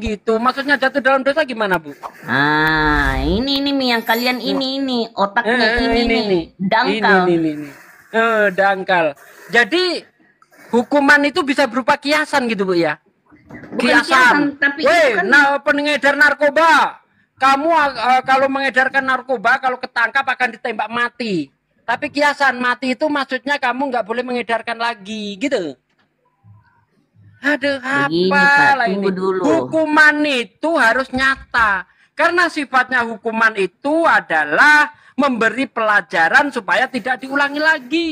gitu, maksudnya jatuh dalam dosa gimana bu? Ah ini ini mi yang kalian ya. ini ini otaknya eh, ini, ini ini dangkal. Ini, ini, ini. Eh, dangkal. Jadi hukuman itu bisa berupa kiasan gitu bu ya? kiasan. tapi Weh, kan... nah pengedar narkoba. Kamu uh, kalau mengedarkan narkoba kalau ketangkap akan ditembak mati. Tapi kiasan mati itu maksudnya kamu nggak boleh mengedarkan lagi gitu. Ada apa lagi? Dulu. Hukuman itu harus nyata. Karena sifatnya hukuman itu adalah memberi pelajaran supaya tidak diulangi lagi.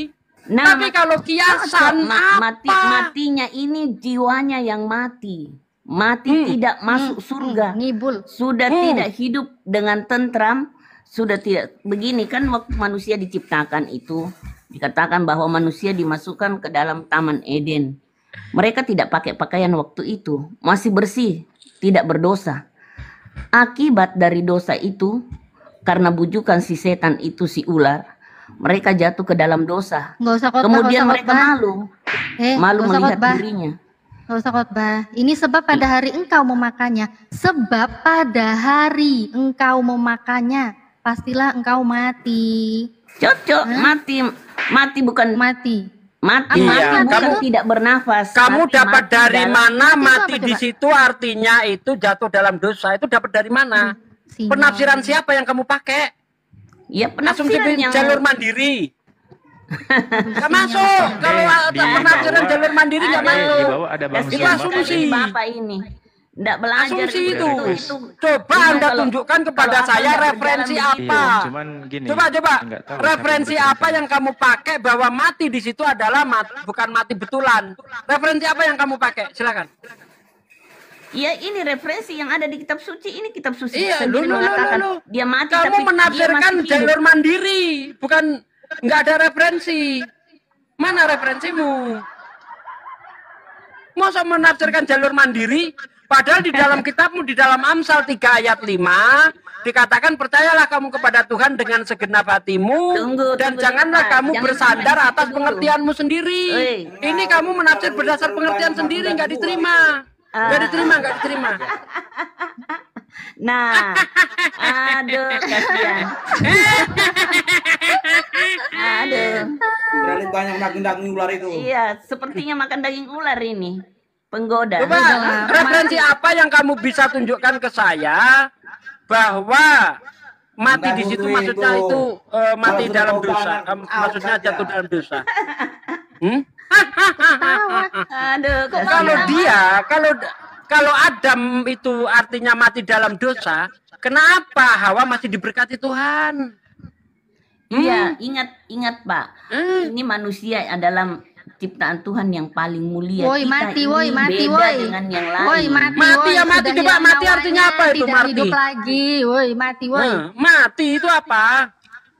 Nah, Tapi kalau kiasan ma mati, Matinya ini jiwanya yang mati. Mati hmm. tidak hmm. masuk hmm. surga. Hmm, ngibul. Sudah hmm. tidak hidup dengan tentram, sudah tidak begini kan waktu manusia diciptakan itu dikatakan bahwa manusia dimasukkan ke dalam taman Eden mereka tidak pakai pakaian waktu itu, masih bersih, tidak berdosa. Akibat dari dosa itu, karena bujukan si setan itu si ular, mereka jatuh ke dalam dosa. Nggak usah kotbah, Kemudian usah mereka kotbah. malu, eh, malu melihat kotbah. dirinya. Nggak usah kotbah. Ini sebab pada hari engkau memakannya. Sebab pada hari engkau memakannya, pastilah engkau mati. Cocok, Hah? mati. Mati bukan mati Mati, iya. mati bukan kamu, tidak bernafas. Kamu mati, dapat mati dari dalam, mana mati di situ artinya itu jatuh dalam dosa. Itu dapat dari mana? Hmm, penafsiran siapa yang kamu pakai? Ya penafsiran yang jalur mandiri. Gak masuk. Kalau eh, penafsiran jalur mandiri nggak masuk. ada bang Itu asumsi. Bapak ini tidak belajar asumsi gitu. itu. itu. Coba Anda tunjukkan kepada kalau saya referensi apa. Iya, cuman gini, coba coba referensi apa yang kamu pakai bahwa mati di situ adalah mat, bukan mati betulan. Referensi apa yang kamu pakai? Silakan. Iya ini referensi yang ada di kitab suci ini kitab suci iya, sendiri lo, lo, dia mati kamu tapi menafsirkan dia jalur mandiri bukan nggak ada referensi mana referensimu Mau menafsirkan jalur mandiri Padahal di dalam kitabmu di dalam Amsal 3 ayat 5 dikatakan percayalah kamu kepada Tuhan dengan segenap hatimu tunggu, dan tunggu, janganlah tunggu. kamu jangan bersandar tunggu. atas pengertianmu sendiri. Ui. Ini kamu menafsir berdasar pengertian sendiri nggak diterima. Ah. Nggak uh. diterima, nggak diterima. Nah, aduh, aduh. Berarti banyak makan daging ular itu. Iya, sepertinya makan daging ular ini penggoda. Coba referensi apa yang kamu bisa tunjukkan ke saya bahwa mati di situ maksudnya itu uh, mati dalam dosa, maksudnya jatuh dalam dosa. Hmm? Aduh, kok kalau dia kalau kalau Adam itu artinya mati dalam dosa, kenapa Hawa masih diberkati Tuhan? Iya, hmm. ingat ingat Pak. Hmm. Ini manusia adalah ciptaan Tuhan yang paling mulia. Woi mati, woi mati, woi. Woi mati, ya, Woi mati, ya mati coba mati artinya apa itu tidak mati? Hidup lagi, woi mati, woi. Nah, mati itu apa?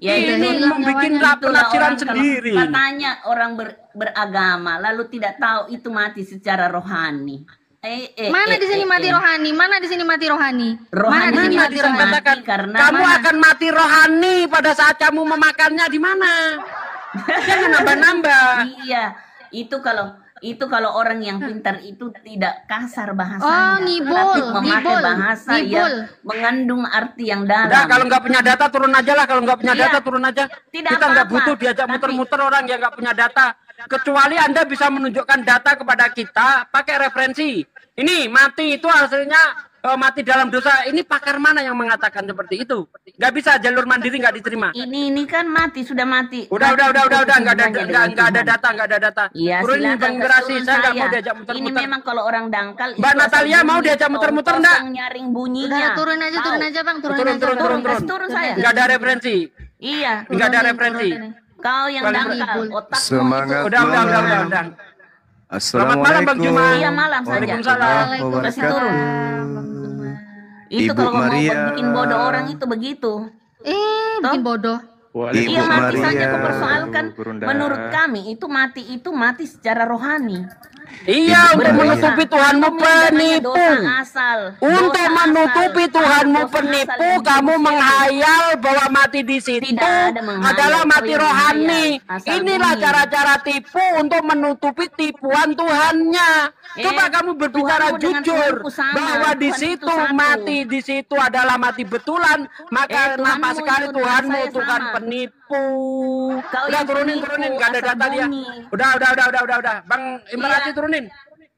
Ya ini membuat penafsiran sendiri. Katanya orang ber, beragama lalu tidak tahu itu mati secara rohani. Eh, eh, mana eh, di sini eh, mati eh. rohani? Mana di sini mati rohani? rohani mana di sini mati rohani? Katakan, karena kamu mana? akan mati rohani pada saat kamu memakannya di mana? Jangan nambah-nambah. Iya itu kalau itu kalau orang yang pintar itu tidak kasar bahasanya, oh, tapi memakai ngibul, bahasa ngibul. yang mengandung arti yang dalam. kalau nggak punya data turun aja lah, kalau nggak punya iya, data turun aja. Tidak Kita nggak butuh diajak muter-muter orang yang nggak punya data. Kecuali Anda bisa menunjukkan data kepada kita pakai referensi. Ini mati itu hasilnya oh, mati dalam dosa ini pakar mana yang mengatakan seperti itu nggak bisa jalur mandiri nggak diterima ini ini kan mati sudah mati udah mati, udah udah udah udah nggak ada nggak nggak ada data nggak ada data iya silakan generasi saya nggak mau diajak muter-muter ini memang kalau orang dangkal mbak Natalia mau diajak muter-muter nggak? nyaring bunyinya udah, turun aja turun aja bang turun turun aja, turun, turun, turun, turun, saya nggak ada referensi iya nggak ada referensi kau yang dangkal otak semangat udah udah udah udah, udah. Assalamualaikum. Selamat malam Bang Juma. Iya malam saja. Waalaikumsalam. Waalaikumsalam. turun. Itu Ibu kalau Maria. mau bikin bodoh orang itu begitu. Eh, Toh? bikin bodoh. iya mati Maria. saja kepersoalkan. Menurut kami itu mati itu mati secara rohani. Iya, iya, untuk iya. menutupi Tuhanmu penipu. Untuk menutupi Tuhanmu penipu, kamu menghayal bahwa mati di situ adalah mati rohani. Inilah cara-cara tipu untuk menutupi tipuan Tuhannya. Eh, Coba kamu berbicara jujur bahwa di situ mati di situ adalah mati betulan, maka kenapa eh, sekali Tuhanmu Tuhan penipu? aku. Kau udah turunin turunin gak ada data dia. Udah udah udah udah udah udah. Bang iya. Imran iya. turunin.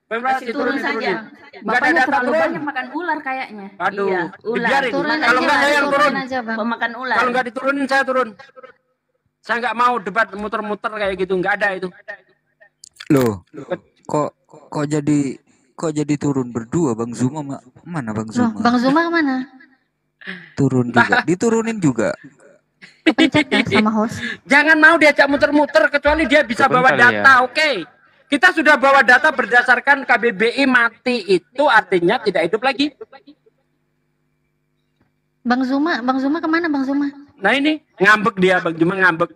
Pemrasi turun, turun saja. Turunin. ada terlalu turun. banyak makan ular kayaknya. Aduh, iya, ular. Turun kalau enggak saya yang turun. Pemakan ular. Kalau enggak diturunin saya turun. Saya enggak mau debat muter-muter kayak gitu, enggak ada itu. Loh, kok kok jadi kok jadi turun berdua Bang Zuma mana Bang Zuma? bang Zuma mana? Turun juga, diturunin juga. Kepencet ya sama iya. host. Jangan mau diajak muter-muter kecuali dia bisa bawa ya. data, ya. oke. Okay. Kita sudah bawa data berdasarkan KBBI mati itu artinya tidak hidup lagi. Bang Zuma, Bang Zuma kemana Bang Zuma? Nah ini ngambek dia Bang Zuma ngambek.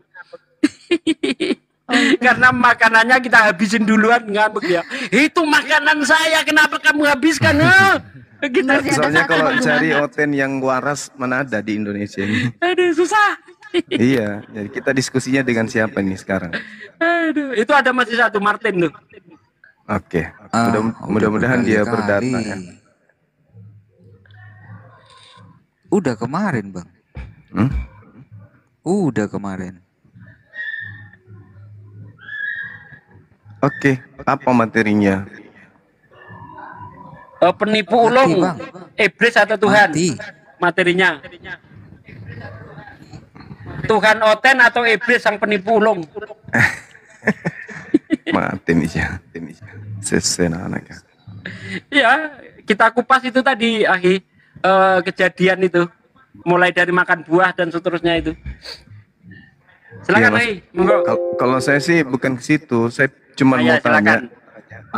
Oh, Karena makanannya kita habisin duluan ngambek ya. Itu makanan saya kenapa kamu habiskan? gitu. Soalnya kalau cari oten yang waras mana ada di Indonesia ini. Aduh susah. iya, jadi kita diskusinya dengan siapa nih sekarang? Aduh, itu ada masih satu Martin tuh. Oke, okay. ah, mudah, mudah-mudahan dia kali. berdata ya. Udah kemarin bang. Hmm? Udah kemarin. Oke, okay. apa materinya? Oh, penipu ulung. Bang. Iblis atau Tuhan? Mati. Materinya. Tuhan Oten atau iblis sang penipu ulung? mati misya, Sesena anaknya. Ya, kita kupas itu tadi, Ahi. Uh, kejadian itu. Mulai dari makan buah dan seterusnya itu. Silakan, ya, Kalau, saya sih bukan ke situ, saya cuma mau tanya.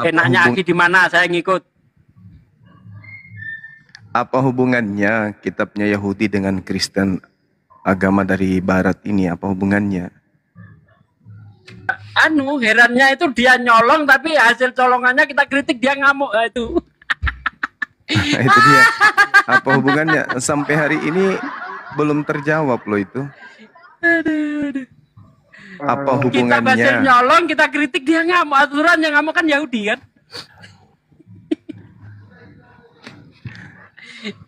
Enaknya Aki di mana? Saya ngikut. Apa hubungannya kitabnya Yahudi dengan Kristen agama dari Barat ini? Apa hubungannya? Anu herannya itu dia nyolong tapi hasil colongannya kita kritik dia ngamuk ah, itu. itu dia. Apa hubungannya? Sampai hari ini belum terjawab loh itu. Apa hubungannya? Kita nyolong, kita kritik dia ngamuk aturan yang ngamuk kan Yahudi kan.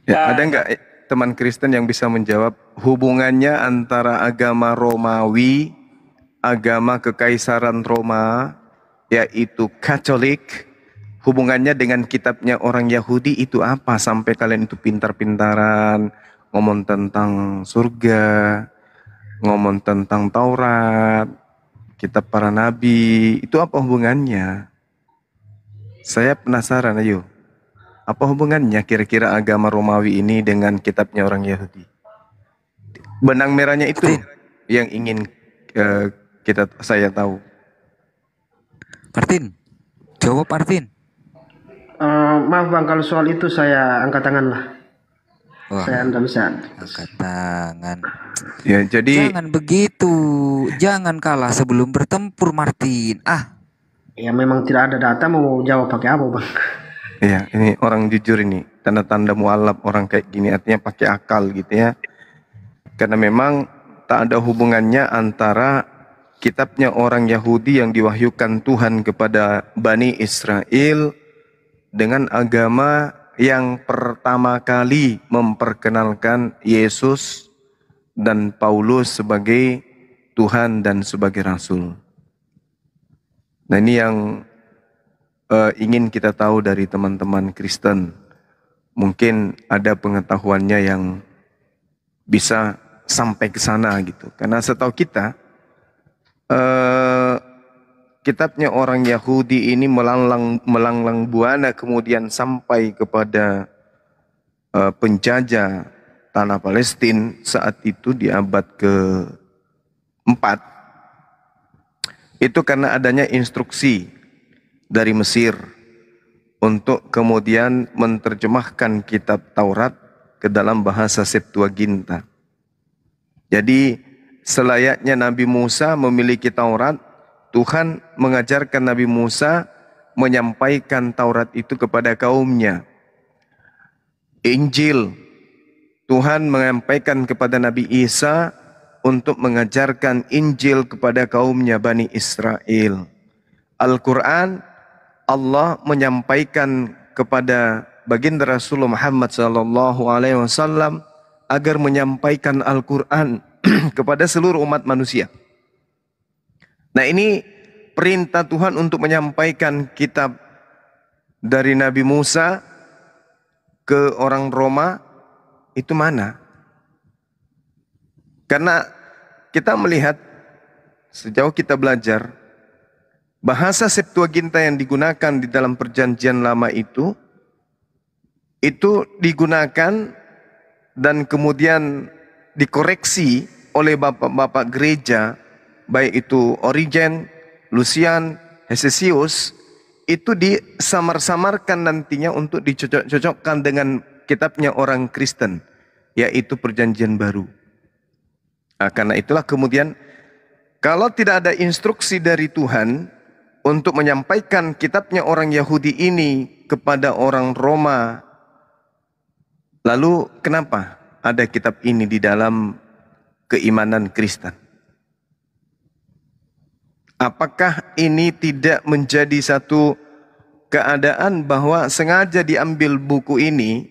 Ya, ah. ada nggak eh, teman Kristen yang bisa menjawab hubungannya antara agama Romawi, agama kekaisaran Roma, yaitu Katolik, hubungannya dengan kitabnya orang Yahudi itu apa sampai kalian itu pintar-pintaran ngomong tentang surga, ngomong tentang Taurat, kitab para nabi, itu apa hubungannya? Saya penasaran, ayo. Apa hubungannya kira-kira agama Romawi ini dengan kitabnya orang Yahudi? Benang merahnya itu yang ingin uh, kita saya tahu. Martin, jawab Martin. Uh, maaf bang, kalau soal itu saya angkat tangan lah. Wah, saya tidak bisa. Angkat tangan. Ya jadi. Jangan begitu, jangan kalah sebelum bertempur Martin. Ah. Ya memang tidak ada data mau jawab pakai apa bang. Iya, ini orang jujur ini. Tanda-tanda mualaf orang kayak gini artinya pakai akal gitu ya. Karena memang tak ada hubungannya antara kitabnya orang Yahudi yang diwahyukan Tuhan kepada Bani Israel dengan agama yang pertama kali memperkenalkan Yesus dan Paulus sebagai Tuhan dan sebagai Rasul. Nah ini yang uh, ingin kita tahu dari teman-teman Kristen. Mungkin ada pengetahuannya yang bisa sampai ke sana gitu. Karena setahu kita uh, kitabnya orang Yahudi ini melanglang melanglang buana kemudian sampai kepada uh, penjajah tanah Palestina saat itu di abad ke-4 itu karena adanya instruksi dari Mesir untuk kemudian menerjemahkan kitab Taurat ke dalam bahasa Septuaginta. Jadi selayaknya Nabi Musa memiliki Taurat, Tuhan mengajarkan Nabi Musa menyampaikan Taurat itu kepada kaumnya. Injil, Tuhan menyampaikan kepada Nabi Isa untuk mengajarkan Injil kepada kaumnya Bani Israel. Al-Quran Allah menyampaikan kepada baginda Rasulullah Muhammad Sallallahu Alaihi Wasallam agar menyampaikan Al-Quran kepada seluruh umat manusia. Nah ini perintah Tuhan untuk menyampaikan kitab dari Nabi Musa ke orang Roma itu mana? Karena kita melihat sejauh kita belajar bahasa Septuaginta yang digunakan di dalam perjanjian lama itu itu digunakan dan kemudian dikoreksi oleh bapak-bapak gereja baik itu Origen, Lucian, Hesesius itu disamar-samarkan nantinya untuk dicocok-cocokkan dengan kitabnya orang Kristen yaitu perjanjian baru. Nah, karena itulah kemudian kalau tidak ada instruksi dari Tuhan untuk menyampaikan kitabnya orang Yahudi ini kepada orang Roma. Lalu kenapa ada kitab ini di dalam keimanan Kristen? Apakah ini tidak menjadi satu keadaan bahwa sengaja diambil buku ini,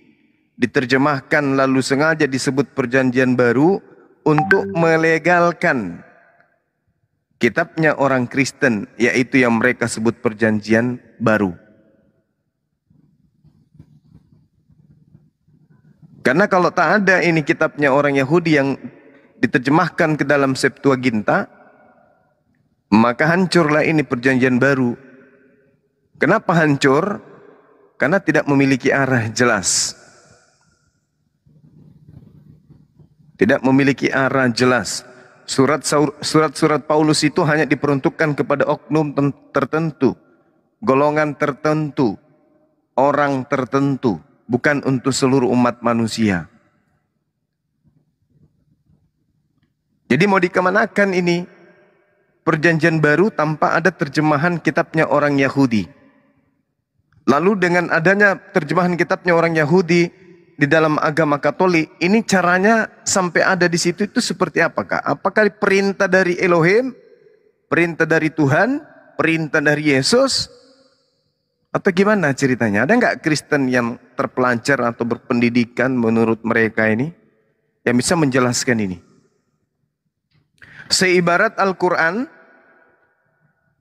diterjemahkan lalu sengaja disebut perjanjian baru untuk melegalkan kitabnya orang Kristen, yaitu yang mereka sebut Perjanjian Baru. Karena kalau tak ada ini kitabnya orang Yahudi yang diterjemahkan ke dalam Septuaginta, maka hancurlah ini Perjanjian Baru. Kenapa hancur? Karena tidak memiliki arah jelas. Tidak memiliki arah jelas. Surat-surat Paulus itu hanya diperuntukkan kepada oknum tertentu, golongan tertentu, orang tertentu, bukan untuk seluruh umat manusia. Jadi mau dikemanakan ini? Perjanjian baru tanpa ada terjemahan kitabnya orang Yahudi. Lalu dengan adanya terjemahan kitabnya orang Yahudi, di dalam agama Katolik, ini caranya sampai ada di situ itu seperti apa kak? Apakah perintah dari Elohim, perintah dari Tuhan, perintah dari Yesus, atau gimana ceritanya? Ada nggak Kristen yang terpelancar atau berpendidikan menurut mereka ini yang bisa menjelaskan ini? Seibarat Al-Quran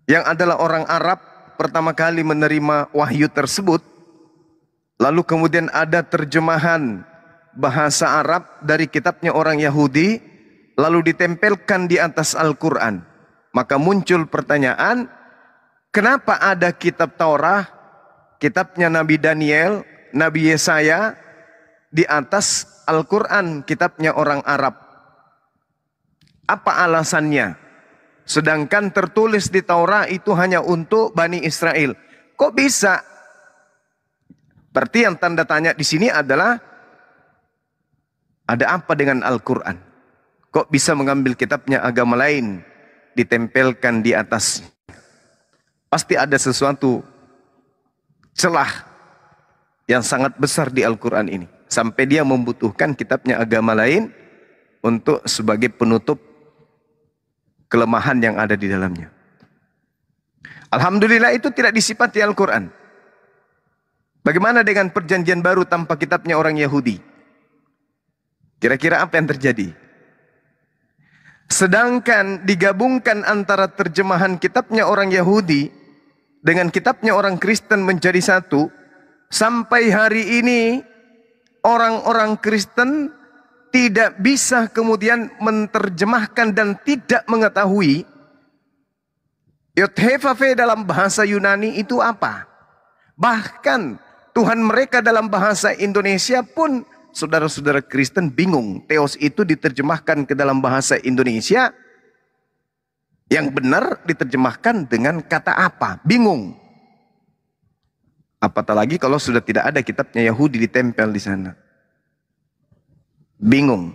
yang adalah orang Arab pertama kali menerima wahyu tersebut, Lalu kemudian ada terjemahan bahasa Arab dari kitabnya orang Yahudi lalu ditempelkan di atas Al-Qur'an. Maka muncul pertanyaan, kenapa ada kitab Taurat, kitabnya Nabi Daniel, Nabi Yesaya di atas Al-Qur'an, kitabnya orang Arab? Apa alasannya? Sedangkan tertulis di Taurat itu hanya untuk Bani Israel. Kok bisa Berarti yang tanda tanya di sini adalah ada apa dengan Al-Quran? Kok bisa mengambil kitabnya agama lain ditempelkan di atas? Pasti ada sesuatu celah yang sangat besar di Al-Quran ini. Sampai dia membutuhkan kitabnya agama lain untuk sebagai penutup kelemahan yang ada di dalamnya. Alhamdulillah itu tidak disipati Al-Quran. Bagaimana dengan perjanjian baru tanpa kitabnya orang Yahudi? Kira-kira apa yang terjadi? Sedangkan digabungkan antara terjemahan kitabnya orang Yahudi dengan kitabnya orang Kristen menjadi satu, sampai hari ini orang-orang Kristen tidak bisa kemudian menterjemahkan dan tidak mengetahui Yothefafe dalam bahasa Yunani itu apa? Bahkan Tuhan mereka dalam bahasa Indonesia pun saudara-saudara Kristen bingung. Teos itu diterjemahkan ke dalam bahasa Indonesia yang benar diterjemahkan dengan kata apa? Bingung. Apatah lagi kalau sudah tidak ada kitabnya Yahudi ditempel di sana. Bingung.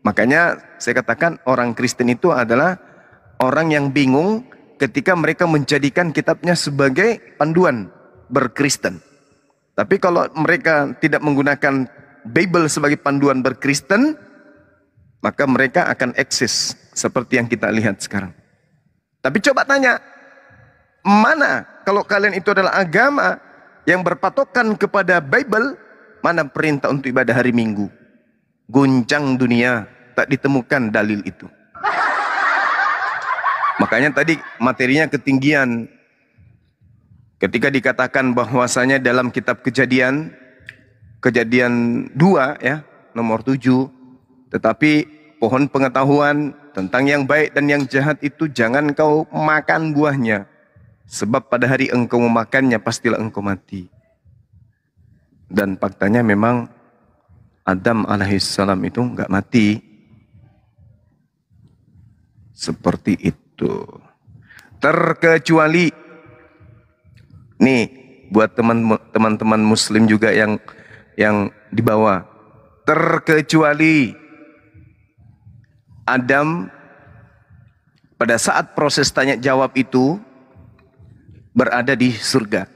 Makanya saya katakan orang Kristen itu adalah orang yang bingung ketika mereka menjadikan kitabnya sebagai panduan berkristen. Tapi kalau mereka tidak menggunakan Bible sebagai panduan berkristen, maka mereka akan eksis seperti yang kita lihat sekarang. Tapi coba tanya, mana kalau kalian itu adalah agama yang berpatokan kepada Bible, mana perintah untuk ibadah hari Minggu? Guncang dunia, tak ditemukan dalil itu. Makanya tadi materinya ketinggian, Ketika dikatakan bahwasanya dalam kitab Kejadian Kejadian 2 ya, nomor 7, tetapi pohon pengetahuan tentang yang baik dan yang jahat itu jangan kau makan buahnya. Sebab pada hari engkau memakannya pastilah engkau mati. Dan faktanya memang Adam alaihissalam itu nggak mati. Seperti itu. Terkecuali Nih, buat teman-teman muslim juga yang yang dibawa. Terkecuali Adam pada saat proses tanya jawab itu berada di surga.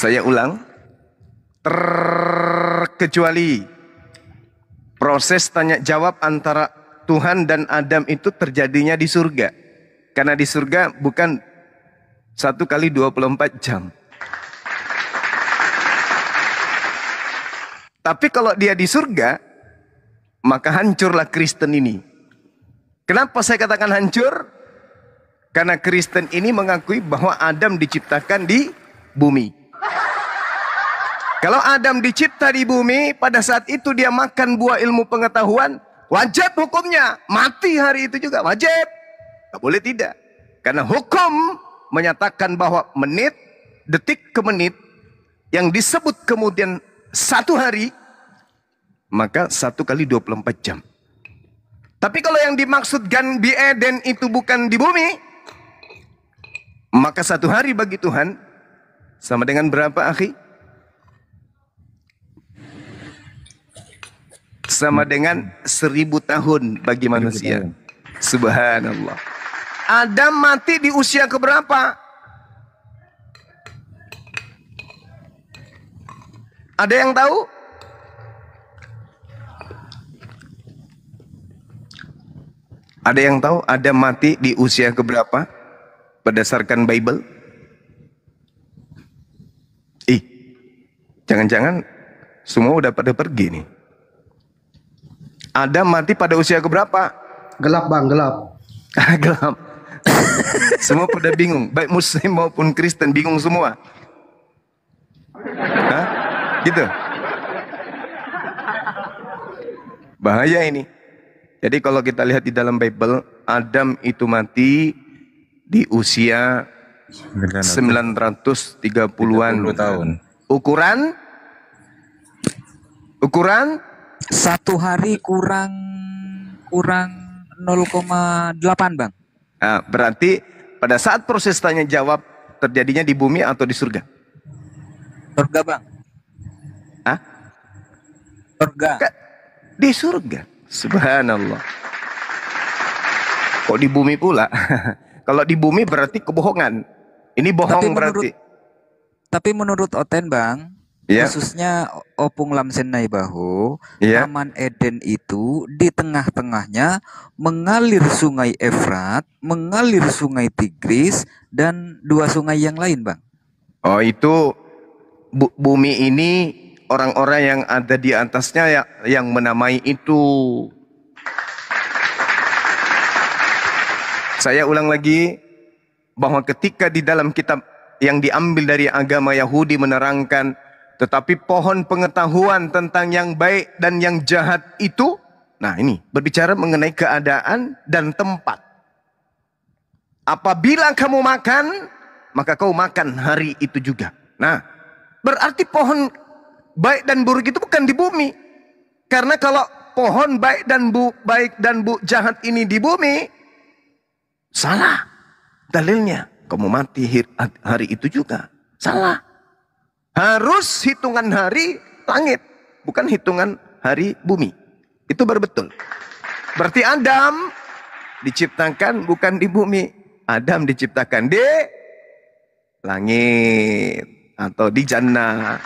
Saya ulang, terkecuali proses tanya jawab antara Tuhan dan Adam itu terjadinya di surga. Karena di surga bukan satu kali 24 jam. Tapi kalau dia di surga, maka hancurlah Kristen ini. Kenapa saya katakan hancur? Karena Kristen ini mengakui bahwa Adam diciptakan di bumi. Kalau Adam dicipta di bumi, pada saat itu dia makan buah ilmu pengetahuan, wajib hukumnya. Mati hari itu juga, wajib. Gak boleh tidak. Karena hukum menyatakan bahwa menit, detik ke menit yang disebut kemudian satu hari, maka satu kali 24 jam. Tapi kalau yang dimaksudkan di Eden itu bukan di bumi, maka satu hari bagi Tuhan sama dengan berapa akhi? Sama dengan seribu tahun bagi manusia. Subhanallah. Adam mati di usia keberapa? Ada yang tahu? Ada yang tahu Adam mati di usia keberapa? Berdasarkan Bible? Ih, jangan-jangan semua udah pada pergi nih. Adam mati pada usia keberapa? Gelap bang, gelap. gelap. semua pada bingung. Baik muslim maupun Kristen bingung semua. Hah? Gitu. Bahaya ini. Jadi kalau kita lihat di dalam Bible, Adam itu mati di usia 930-an tahun. Ukuran ukuran satu hari kurang kurang 0,8 bang Nah, berarti pada saat proses tanya jawab terjadinya di bumi atau di surga? Surga bang. Hah? Surga. Di surga. Subhanallah. Kok di bumi pula? Kalau di bumi berarti kebohongan. Ini bohong tapi menurut, berarti. Tapi menurut Oten bang, yeah. khususnya Opung Lamsen Naibaho, yeah. Taman Eden itu di tengah-tengahnya mengalir sungai Efrat, mengalir sungai Tigris dan dua sungai yang lain, Bang. Oh, itu bu bumi ini orang-orang yang ada di atasnya ya yang menamai itu. Saya ulang lagi bahwa ketika di dalam kitab yang diambil dari agama Yahudi menerangkan tetapi pohon pengetahuan tentang yang baik dan yang jahat itu, nah ini berbicara mengenai keadaan dan tempat. Apabila kamu makan, maka kau makan hari itu juga. Nah, berarti pohon baik dan buruk itu bukan di bumi. Karena kalau pohon baik dan bu baik dan bu jahat ini di bumi, salah dalilnya. Kamu mati hari itu juga. Salah. Harus hitungan hari langit, bukan hitungan hari bumi. Itu berbetul. Berarti Adam diciptakan bukan di bumi. Adam diciptakan di langit atau di jannah.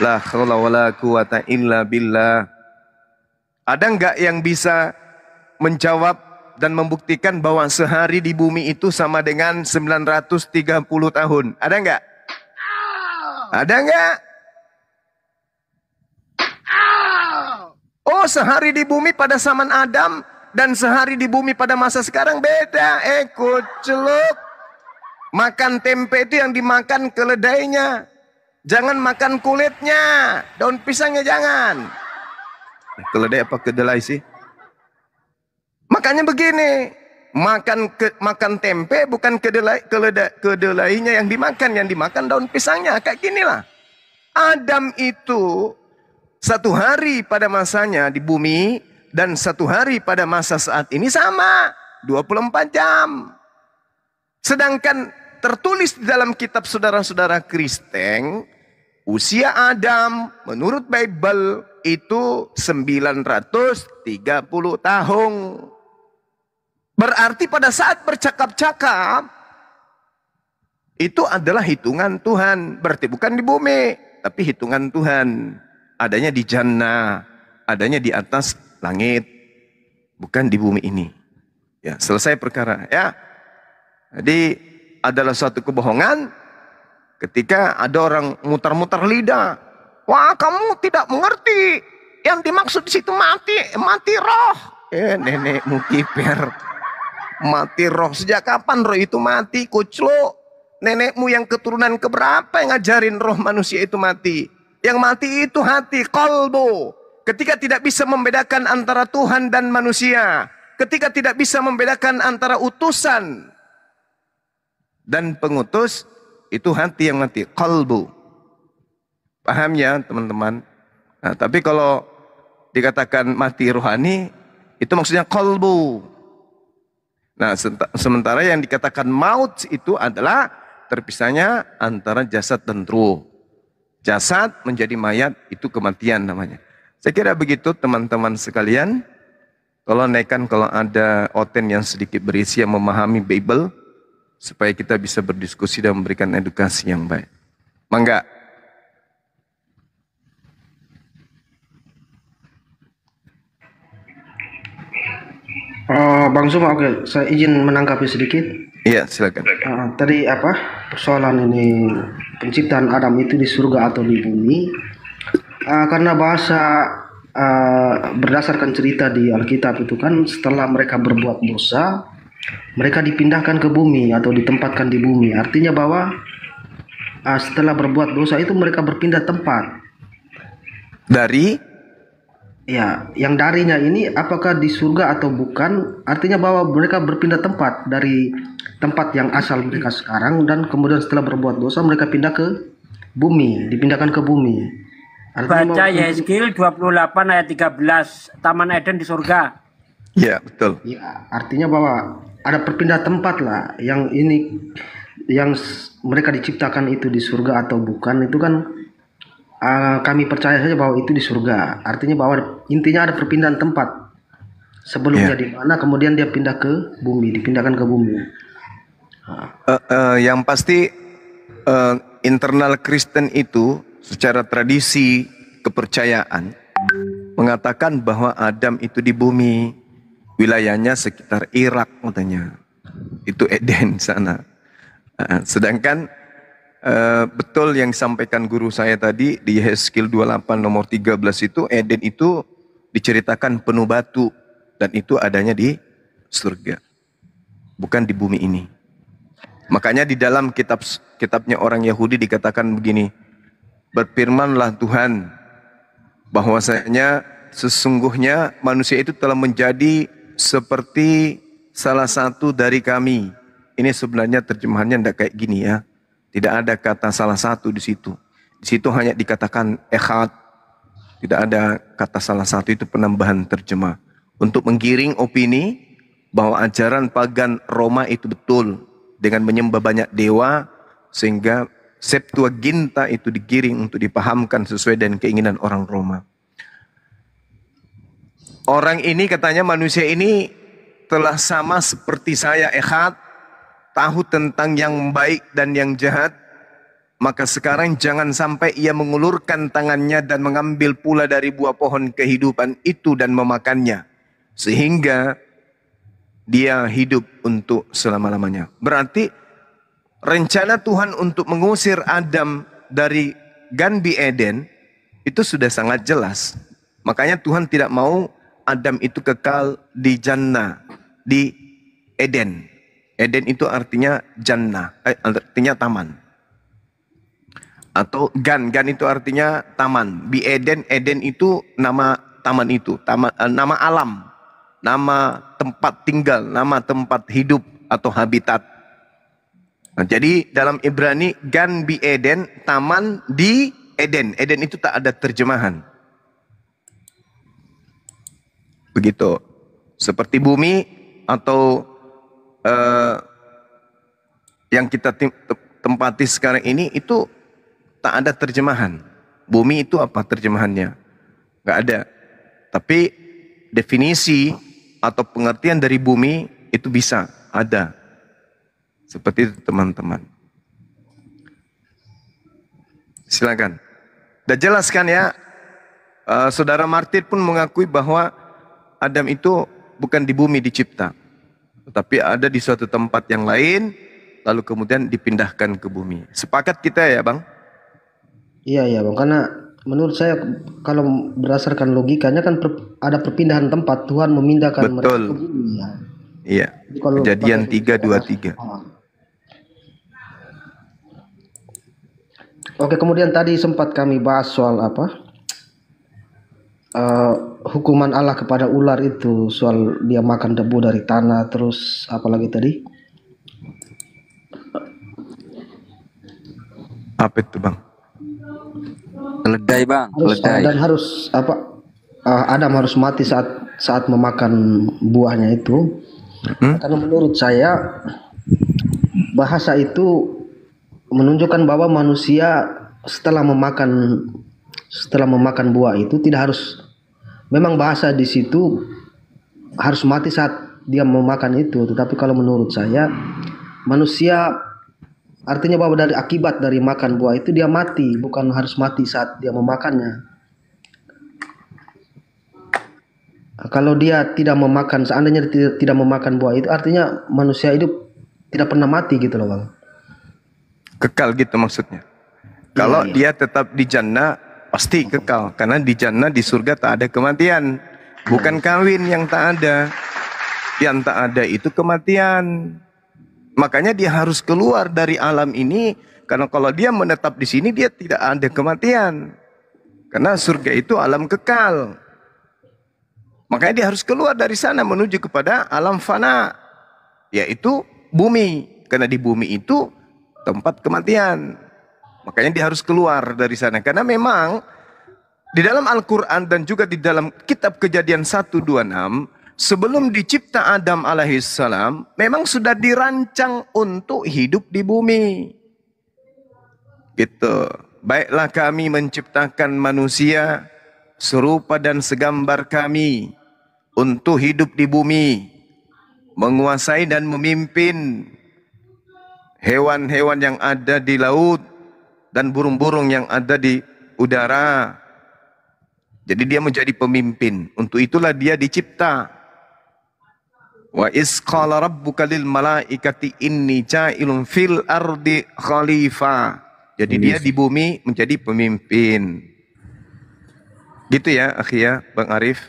La wala quwata illa Ada enggak yang bisa menjawab dan membuktikan bahwa sehari di bumi itu sama dengan 930 tahun? Ada enggak? Ada nggak? Oh sehari di bumi pada zaman Adam dan sehari di bumi pada masa sekarang beda. Eh celup. Makan tempe itu yang dimakan keledainya. Jangan makan kulitnya. Daun pisangnya jangan. Nah, keledai apa kedelai sih? Makanya begini makan ke, makan tempe bukan kedelai keledai, kedelainya yang dimakan yang dimakan daun pisangnya kayak ginilah Adam itu satu hari pada masanya di bumi dan satu hari pada masa saat ini sama 24 jam sedangkan tertulis di dalam kitab saudara-saudara Kristen usia Adam menurut Bible itu 930 tahun Berarti pada saat bercakap-cakap, itu adalah hitungan Tuhan. Berarti bukan di bumi, tapi hitungan Tuhan. Adanya di jannah, adanya di atas langit, bukan di bumi ini. Ya, selesai perkara ya. Jadi adalah suatu kebohongan ketika ada orang mutar-mutar lidah. Wah, kamu tidak mengerti. Yang dimaksud di situ mati, mati roh. Eh, nenek mukiper. Mati roh. Sejak kapan roh itu mati? Kuclo. Nenekmu yang keturunan keberapa yang ngajarin roh manusia itu mati? Yang mati itu hati, kolbo. Ketika tidak bisa membedakan antara Tuhan dan manusia. Ketika tidak bisa membedakan antara utusan dan pengutus. Itu hati yang mati, kolbo. Paham ya teman-teman? Nah, tapi kalau dikatakan mati rohani, itu maksudnya kolbu. Nah, sementara yang dikatakan maut itu adalah terpisahnya antara jasad dan ruh. Jasad menjadi mayat itu kematian namanya. Saya kira begitu teman-teman sekalian. Kalau naikkan kalau ada oten yang sedikit berisi yang memahami Bible supaya kita bisa berdiskusi dan memberikan edukasi yang baik. Mangga. Uh, Bang Zuma, oke, okay. saya izin menanggapi sedikit. Iya, silakan. Uh, tadi apa persoalan ini penciptaan Adam itu di surga atau di bumi? Uh, karena bahasa uh, berdasarkan cerita di Alkitab itu kan setelah mereka berbuat dosa, mereka dipindahkan ke bumi atau ditempatkan di bumi. Artinya bahwa uh, setelah berbuat dosa itu mereka berpindah tempat. Dari Ya, yang darinya ini apakah di surga atau bukan? Artinya bahwa mereka berpindah tempat dari tempat yang asal mereka sekarang dan kemudian setelah berbuat dosa mereka pindah ke bumi, dipindahkan ke bumi. Artinya Baca Yeskil 28 ayat 13, Taman Eden di surga. Ya betul. Ya, artinya bahwa ada perpindah tempat lah yang ini yang mereka diciptakan itu di surga atau bukan itu kan uh, kami percaya saja bahwa itu di surga. Artinya bahwa intinya ada perpindahan tempat. Sebelumnya yeah. di mana, kemudian dia pindah ke bumi, dipindahkan ke bumi. Uh, uh, yang pasti uh, internal Kristen itu secara tradisi kepercayaan mengatakan bahwa Adam itu di bumi wilayahnya sekitar Irak katanya itu Eden sana. Uh, sedangkan Eh, betul yang disampaikan guru saya tadi di Yehezkiel 28 nomor 13 itu Eden itu diceritakan penuh batu dan itu adanya di surga bukan di bumi ini. Makanya di dalam kitab kitabnya orang Yahudi dikatakan begini, berfirmanlah Tuhan bahwasanya sesungguhnya manusia itu telah menjadi seperti salah satu dari kami. Ini sebenarnya terjemahannya tidak kayak gini ya tidak ada kata salah satu di situ. Di situ hanya dikatakan ehad. Tidak ada kata salah satu itu penambahan terjemah. Untuk menggiring opini bahwa ajaran pagan Roma itu betul. Dengan menyembah banyak dewa sehingga Septuaginta itu digiring untuk dipahamkan sesuai dengan keinginan orang Roma. Orang ini katanya manusia ini telah sama seperti saya Ehad tahu tentang yang baik dan yang jahat, maka sekarang jangan sampai ia mengulurkan tangannya dan mengambil pula dari buah pohon kehidupan itu dan memakannya. Sehingga dia hidup untuk selama-lamanya. Berarti rencana Tuhan untuk mengusir Adam dari Ganbi Eden itu sudah sangat jelas. Makanya Tuhan tidak mau Adam itu kekal di jannah, di Eden. Eden itu artinya jannah, eh, artinya taman. Atau gan, gan itu artinya taman. Bi Eden, Eden itu nama taman itu, tama, eh, nama alam, nama tempat tinggal, nama tempat hidup atau habitat. Nah, jadi dalam Ibrani gan bi Eden, taman di Eden. Eden itu tak ada terjemahan. Begitu. Seperti bumi atau eh, yang kita tempati sekarang ini itu tak ada terjemahan. Bumi itu apa terjemahannya? Gak ada. Tapi definisi atau pengertian dari bumi itu bisa ada. Seperti itu teman-teman. Silakan. Dan jelaskan ya, uh, saudara Martir pun mengakui bahwa Adam itu bukan di bumi dicipta tetapi ada di suatu tempat yang lain, lalu kemudian dipindahkan ke bumi. Sepakat kita ya, Bang? Iya, iya, Bang. Karena menurut saya kalau berdasarkan logikanya kan per, ada perpindahan tempat, Tuhan memindahkan Betul. mereka ke bumi. Ya. Iya. Jadi kalau Kejadian 323. Ah. Oke, kemudian tadi sempat kami bahas soal apa? uh, hukuman Allah kepada ular itu soal dia makan debu dari tanah terus apalagi tadi apa itu bang keledai bang harus, dan harus apa uh, Adam harus mati saat saat memakan buahnya itu hmm? karena menurut saya bahasa itu menunjukkan bahwa manusia setelah memakan setelah memakan buah itu tidak harus memang bahasa di situ harus mati saat dia memakan itu tetapi kalau menurut saya manusia artinya bahwa dari akibat dari makan buah itu dia mati bukan harus mati saat dia memakannya kalau dia tidak memakan seandainya dia tidak memakan buah itu artinya manusia hidup tidak pernah mati gitu loh bang kekal gitu maksudnya iya, kalau iya, iya. dia tetap di jannah pasti kekal karena di jannah di surga tak ada kematian bukan kawin yang tak ada yang tak ada itu kematian makanya dia harus keluar dari alam ini karena kalau dia menetap di sini dia tidak ada kematian karena surga itu alam kekal makanya dia harus keluar dari sana menuju kepada alam fana yaitu bumi karena di bumi itu tempat kematian Makanya dia harus keluar dari sana. Karena memang di dalam Al-Quran dan juga di dalam kitab kejadian 126, sebelum dicipta Adam alaihissalam, memang sudah dirancang untuk hidup di bumi. Gitu. Baiklah kami menciptakan manusia serupa dan segambar kami untuk hidup di bumi, menguasai dan memimpin hewan-hewan yang ada di laut, dan burung-burung yang ada di udara. Jadi dia menjadi pemimpin. Untuk itulah dia dicipta. Wa isqala rabbuka lil malaikati inni ja'ilun fil ardi khalifah. Jadi dia di bumi menjadi pemimpin. Gitu ya, akhi ya, Bang Arif.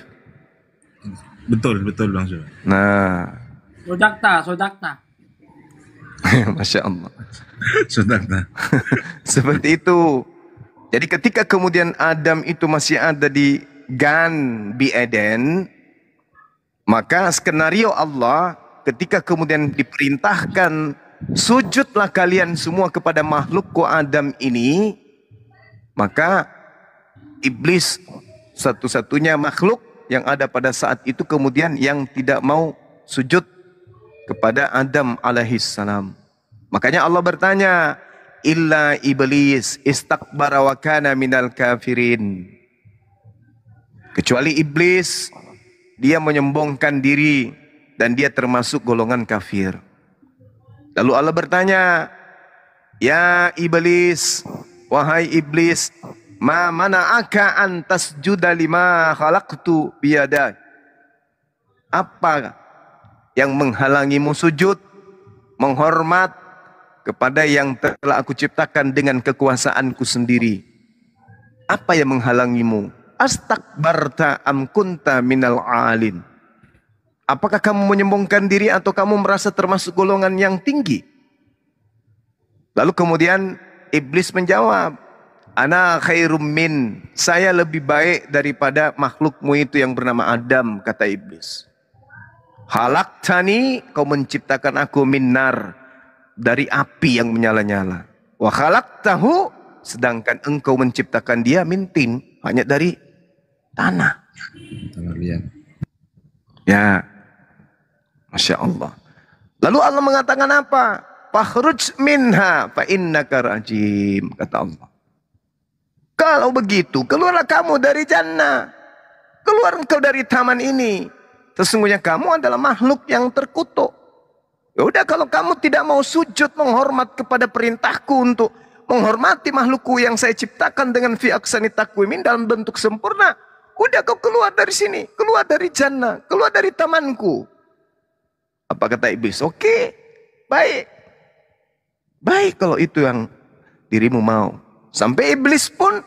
Betul, betul Bang Zul. Nah. Sodakta, sodakta. Masya Allah. Saudara. Seperti itu. Jadi ketika kemudian Adam itu masih ada di Gan bi Eden, maka skenario Allah ketika kemudian diperintahkan sujudlah kalian semua kepada makhlukku Adam ini, maka iblis satu-satunya makhluk yang ada pada saat itu kemudian yang tidak mau sujud kepada Adam alaihissalam. salam. Makanya Allah bertanya, "Illa iblis istakbara wa kana minal kafirin." Kecuali iblis, dia menyombongkan diri dan dia termasuk golongan kafir. Lalu Allah bertanya, "Ya iblis, wahai iblis, ma mana'aka an juda lima khalaqtu biyadak?" Apa yang menghalangimu sujud, menghormat kepada yang telah aku ciptakan dengan kekuasaanku sendiri. Apa yang menghalangimu? Astakbarta amkunta minal alin. Apakah kamu menyombongkan diri atau kamu merasa termasuk golongan yang tinggi? Lalu kemudian iblis menjawab, Ana khairum min, saya lebih baik daripada makhlukmu itu yang bernama Adam, kata iblis. Halak tani, kau menciptakan aku minar dari api yang menyala-nyala. Wa tahu sedangkan engkau menciptakan dia mintin hanya dari tanah. Tanah liat. Ya. Masya Allah. Lalu Allah mengatakan apa? Fakhruj minha fa innaka rajim kata Allah. Kalau begitu, keluarlah kamu dari jannah. Keluar engkau dari taman ini. Sesungguhnya kamu adalah makhluk yang terkutuk. Ya udah kalau kamu tidak mau sujud menghormat kepada perintahku untuk menghormati makhlukku yang saya ciptakan dengan fi aksani takwimin dalam bentuk sempurna. Udah kau keluar dari sini, keluar dari jannah, keluar dari tamanku. Apa kata iblis? Oke, okay, baik. Baik kalau itu yang dirimu mau. Sampai iblis pun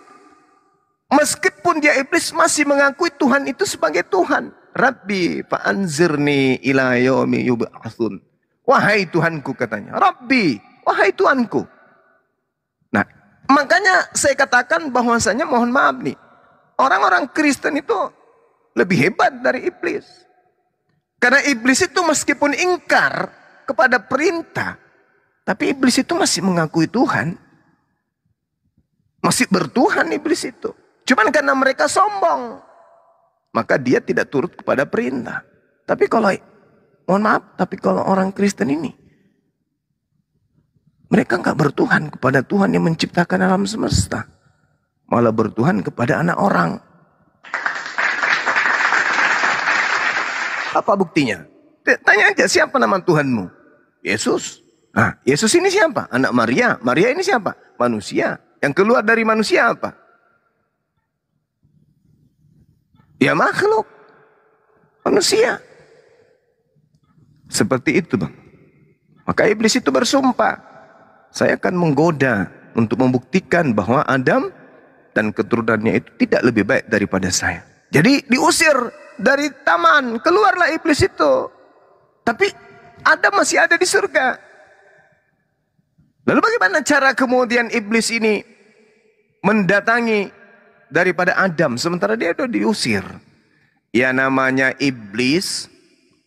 meskipun dia iblis masih mengakui Tuhan itu sebagai Tuhan. Rabbi fa'anzirni ila yaumi yub'atsun. Wahai Tuhanku katanya. Rabbi, wahai Tuhanku. Nah, makanya saya katakan bahwasanya mohon maaf nih. Orang-orang Kristen itu lebih hebat dari iblis. Karena iblis itu meskipun ingkar kepada perintah, tapi iblis itu masih mengakui Tuhan. Masih bertuhan iblis itu. Cuman karena mereka sombong, maka dia tidak turut kepada perintah. Tapi kalau Mohon maaf, tapi kalau orang Kristen ini, mereka nggak bertuhan kepada Tuhan yang menciptakan alam semesta. Malah bertuhan kepada anak orang. Apa buktinya? Tanya aja siapa nama Tuhanmu? Yesus. Nah, Yesus ini siapa? Anak Maria. Maria ini siapa? Manusia. Yang keluar dari manusia apa? Ya makhluk. Manusia. Seperti itu bang. Maka iblis itu bersumpah. Saya akan menggoda untuk membuktikan bahwa Adam dan keturunannya itu tidak lebih baik daripada saya. Jadi diusir dari taman, keluarlah iblis itu. Tapi Adam masih ada di surga. Lalu bagaimana cara kemudian iblis ini mendatangi daripada Adam sementara dia itu diusir? Ya namanya iblis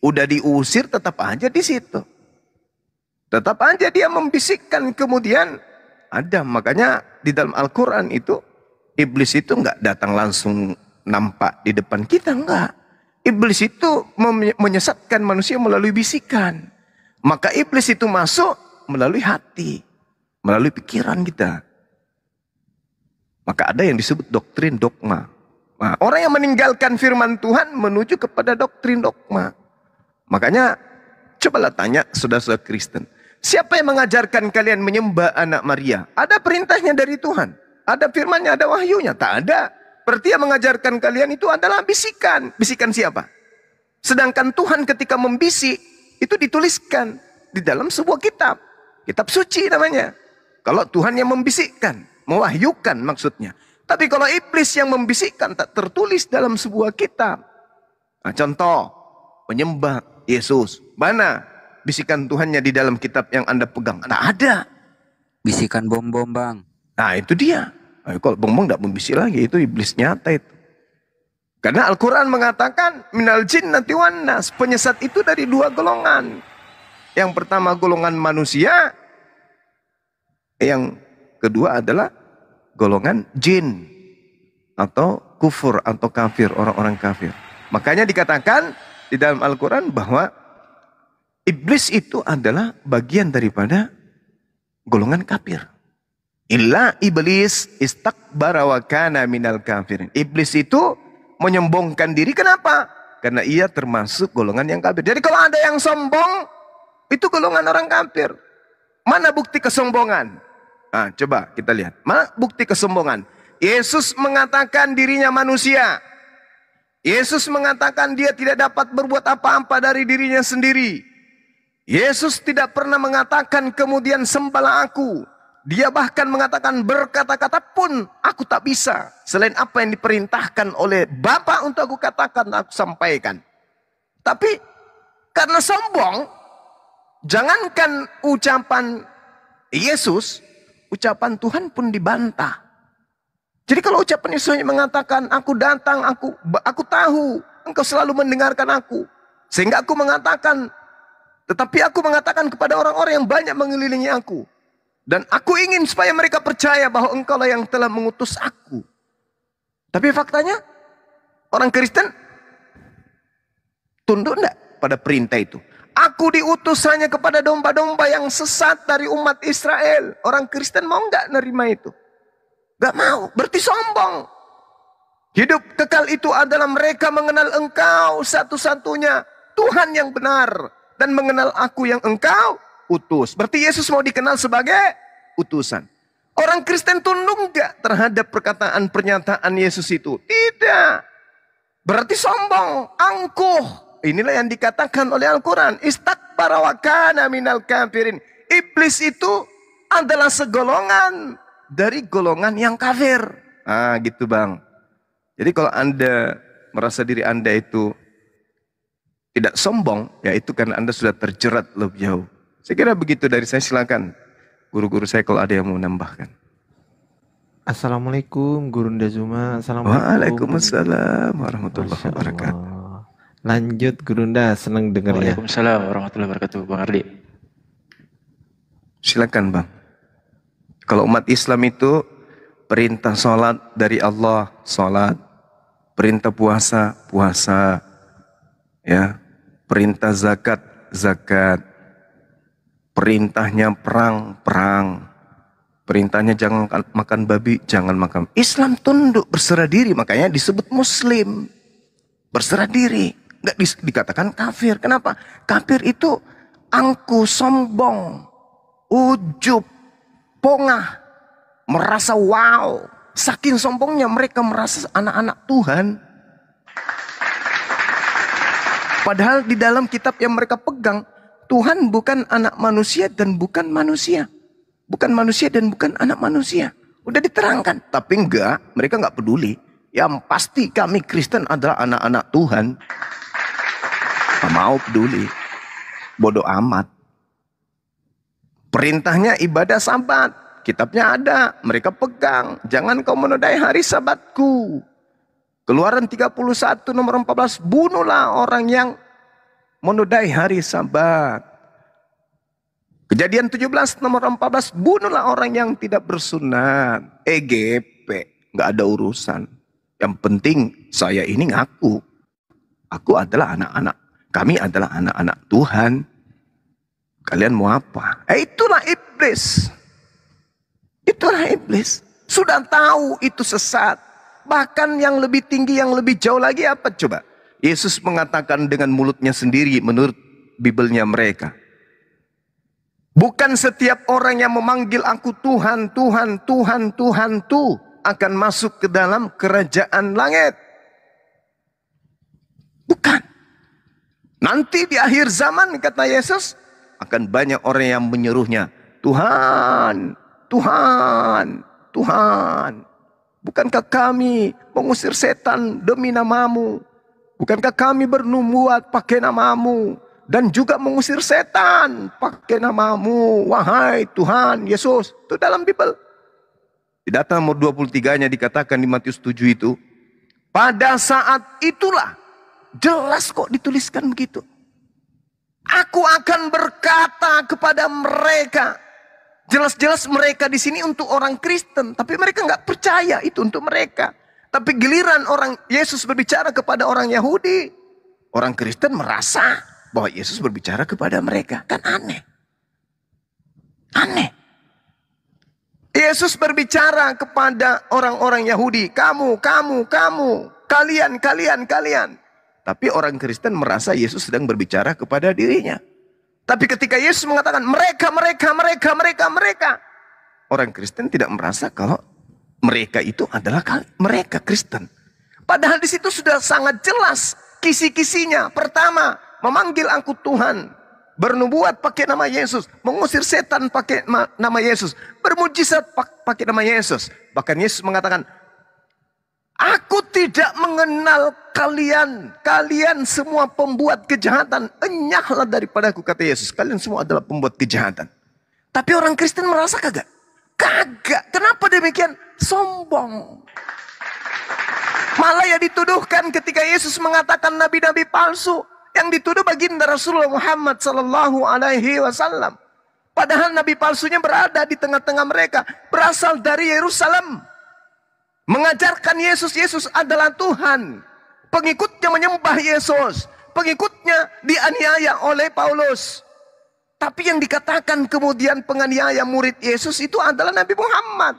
udah diusir tetap aja di situ. Tetap aja dia membisikkan kemudian ada makanya di dalam Al-Qur'an itu iblis itu enggak datang langsung nampak di depan kita enggak. Iblis itu menyesatkan manusia melalui bisikan. Maka iblis itu masuk melalui hati, melalui pikiran kita. Maka ada yang disebut doktrin dogma. Nah, orang yang meninggalkan firman Tuhan menuju kepada doktrin dogma. Makanya cobalah tanya saudara-saudara Kristen. Siapa yang mengajarkan kalian menyembah anak Maria? Ada perintahnya dari Tuhan. Ada firmannya, ada wahyunya. Tak ada. Berarti yang mengajarkan kalian itu adalah bisikan. Bisikan siapa? Sedangkan Tuhan ketika membisik, itu dituliskan di dalam sebuah kitab. Kitab suci namanya. Kalau Tuhan yang membisikkan, mewahyukan maksudnya. Tapi kalau iblis yang membisikkan tak tertulis dalam sebuah kitab. Nah, contoh, menyembah. Yesus. Mana bisikan Tuhannya di dalam kitab yang Anda pegang? Tak ada. Bisikan bom-bom bang. Nah itu dia. Nah, kalau bom-bom tidak membisik lagi. Itu iblis nyata itu. Karena Al-Quran mengatakan minal jin nanti wanas. Penyesat itu dari dua golongan. Yang pertama golongan manusia. Yang kedua adalah golongan jin. Atau kufur atau kafir. Orang-orang kafir. Makanya dikatakan di dalam Al-Quran bahwa iblis itu adalah bagian daripada golongan kafir. Illa iblis istakbara wa kana minal kafirin. Iblis itu menyombongkan diri kenapa? Karena ia termasuk golongan yang kafir. Jadi kalau ada yang sombong, itu golongan orang kafir. Mana bukti kesombongan? Nah, coba kita lihat. Mana bukti kesombongan? Yesus mengatakan dirinya manusia. Yesus mengatakan dia tidak dapat berbuat apa-apa dari dirinya sendiri. Yesus tidak pernah mengatakan kemudian sembahlah aku. Dia bahkan mengatakan berkata-kata pun aku tak bisa. Selain apa yang diperintahkan oleh Bapa untuk aku katakan, aku sampaikan. Tapi karena sombong, jangankan ucapan Yesus, ucapan Tuhan pun dibantah. Jadi kalau ucapan Yesus hanya mengatakan, aku datang, aku aku tahu, engkau selalu mendengarkan aku. Sehingga aku mengatakan, tetapi aku mengatakan kepada orang-orang yang banyak mengelilingi aku. Dan aku ingin supaya mereka percaya bahwa engkau lah yang telah mengutus aku. Tapi faktanya, orang Kristen tunduk enggak pada perintah itu. Aku diutus hanya kepada domba-domba yang sesat dari umat Israel. Orang Kristen mau enggak nerima itu? Gak mau, berarti sombong. Hidup kekal itu adalah mereka mengenal engkau satu-satunya. Tuhan yang benar. Dan mengenal aku yang engkau utus. Berarti Yesus mau dikenal sebagai utusan. Orang Kristen tunduk gak terhadap perkataan pernyataan Yesus itu? Tidak. Berarti sombong, angkuh. Inilah yang dikatakan oleh Al-Quran. Istak wa minal kafirin. Iblis itu adalah segolongan dari golongan yang kafir. Ah, gitu bang. Jadi kalau anda merasa diri anda itu tidak sombong, ya itu karena anda sudah terjerat lebih jauh. Saya kira begitu dari saya silakan. Guru-guru saya kalau ada yang mau menambahkan. Assalamualaikum Guru Zuma. Assalamualaikum. Waalaikumsalam warahmatullahi wabarakatuh. Lanjut Guru Nda senang dengarnya. Waalaikumsalam warahmatullahi wabarakatuh Bang Ardi. Silakan Bang. Kalau umat Islam itu perintah sholat dari Allah, sholat, Perintah puasa, puasa. Ya. Perintah zakat, zakat. Perintahnya perang, perang. Perintahnya jangan makan babi, jangan makan. Islam tunduk berserah diri, makanya disebut muslim. Berserah diri, nggak di, dikatakan kafir. Kenapa? Kafir itu angku, sombong, ujub, pongah, merasa wow. Saking sombongnya mereka merasa anak-anak Tuhan. Padahal di dalam kitab yang mereka pegang, Tuhan bukan anak manusia dan bukan manusia. Bukan manusia dan bukan anak manusia. Udah diterangkan. Tapi enggak, mereka enggak peduli. Yang pasti kami Kristen adalah anak-anak Tuhan. Gak mau peduli. Bodoh amat. Perintahnya ibadah sabat. Kitabnya ada, mereka pegang. Jangan kau menodai hari sabatku. Keluaran 31 nomor 14, bunuhlah orang yang menodai hari sabat. Kejadian 17 nomor 14, bunuhlah orang yang tidak bersunat. EGP, gak ada urusan. Yang penting saya ini ngaku. Aku adalah anak-anak, kami adalah anak-anak Tuhan. Kalian mau apa? Eh itulah iblis. Itulah iblis. Sudah tahu itu sesat. Bahkan yang lebih tinggi, yang lebih jauh lagi apa coba? Yesus mengatakan dengan mulutnya sendiri menurut Bibelnya mereka. Bukan setiap orang yang memanggil aku Tuhan, Tuhan, Tuhan, Tuhan, tuh akan masuk ke dalam kerajaan langit. Bukan. Nanti di akhir zaman kata Yesus, akan banyak orang yang menyeruhnya, Tuhan, Tuhan, Tuhan. Bukankah kami mengusir setan demi namamu? Bukankah kami bernubuat pakai namamu? Dan juga mengusir setan pakai namamu. Wahai Tuhan Yesus. Itu dalam Bible. Di data nomor 23-nya dikatakan di Matius 7 itu. Pada saat itulah. Jelas kok dituliskan begitu. Aku akan berkata kepada mereka. Jelas-jelas mereka di sini untuk orang Kristen, tapi mereka nggak percaya itu untuk mereka. Tapi giliran orang Yesus berbicara kepada orang Yahudi, orang Kristen merasa bahwa Yesus berbicara kepada mereka. Kan aneh. Aneh. Yesus berbicara kepada orang-orang Yahudi, kamu, kamu, kamu, kalian, kalian, kalian. Tapi orang Kristen merasa Yesus sedang berbicara kepada dirinya. Tapi ketika Yesus mengatakan mereka, mereka, mereka, mereka, mereka. Orang Kristen tidak merasa kalau mereka itu adalah mereka Kristen. Padahal di situ sudah sangat jelas kisi-kisinya. Pertama, memanggil aku Tuhan. Bernubuat pakai nama Yesus. Mengusir setan pakai nama Yesus. Bermujizat pakai nama Yesus. Bahkan Yesus mengatakan, Aku tidak mengenal kalian. Kalian semua pembuat kejahatan. Enyahlah daripada aku kata Yesus. Kalian semua adalah pembuat kejahatan. Tapi orang Kristen merasa kagak. Kagak. Kenapa demikian? Sombong. Malah ya dituduhkan ketika Yesus mengatakan nabi-nabi palsu. Yang dituduh baginda Rasulullah Muhammad Sallallahu Alaihi Wasallam. Padahal nabi palsunya berada di tengah-tengah mereka. Berasal dari Yerusalem. Mengajarkan Yesus, Yesus adalah Tuhan. Pengikutnya menyembah Yesus. Pengikutnya dianiaya oleh Paulus. Tapi yang dikatakan kemudian penganiaya murid Yesus itu adalah Nabi Muhammad.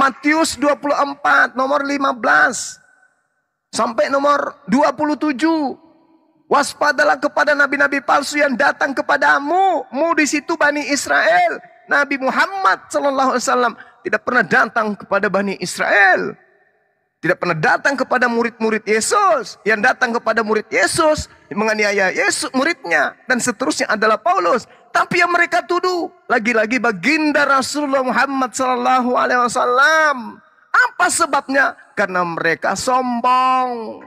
Matius 24 nomor 15 sampai nomor 27. Waspadalah kepada nabi-nabi palsu yang datang kepadamu. Mu di situ Bani Israel. Nabi Muhammad sallallahu alaihi wasallam tidak pernah datang kepada Bani Israel. Tidak pernah datang kepada murid-murid Yesus. Yang datang kepada murid Yesus, menganiaya Yesus, muridnya. Dan seterusnya adalah Paulus. Tapi yang mereka tuduh, lagi-lagi baginda Rasulullah Muhammad Sallallahu Alaihi Wasallam. Apa sebabnya? Karena mereka sombong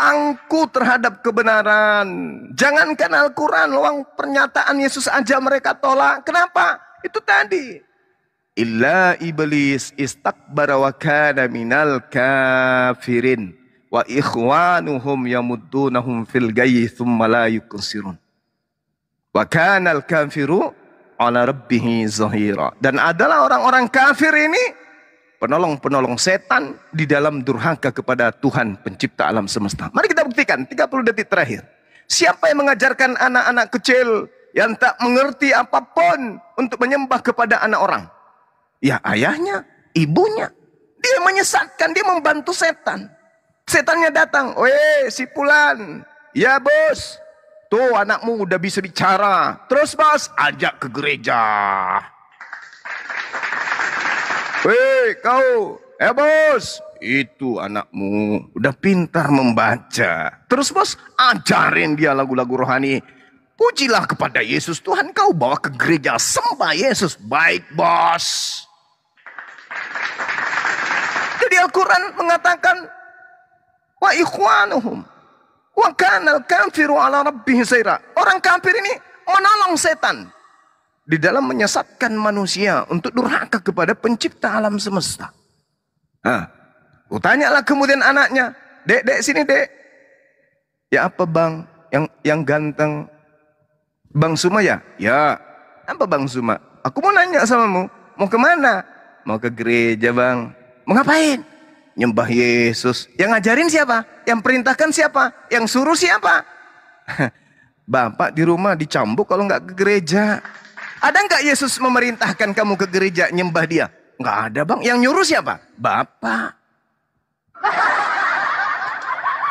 angku terhadap kebenaran. Jangankan Al-Quran, luang pernyataan Yesus aja mereka tolak. Kenapa? Itu tadi. Illa iblis istakbara wa kana minal kafirin wa ikhwanuhum yamuddunahum fil gayyi thumma la yukusirun. Wa kana al-kafiru ala rabbihi zahira. Dan adalah orang-orang kafir ini penolong-penolong setan di dalam durhaka kepada Tuhan pencipta alam semesta. Mari kita buktikan 30 detik terakhir. Siapa yang mengajarkan anak-anak kecil yang tak mengerti apapun untuk menyembah kepada anak orang. Ya ayahnya, ibunya. Dia menyesatkan, dia membantu setan. Setannya datang, weh si pulan. Ya bos, tuh anakmu udah bisa bicara. Terus bos, ajak ke gereja. Weh kau, eh bos, itu anakmu udah pintar membaca. Terus bos, ajarin dia lagu-lagu rohani. Ujilah kepada Yesus Tuhan kau bawa ke gereja sembah Yesus. Baik bos. Jadi Al-Quran mengatakan wa ikhwanuhum wa kanal kafiru ala rabbihi Orang kafir ini menolong setan di dalam menyesatkan manusia untuk durhaka kepada pencipta alam semesta. Nah, tanyalah kemudian anaknya, "Dek, dek sini, Dek." Ya apa, Bang? Yang yang ganteng, Bang Suma ya? Ya. Apa Bang Suma? Aku mau nanya sama mu. Mau kemana? Mau ke gereja bang. Mau ngapain? Nyembah Yesus. Yang ngajarin siapa? Yang perintahkan siapa? Yang suruh siapa? Bapak di rumah dicambuk kalau nggak ke gereja. Ada nggak Yesus memerintahkan kamu ke gereja nyembah dia? Nggak ada bang. Yang nyuruh siapa? Bapak.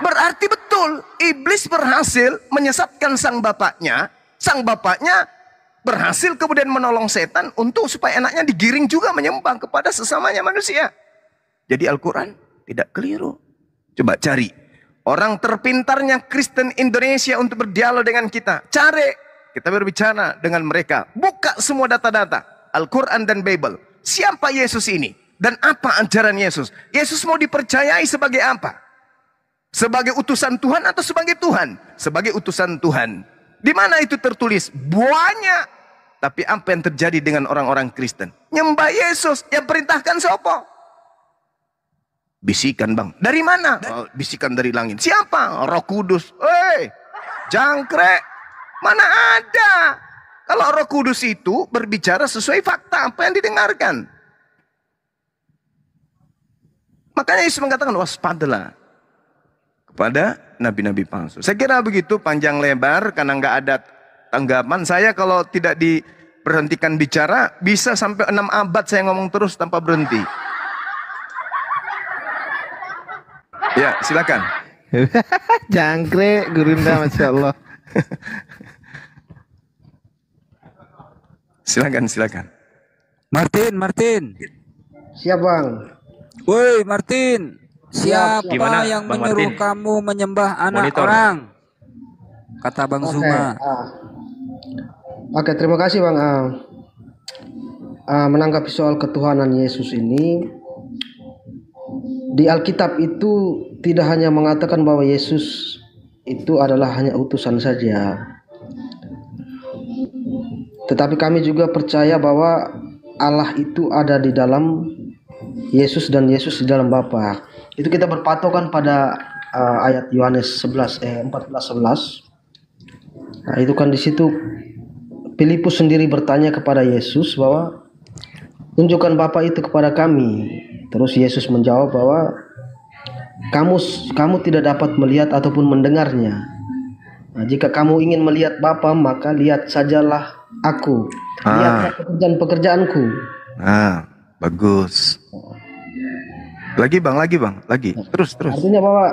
Berarti betul, iblis berhasil menyesatkan sang bapaknya sang bapaknya berhasil kemudian menolong setan untuk supaya anaknya digiring juga menyembah kepada sesamanya manusia. Jadi Al-Quran tidak keliru. Coba cari. Orang terpintarnya Kristen Indonesia untuk berdialog dengan kita. Cari. Kita berbicara dengan mereka. Buka semua data-data. Al-Quran dan Bible. Siapa Yesus ini? Dan apa ajaran Yesus? Yesus mau dipercayai sebagai apa? Sebagai utusan Tuhan atau sebagai Tuhan? Sebagai utusan Tuhan. Di mana itu tertulis? Banyak. Tapi apa yang terjadi dengan orang-orang Kristen? Nyembah Yesus yang perintahkan sopo. Bisikan bang. Dari mana? Oh, bisikan dari langit. Siapa? Oh, roh Kudus. Hei, jangkrek. Mana ada? Kalau roh kudus itu berbicara sesuai fakta apa yang didengarkan. Makanya Yesus mengatakan waspadalah kepada nabi-nabi palsu. Saya kira begitu panjang lebar karena nggak ada tanggapan. Saya kalau tidak diperhentikan bicara bisa sampai enam abad saya ngomong terus tanpa berhenti. Ya silakan. Jangkrik gurunda masya Allah. silakan silakan. Martin Martin. Siap bang. Woi Martin. Siapa Gimana, yang Bang menyuruh Martin? kamu menyembah anak Monitor. orang? Kata Bang okay. Zuma. Ah. Oke, okay, terima kasih Bang. Uh, uh, menanggapi soal ketuhanan Yesus ini, di Alkitab itu tidak hanya mengatakan bahwa Yesus itu adalah hanya utusan saja. Tetapi kami juga percaya bahwa Allah itu ada di dalam Yesus dan Yesus di dalam Bapa itu kita berpatokan pada uh, ayat Yohanes 11 eh 14 11. Nah, itu kan di situ Filipus sendiri bertanya kepada Yesus bahwa tunjukkan Bapa itu kepada kami. Terus Yesus menjawab bahwa kamu kamu tidak dapat melihat ataupun mendengarnya. Nah, jika kamu ingin melihat Bapa, maka lihat sajalah aku. lihat lihat ah. pekerjaan-pekerjaanku. Ah, bagus. Lagi bang, lagi bang, lagi. Nah, terus, terus. Artinya bahwa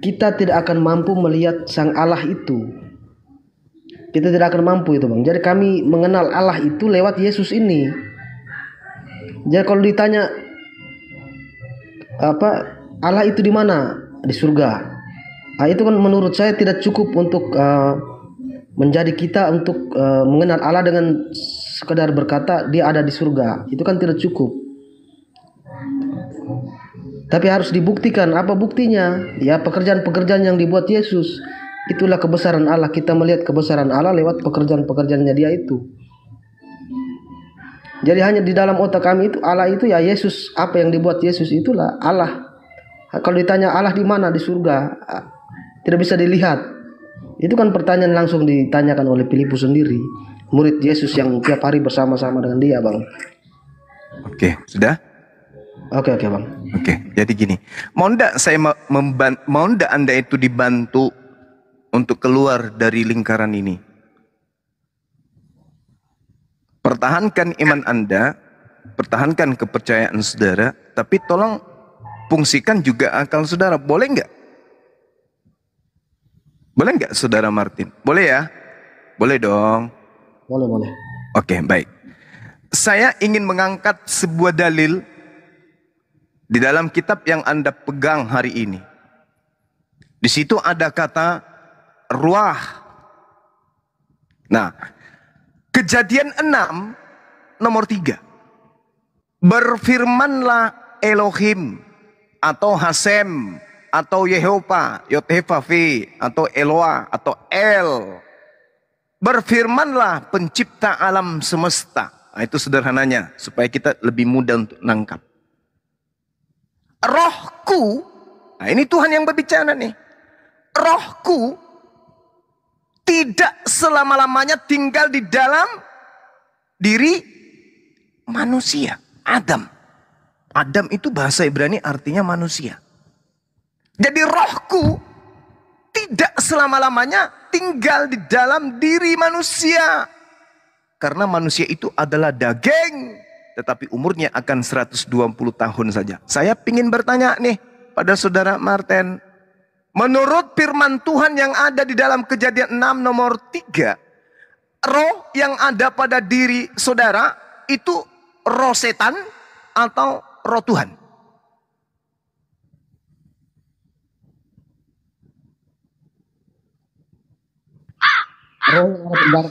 kita tidak akan mampu melihat sang Allah itu. Kita tidak akan mampu itu bang. Jadi kami mengenal Allah itu lewat Yesus ini. Jadi kalau ditanya apa Allah itu di mana? Di surga. Nah, itu kan menurut saya tidak cukup untuk uh, menjadi kita untuk uh, mengenal Allah dengan sekedar berkata dia ada di surga. Itu kan tidak cukup tapi harus dibuktikan apa buktinya? Ya, pekerjaan-pekerjaan yang dibuat Yesus. Itulah kebesaran Allah. Kita melihat kebesaran Allah lewat pekerjaan-pekerjaannya dia itu. Jadi hanya di dalam otak kami itu Allah itu ya Yesus. Apa yang dibuat Yesus itulah Allah. Kalau ditanya Allah di mana di surga, tidak bisa dilihat. Itu kan pertanyaan langsung ditanyakan oleh Filipus sendiri, murid Yesus yang tiap hari bersama-sama dengan dia, Bang. Oke, sudah? Oke oke bang. Oke, jadi gini, mau ndak saya memban, mau ndak anda itu dibantu untuk keluar dari lingkaran ini? Pertahankan iman anda, pertahankan kepercayaan saudara, tapi tolong fungsikan juga akal saudara. Boleh nggak? Boleh nggak saudara Martin? Boleh ya? Boleh dong. Boleh boleh. Oke baik. Saya ingin mengangkat sebuah dalil di dalam kitab yang Anda pegang hari ini. Di situ ada kata ruah. Nah, kejadian enam nomor tiga, Berfirmanlah Elohim atau Hasem atau Yehova, Yotefafi, atau Eloa, atau El. Berfirmanlah pencipta alam semesta. Nah, itu sederhananya, supaya kita lebih mudah untuk nangkap rohku, nah ini Tuhan yang berbicara nih. Rohku tidak selama-lamanya tinggal di dalam diri manusia, Adam. Adam itu bahasa Ibrani artinya manusia. Jadi rohku tidak selama-lamanya tinggal di dalam diri manusia. Karena manusia itu adalah daging tetapi umurnya akan 120 tahun saja. Saya ingin bertanya nih pada saudara Martin. Menurut firman Tuhan yang ada di dalam kejadian 6 nomor 3, roh yang ada pada diri saudara itu roh setan atau roh Tuhan? Roh yang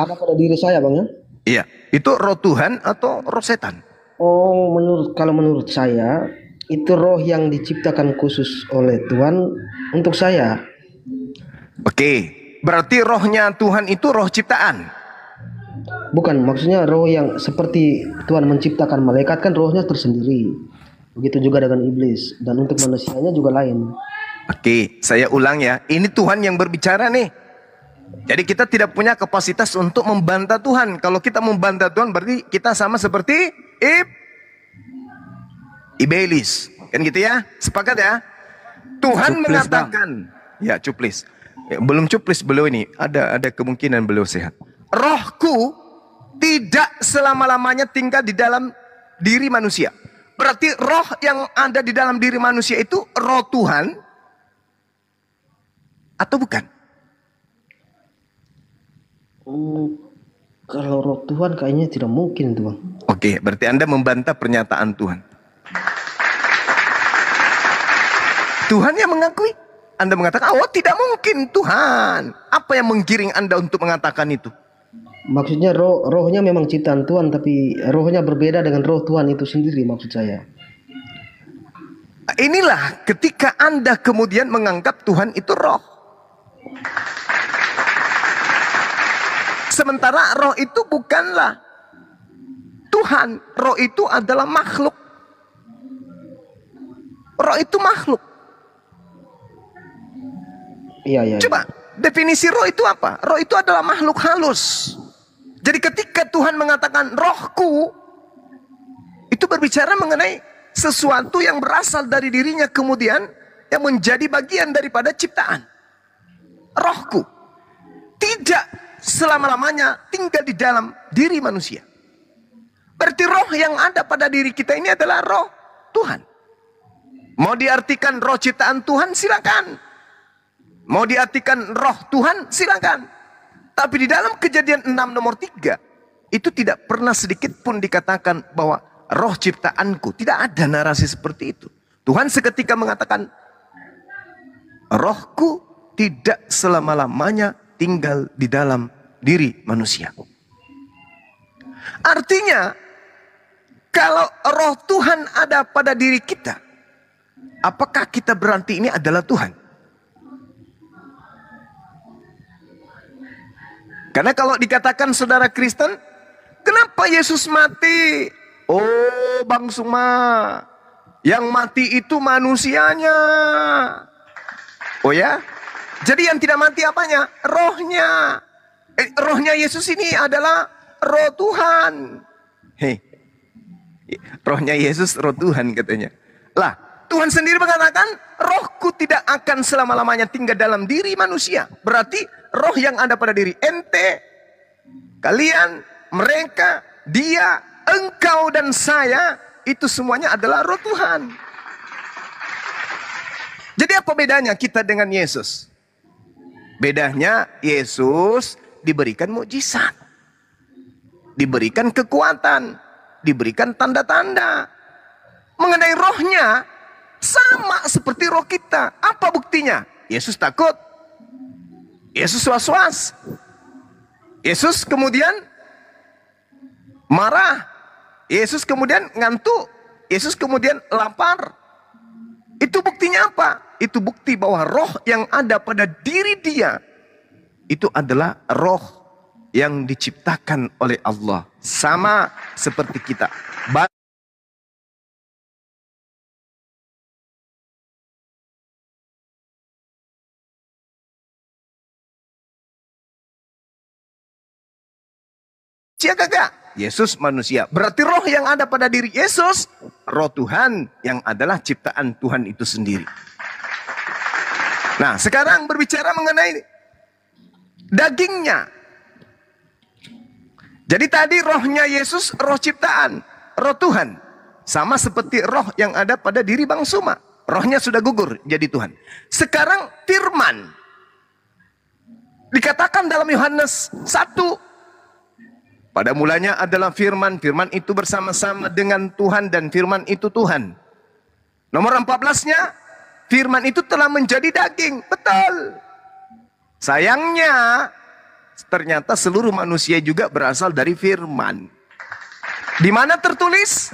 ada pada diri saya bang ya? Iya, itu roh Tuhan atau roh setan? Oh, menurut kalau menurut saya itu roh yang diciptakan khusus oleh Tuhan untuk saya. Oke, berarti rohnya Tuhan itu roh ciptaan. Bukan, maksudnya roh yang seperti Tuhan menciptakan malaikat kan rohnya tersendiri. Begitu juga dengan iblis dan untuk manusianya juga lain. Oke, saya ulang ya. Ini Tuhan yang berbicara nih. Jadi kita tidak punya kapasitas untuk membantah Tuhan. Kalau kita membantah Tuhan berarti kita sama seperti Ib Ibelis. Kan gitu ya? Sepakat ya? Tuhan cuplis mengatakan, bang. ya cuplis. Ya, belum cuplis beliau ini, ada ada kemungkinan beliau sehat. Rohku tidak selama-lamanya tinggal di dalam diri manusia. Berarti roh yang ada di dalam diri manusia itu roh Tuhan atau bukan? Oh, kalau roh Tuhan kayaknya tidak mungkin Tuhan. bang. Oke, berarti Anda membantah pernyataan Tuhan. Tuhan yang mengakui. Anda mengatakan, oh tidak mungkin Tuhan. Apa yang menggiring Anda untuk mengatakan itu? Maksudnya roh, rohnya memang ciptaan Tuhan, tapi rohnya berbeda dengan roh Tuhan itu sendiri maksud saya. Inilah ketika Anda kemudian menganggap Tuhan itu roh. Sementara roh itu bukanlah Tuhan. Roh itu adalah makhluk. Roh itu makhluk. Iya, iya. Coba iya. definisi roh itu apa? Roh itu adalah makhluk halus. Jadi ketika Tuhan mengatakan rohku, itu berbicara mengenai sesuatu yang berasal dari dirinya kemudian yang menjadi bagian daripada ciptaan. Rohku. Tidak selama-lamanya tinggal di dalam diri manusia. Berarti roh yang ada pada diri kita ini adalah roh Tuhan. Mau diartikan roh ciptaan Tuhan silakan. Mau diartikan roh Tuhan silakan. Tapi di dalam kejadian 6 nomor 3 itu tidak pernah sedikit pun dikatakan bahwa roh ciptaanku. Tidak ada narasi seperti itu. Tuhan seketika mengatakan rohku tidak selama-lamanya tinggal di dalam diri manusia. Artinya, kalau roh Tuhan ada pada diri kita, apakah kita berarti ini adalah Tuhan? Karena kalau dikatakan saudara Kristen, kenapa Yesus mati? Oh, Bang Suma, yang mati itu manusianya. Oh ya? Jadi yang tidak mati apanya? Rohnya. Eh, rohnya Yesus ini adalah roh Tuhan. Hei. Rohnya Yesus roh Tuhan katanya. Lah, Tuhan sendiri mengatakan rohku tidak akan selama-lamanya tinggal dalam diri manusia. Berarti roh yang ada pada diri ente, kalian, mereka, dia, engkau dan saya itu semuanya adalah roh Tuhan. Jadi apa bedanya kita dengan Yesus? Bedanya Yesus diberikan mukjizat. Diberikan kekuatan, diberikan tanda-tanda. Mengenai rohnya sama seperti roh kita. Apa buktinya? Yesus takut. Yesus was-was. Yesus kemudian marah. Yesus kemudian ngantuk. Yesus kemudian lapar. Itu buktinya apa? itu bukti bahwa roh yang ada pada diri dia itu adalah roh yang diciptakan oleh Allah sama seperti kita. Siapa gak? Yesus manusia. Berarti roh yang ada pada diri Yesus, roh Tuhan yang adalah ciptaan Tuhan itu sendiri. Nah, sekarang berbicara mengenai dagingnya. Jadi tadi rohnya Yesus roh ciptaan, roh Tuhan. Sama seperti roh yang ada pada diri Bang Suma. Rohnya sudah gugur jadi Tuhan. Sekarang firman. Dikatakan dalam Yohanes 1 pada mulanya adalah firman, firman itu bersama-sama dengan Tuhan dan firman itu Tuhan. Nomor 14-nya Firman itu telah menjadi daging. Betul. Sayangnya, ternyata seluruh manusia juga berasal dari firman. Di mana tertulis?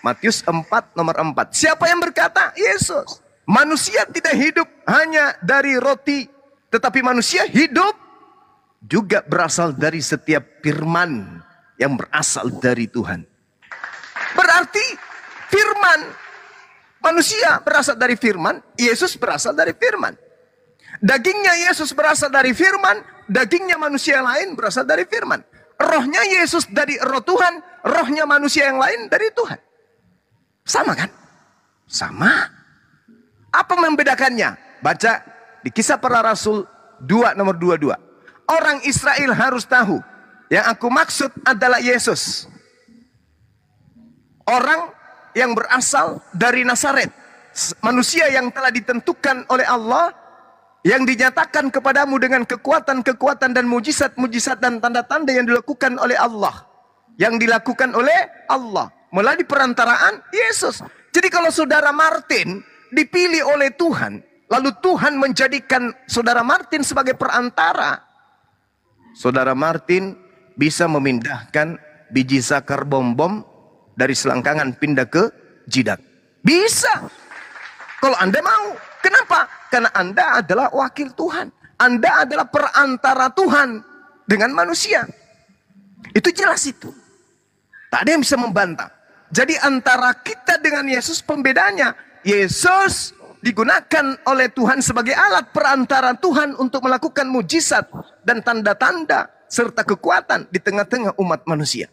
Matius 4 nomor 4. Siapa yang berkata? Yesus. Manusia tidak hidup hanya dari roti, tetapi manusia hidup juga berasal dari setiap firman yang berasal dari Tuhan. Berarti firman Manusia berasal dari firman, Yesus berasal dari firman. Dagingnya Yesus berasal dari firman, dagingnya manusia lain berasal dari firman. Rohnya Yesus dari roh Tuhan, rohnya manusia yang lain dari Tuhan. Sama kan? Sama. Apa membedakannya? Baca di kisah para rasul 2 nomor 22. Orang Israel harus tahu. Yang aku maksud adalah Yesus. Orang yang berasal dari Nasaret. Manusia yang telah ditentukan oleh Allah yang dinyatakan kepadamu dengan kekuatan-kekuatan dan mujizat-mujizat dan tanda-tanda yang dilakukan oleh Allah. Yang dilakukan oleh Allah melalui perantaraan Yesus. Jadi kalau saudara Martin dipilih oleh Tuhan, lalu Tuhan menjadikan saudara Martin sebagai perantara. Saudara Martin bisa memindahkan biji zakar bom-bom dari selangkangan pindah ke jidat. Bisa. Kalau Anda mau. Kenapa? Karena Anda adalah wakil Tuhan. Anda adalah perantara Tuhan dengan manusia. Itu jelas itu. Tak ada yang bisa membantah. Jadi antara kita dengan Yesus pembedanya. Yesus digunakan oleh Tuhan sebagai alat perantara Tuhan untuk melakukan mujizat dan tanda-tanda serta kekuatan di tengah-tengah umat manusia.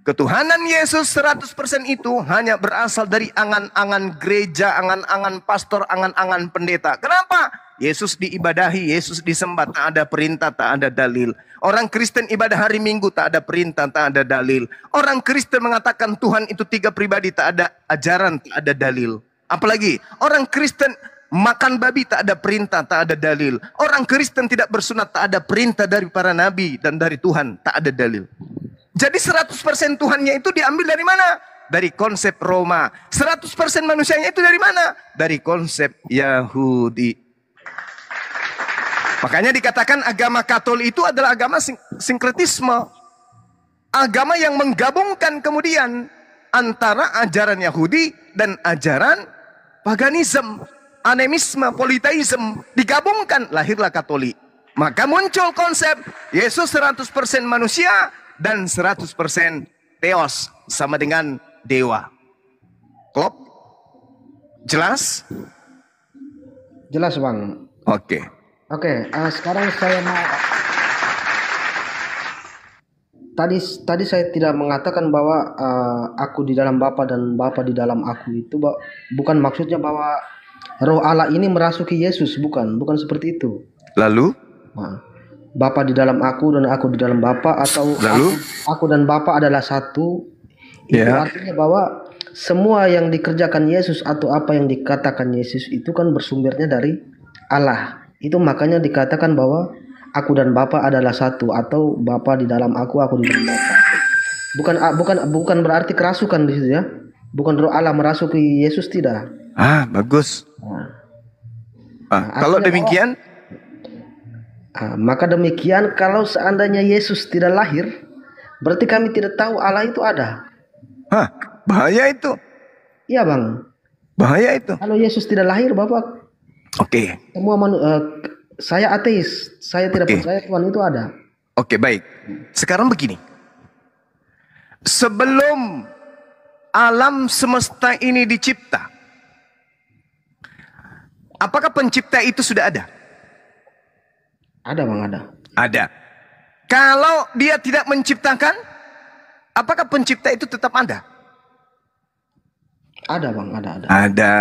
Ketuhanan Yesus 100% itu hanya berasal dari angan-angan gereja, angan-angan pastor, angan-angan pendeta. Kenapa? Yesus diibadahi, Yesus disembah, tak ada perintah, tak ada dalil. Orang Kristen ibadah hari Minggu, tak ada perintah, tak ada dalil. Orang Kristen mengatakan Tuhan itu tiga pribadi, tak ada ajaran, tak ada dalil. Apalagi orang Kristen makan babi tak ada perintah, tak ada dalil. Orang Kristen tidak bersunat, tak ada perintah dari para nabi dan dari Tuhan, tak ada dalil. Jadi 100% Tuhannya itu diambil dari mana? Dari konsep Roma. 100% manusianya itu dari mana? Dari konsep Yahudi. Makanya dikatakan agama Katolik itu adalah agama sink sinkretisme. Agama yang menggabungkan kemudian antara ajaran Yahudi dan ajaran paganisme, animisme, politeisme digabungkan lahirlah Katolik. Maka muncul konsep Yesus 100% manusia, dan 100% teos sama dengan dewa. Klop? Jelas? Jelas bang. Oke. Okay. Oke, okay, uh, eh, sekarang saya mau. Tadi tadi saya tidak mengatakan bahwa uh, aku di dalam Bapa dan Bapa di dalam aku itu bah, bukan maksudnya bahwa Roh Allah ini merasuki Yesus, bukan, bukan seperti itu. Lalu? Nah, Bapa di dalam aku dan aku di dalam Bapa atau Lalu? Aku, aku dan Bapa adalah satu. Itu ya. artinya bahwa semua yang dikerjakan Yesus atau apa yang dikatakan Yesus itu kan bersumbernya dari Allah. Itu makanya dikatakan bahwa aku dan Bapa adalah satu atau Bapa di dalam aku, aku di dalam Bapa. Bukan ah, bukan bukan berarti kerasukan di situ ya. Bukan roh Allah merasuki Yesus tidak. Ah, bagus. Nah. Ah, nah, kalau demikian Nah, maka demikian kalau seandainya Yesus tidak lahir, berarti kami tidak tahu Allah itu ada. Hah, bahaya itu. Iya, Bang. Bahaya itu. Kalau Yesus tidak lahir, Bapak. Oke. Okay. Semua manu uh, saya ateis, saya tidak okay. percaya Tuhan itu ada. Oke, okay, baik. Sekarang begini. Sebelum alam semesta ini dicipta, apakah pencipta itu sudah ada? Ada bang, ada. Ada. Kalau dia tidak menciptakan, apakah pencipta itu tetap ada? Ada bang, ada, ada. Ada.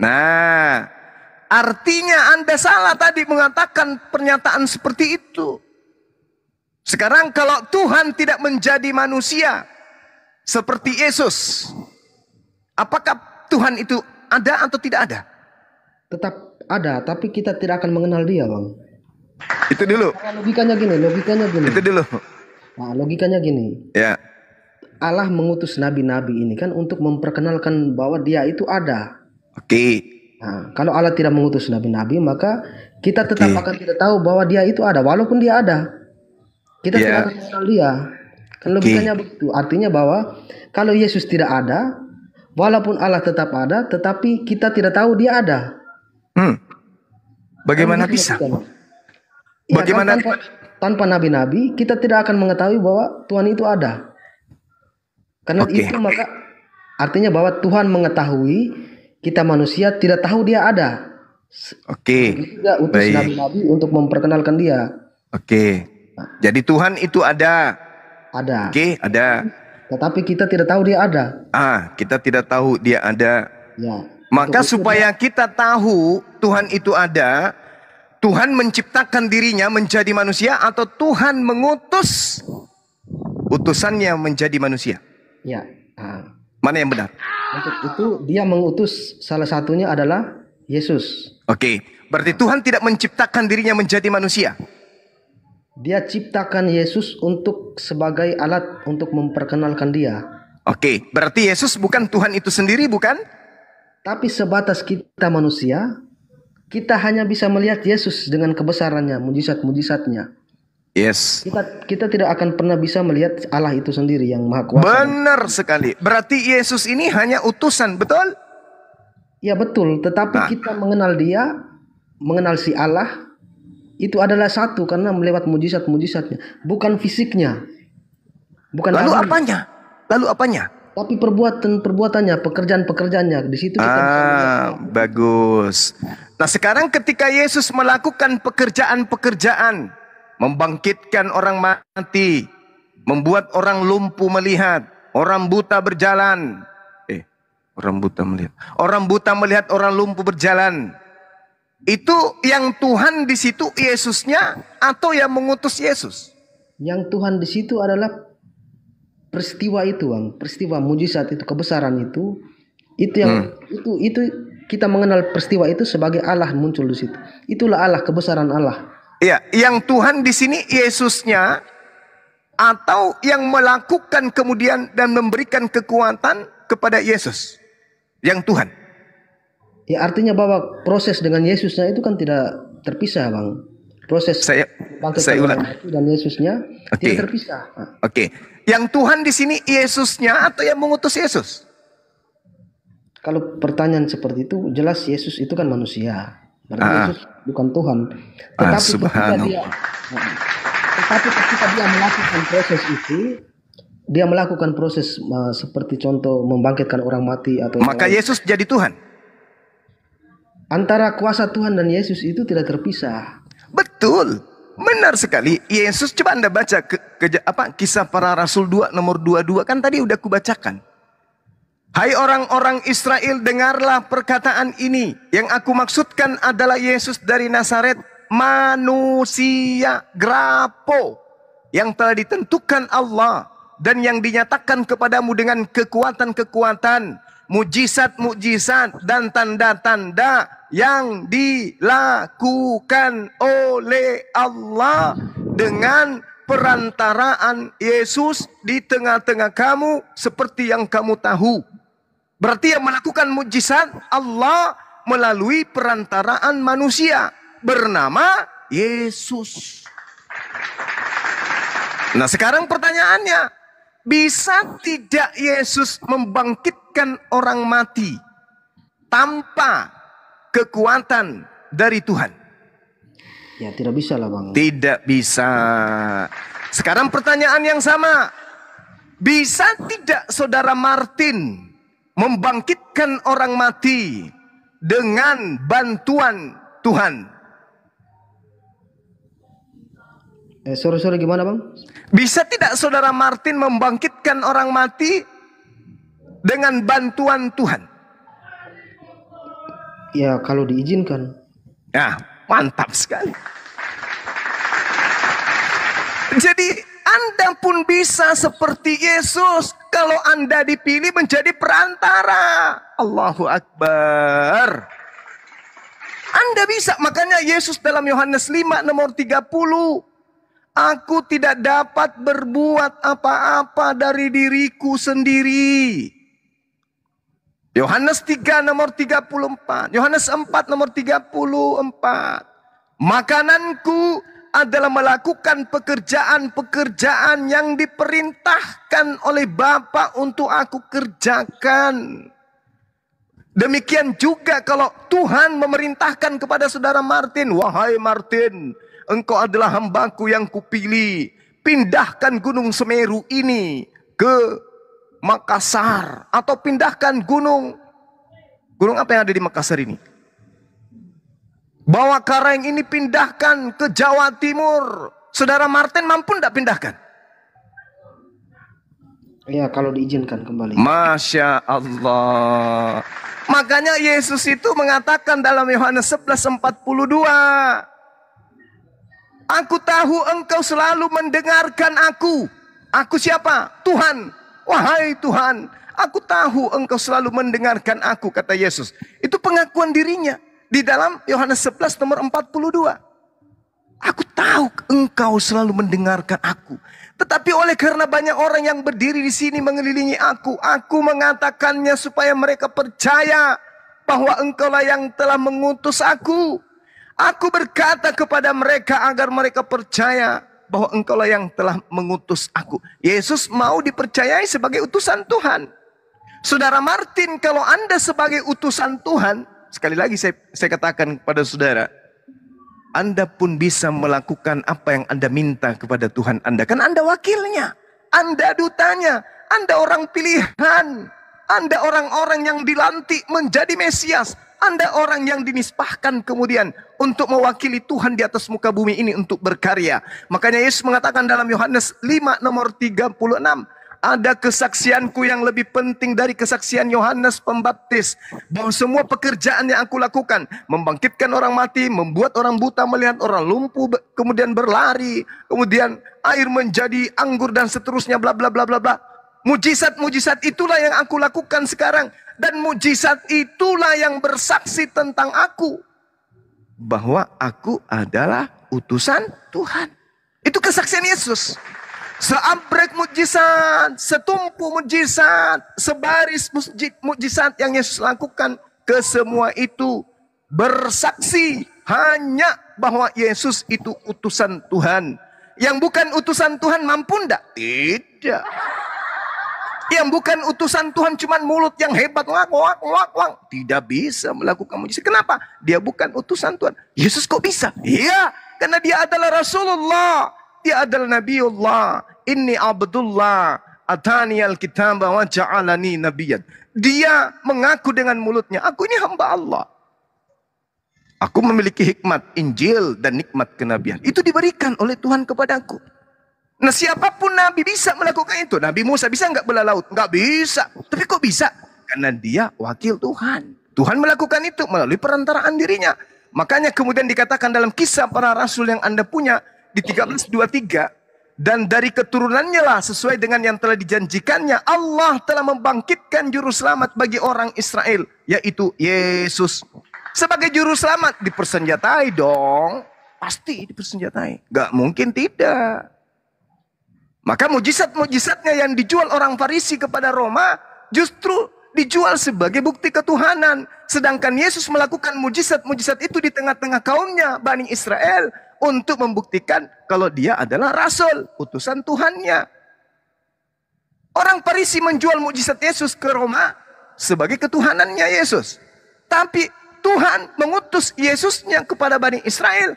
Nah, artinya Anda salah tadi mengatakan pernyataan seperti itu. Sekarang kalau Tuhan tidak menjadi manusia seperti Yesus, apakah Tuhan itu ada atau tidak ada? Tetap ada, tapi kita tidak akan mengenal dia bang. Itu dulu. Nah, logikanya gini, logikanya gini. Itu dulu. Nah, logikanya gini. Ya. Allah mengutus nabi-nabi ini kan untuk memperkenalkan bahwa dia itu ada. Oke. Okay. Nah, kalau Allah tidak mengutus nabi-nabi, maka kita tetap okay. akan tidak tahu bahwa dia itu ada, walaupun dia ada. Kita yeah. tidak akan mengenal dia. Kan logikanya okay. begitu. Artinya bahwa kalau Yesus tidak ada, walaupun Allah tetap ada, tetapi kita tidak tahu dia ada. Hmm. Bagaimana kan bisa? Bagaimana tanpa, tanpa nabi-nabi kita tidak akan mengetahui bahwa Tuhan itu ada. Karena okay. itu maka artinya bahwa Tuhan mengetahui kita manusia tidak tahu dia ada. Oke. Okay. Juga utus nabi-nabi untuk memperkenalkan dia. Oke. Okay. Nah. Jadi Tuhan itu ada. Ada. Oke, okay, ada. Tetapi kita tidak tahu dia ada. Ah, kita tidak tahu dia ada. Ya. Maka supaya kita tahu Tuhan itu ada, Tuhan menciptakan dirinya menjadi manusia atau Tuhan mengutus utusannya menjadi manusia? Ya. Ah. Mana yang benar? Untuk itu dia mengutus salah satunya adalah Yesus. Oke, berarti Tuhan tidak menciptakan dirinya menjadi manusia. Dia ciptakan Yesus untuk sebagai alat untuk memperkenalkan dia. Oke, berarti Yesus bukan Tuhan itu sendiri, bukan? Tapi sebatas kita manusia, kita hanya bisa melihat Yesus dengan kebesarannya, mujizat-mujizatnya. Yes. Kita kita tidak akan pernah bisa melihat Allah itu sendiri yang maha kuasa. Benar sekali. Berarti Yesus ini hanya utusan, betul? Ya betul. Tetapi nah. kita mengenal Dia, mengenal si Allah itu adalah satu karena melewat mujizat-mujizatnya, bukan fisiknya. Bukan. Lalu apanya? Lalu apanya? tapi perbuatan perbuatannya, pekerjaan-pekerjaannya di situ kita Ah, bagus. Nah, sekarang ketika Yesus melakukan pekerjaan-pekerjaan, membangkitkan orang mati, membuat orang lumpuh melihat, orang buta berjalan. Eh, orang buta melihat. Orang buta melihat orang lumpuh berjalan. Itu yang Tuhan di situ Yesusnya atau yang mengutus Yesus? Yang Tuhan di situ adalah peristiwa itu bang peristiwa mujizat itu kebesaran itu itu yang hmm. itu itu kita mengenal peristiwa itu sebagai Allah muncul di situ itulah Allah kebesaran Allah ya yang Tuhan di sini Yesusnya atau yang melakukan kemudian dan memberikan kekuatan kepada Yesus yang Tuhan ya artinya bahwa proses dengan Yesusnya itu kan tidak terpisah bang proses saya saya ulang dan Yesusnya okay. tidak terpisah oke okay. Yang Tuhan di sini Yesusnya atau yang mengutus Yesus? Kalau pertanyaan seperti itu, jelas Yesus itu kan manusia. Berarti ah. Yesus bukan Tuhan. Ah, tetapi ah, ketika dia, tetapi ketika dia melakukan proses itu, dia melakukan proses uh, seperti contoh membangkitkan orang mati atau maka Yesus jadi Tuhan. Antara kuasa Tuhan dan Yesus itu tidak terpisah. Betul. Benar sekali, Yesus coba Anda baca ke, ke, apa kisah para rasul 2 nomor 22 kan tadi udah kubacakan. Hai orang-orang Israel, dengarlah perkataan ini. Yang aku maksudkan adalah Yesus dari Nazaret, manusia grapo yang telah ditentukan Allah dan yang dinyatakan kepadamu dengan kekuatan-kekuatan mujizat-mujizat dan tanda-tanda yang dilakukan oleh Allah dengan perantaraan Yesus di tengah-tengah kamu seperti yang kamu tahu. Berarti yang melakukan mujizat Allah melalui perantaraan manusia bernama Yesus. Nah sekarang pertanyaannya, bisa tidak Yesus membangkit orang mati tanpa kekuatan dari Tuhan. Ya tidak bisa lah bang. Tidak bisa. Sekarang pertanyaan yang sama. Bisa tidak saudara Martin membangkitkan orang mati dengan bantuan Tuhan? Eh, sorry, sorry, gimana bang? Bisa tidak saudara Martin membangkitkan orang mati dengan bantuan Tuhan? Ya, kalau diizinkan. Ya, mantap sekali. Jadi anda pun bisa seperti Yesus kalau Anda dipilih menjadi perantara. Allahu Akbar. Anda bisa, makanya Yesus dalam Yohanes 5 nomor 30. Aku tidak dapat berbuat apa-apa dari diriku sendiri. Yohanes 3 nomor 34. Yohanes 4 nomor 34. Makananku adalah melakukan pekerjaan-pekerjaan yang diperintahkan oleh Bapa untuk aku kerjakan. Demikian juga kalau Tuhan memerintahkan kepada saudara Martin, "Wahai Martin, engkau adalah hambaku yang kupilih. Pindahkan gunung Semeru ini ke Makassar atau pindahkan gunung. Gunung apa yang ada di Makassar ini? Bawa Karang ini pindahkan ke Jawa Timur. Saudara Martin mampu tidak pindahkan? Iya, kalau diizinkan kembali. Masya Allah. Makanya Yesus itu mengatakan dalam Yohanes 11:42, Aku tahu engkau selalu mendengarkan aku. Aku siapa? Tuhan. Wahai Tuhan, aku tahu engkau selalu mendengarkan aku, kata Yesus. Itu pengakuan dirinya di dalam Yohanes 11 nomor 42. Aku tahu engkau selalu mendengarkan aku. Tetapi oleh karena banyak orang yang berdiri di sini mengelilingi aku, aku mengatakannya supaya mereka percaya bahwa engkaulah yang telah mengutus aku. Aku berkata kepada mereka agar mereka percaya bahwa engkaulah yang telah mengutus aku. Yesus mau dipercayai sebagai utusan Tuhan. Saudara Martin, kalau Anda sebagai utusan Tuhan, sekali lagi saya, saya katakan kepada saudara, Anda pun bisa melakukan apa yang Anda minta kepada Tuhan Anda. Kan Anda wakilnya, Anda dutanya, Anda orang pilihan, Anda orang-orang yang dilantik menjadi Mesias. Anda orang yang dinisbahkan kemudian untuk mewakili Tuhan di atas muka bumi ini untuk berkarya. Makanya Yesus mengatakan dalam Yohanes 5 nomor 36, ada kesaksianku yang lebih penting dari kesaksian Yohanes Pembaptis bahwa semua pekerjaan yang aku lakukan membangkitkan orang mati, membuat orang buta melihat, orang lumpuh kemudian berlari, kemudian air menjadi anggur dan seterusnya bla bla bla bla bla. Mujizat-mujizat itulah yang aku lakukan sekarang dan mujizat itulah yang bersaksi tentang aku. Bahwa aku adalah utusan Tuhan. Itu kesaksian Yesus. Seabrek mujizat, setumpu mujizat, sebaris mujizat yang Yesus lakukan. Ke semua itu bersaksi hanya bahwa Yesus itu utusan Tuhan. Yang bukan utusan Tuhan mampu enggak? Tidak. Yang bukan utusan Tuhan cuman mulut yang hebat. Wak, wak, wak, wak. Tidak bisa melakukan mujizat. Kenapa? Dia bukan utusan Tuhan. Yesus kok bisa? Iya. Karena dia adalah Rasulullah. Dia adalah Nabiullah. Ini Abdullah. Atani alkitab kitab wa ja'alani nabiyan. Dia mengaku dengan mulutnya. Aku ini hamba Allah. Aku memiliki hikmat Injil dan nikmat kenabian. Itu diberikan oleh Tuhan kepadaku. Nah siapapun Nabi bisa melakukan itu. Nabi Musa bisa nggak belah laut? Nggak bisa. Tapi kok bisa? Karena dia wakil Tuhan. Tuhan melakukan itu melalui perantaraan dirinya. Makanya kemudian dikatakan dalam kisah para rasul yang Anda punya di 1323 dan dari keturunannya lah sesuai dengan yang telah dijanjikannya Allah telah membangkitkan juru selamat bagi orang Israel yaitu Yesus. Sebagai juru selamat dipersenjatai dong. Pasti dipersenjatai. Gak mungkin tidak. Maka mujizat-mujizatnya yang dijual orang Farisi kepada Roma justru dijual sebagai bukti ketuhanan. Sedangkan Yesus melakukan mujizat-mujizat itu di tengah-tengah kaumnya, Bani Israel, untuk membuktikan kalau dia adalah rasul, utusan Tuhannya. Orang Farisi menjual mujizat Yesus ke Roma sebagai ketuhanannya Yesus. Tapi Tuhan mengutus Yesusnya kepada Bani Israel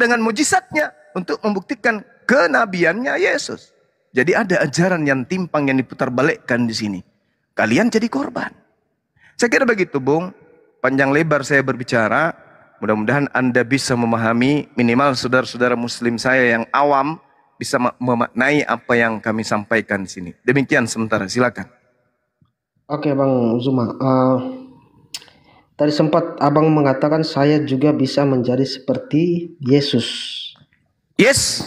dengan mujizatnya untuk membuktikan kenabiannya Yesus. Jadi ada ajaran yang timpang yang diputar balikkan di sini. Kalian jadi korban. Saya kira begitu, Bung. Panjang lebar saya berbicara, mudah-mudahan Anda bisa memahami minimal saudara-saudara muslim saya yang awam bisa memaknai apa yang kami sampaikan di sini. Demikian sementara, silakan. Oke, Bang Zuma. Uh, tadi sempat Abang mengatakan saya juga bisa menjadi seperti Yesus. Yes.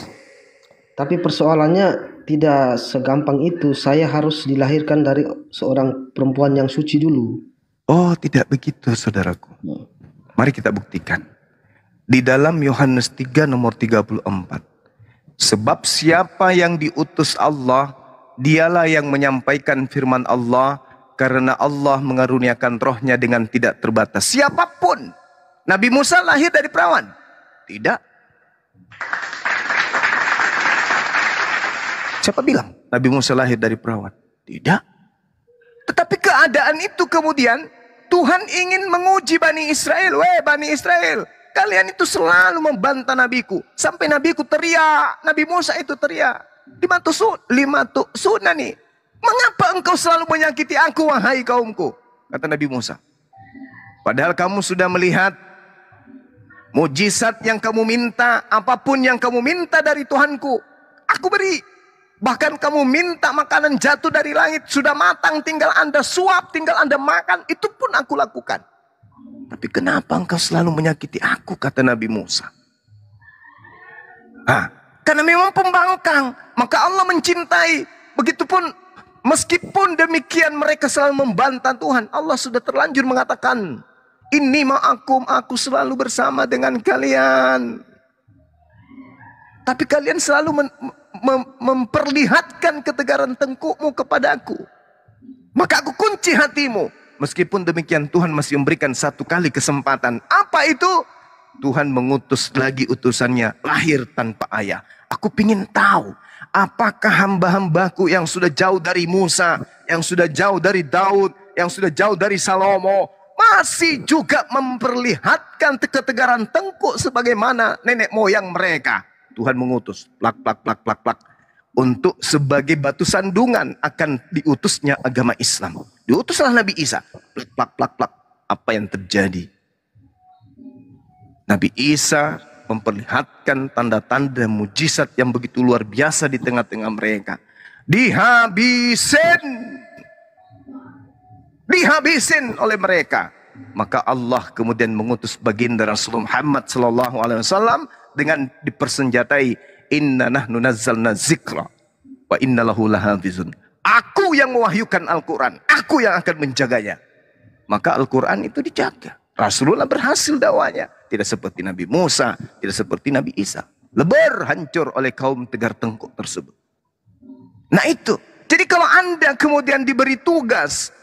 Tapi persoalannya tidak segampang itu. Saya harus dilahirkan dari seorang perempuan yang suci dulu. Oh, tidak begitu, saudaraku. Hmm. Mari kita buktikan. Di dalam Yohanes 3 nomor 34. Sebab siapa yang diutus Allah, dialah yang menyampaikan firman Allah karena Allah mengaruniakan rohnya dengan tidak terbatas. Siapapun. Nabi Musa lahir dari perawan. Tidak. Siapa bilang Nabi Musa lahir dari perawat? Tidak. Tetapi keadaan itu kemudian Tuhan ingin menguji Bani Israel. Weh Bani Israel, kalian itu selalu membantah nabiku. Sampai nabiku teriak, Nabi Musa itu teriak. Lima tusuk, lima tusuna nih. Mengapa engkau selalu menyakiti aku wahai kaumku? Kata Nabi Musa. Padahal kamu sudah melihat mujizat yang kamu minta, apapun yang kamu minta dari Tuhanku, aku beri. Bahkan kamu minta makanan jatuh dari langit, sudah matang, tinggal Anda suap, tinggal Anda makan, itu pun aku lakukan. Tapi kenapa engkau selalu menyakiti aku, kata Nabi Musa. Ah, karena memang pembangkang, maka Allah mencintai. Begitupun meskipun demikian mereka selalu membantah Tuhan, Allah sudah terlanjur mengatakan, ini ma'akum, aku selalu bersama dengan kalian. Tapi kalian selalu men mem memperlihatkan ketegaran tengkukmu kepadaku. Maka aku kunci hatimu. Meskipun demikian Tuhan masih memberikan satu kali kesempatan. Apa itu? Tuhan mengutus lagi utusannya lahir tanpa ayah. Aku ingin tahu apakah hamba-hambaku yang sudah jauh dari Musa, yang sudah jauh dari Daud, yang sudah jauh dari Salomo, masih juga memperlihatkan ketegaran tengkuk sebagaimana nenek moyang mereka. Tuhan mengutus plak plak plak plak plak untuk sebagai batu sandungan akan diutusnya agama Islam. Diutuslah Nabi Isa. Plak plak plak plak. Apa yang terjadi? Nabi Isa memperlihatkan tanda-tanda mujizat yang begitu luar biasa di tengah-tengah mereka. Dihabisin. Dihabisin oleh mereka. Maka Allah kemudian mengutus baginda Rasulullah Muhammad sallallahu alaihi wasallam dengan dipersenjatai inna nahnu nazzalna zikra wa Inna lahu lahafizun. Aku yang mewahyukan Al-Qur'an, aku yang akan menjaganya. Maka Al-Qur'an itu dijaga. Rasulullah berhasil dakwanya, tidak seperti Nabi Musa, tidak seperti Nabi Isa. Lebar hancur oleh kaum tegar tengkuk tersebut. Nah itu. Jadi kalau Anda kemudian diberi tugas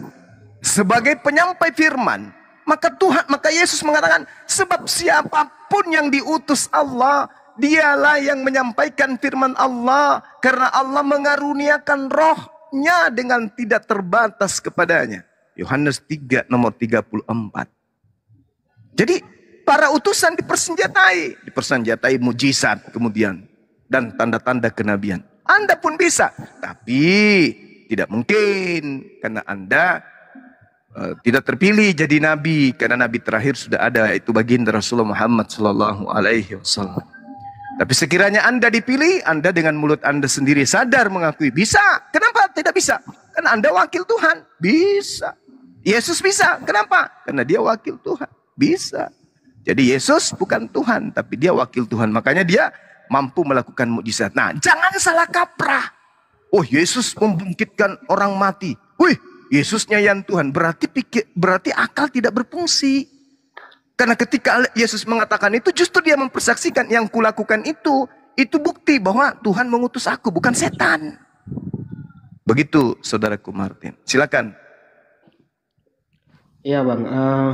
sebagai penyampai firman, maka Tuhan, maka Yesus mengatakan, sebab siapapun yang diutus Allah, dialah yang menyampaikan firman Allah. Karena Allah mengaruniakan rohnya dengan tidak terbatas kepadanya. Yohanes 3 nomor 34. Jadi para utusan dipersenjatai. Dipersenjatai mujizat kemudian. Dan tanda-tanda kenabian. Anda pun bisa. Tapi tidak mungkin. Karena Anda Eh, tidak terpilih jadi nabi karena nabi terakhir sudah ada yaitu baginda Rasulullah Muhammad sallallahu alaihi wasallam. Tapi sekiranya Anda dipilih, Anda dengan mulut Anda sendiri sadar mengakui bisa. Kenapa tidak bisa? Karena Anda wakil Tuhan. Bisa. Yesus bisa. Kenapa? Karena dia wakil Tuhan. Bisa. Jadi Yesus bukan Tuhan, tapi dia wakil Tuhan. Makanya dia mampu melakukan mukjizat. Nah, jangan salah kaprah. Oh, Yesus membangkitkan orang mati. Wih, Yesusnya yang Tuhan. Berarti pikir, berarti akal tidak berfungsi. Karena ketika Yesus mengatakan itu justru dia mempersaksikan yang kulakukan itu. Itu bukti bahwa Tuhan mengutus aku bukan setan. Begitu saudaraku Martin. Silakan. Iya bang. Uh,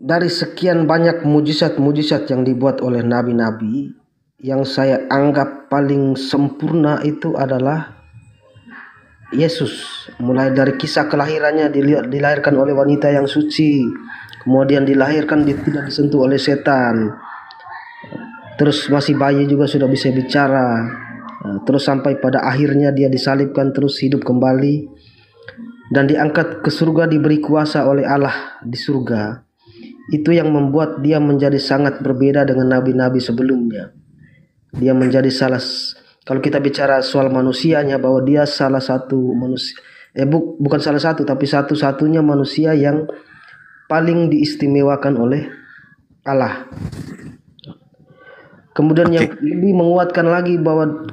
dari sekian banyak mujizat-mujizat yang dibuat oleh nabi-nabi. Yang saya anggap paling sempurna itu adalah Yesus mulai dari kisah kelahirannya dilahirkan oleh wanita yang suci kemudian dilahirkan tidak disentuh oleh setan terus masih bayi juga sudah bisa bicara eh, terus sampai pada akhirnya dia disalibkan terus hidup kembali dan diangkat ke surga diberi kuasa oleh Allah di surga itu yang membuat dia menjadi sangat berbeda dengan nabi-nabi sebelumnya dia menjadi salah kalau kita bicara soal manusianya bahwa dia salah satu manusia eh bu, bukan salah satu tapi satu-satunya manusia yang paling diistimewakan oleh Allah. Kemudian yang lebih menguatkan lagi bahwa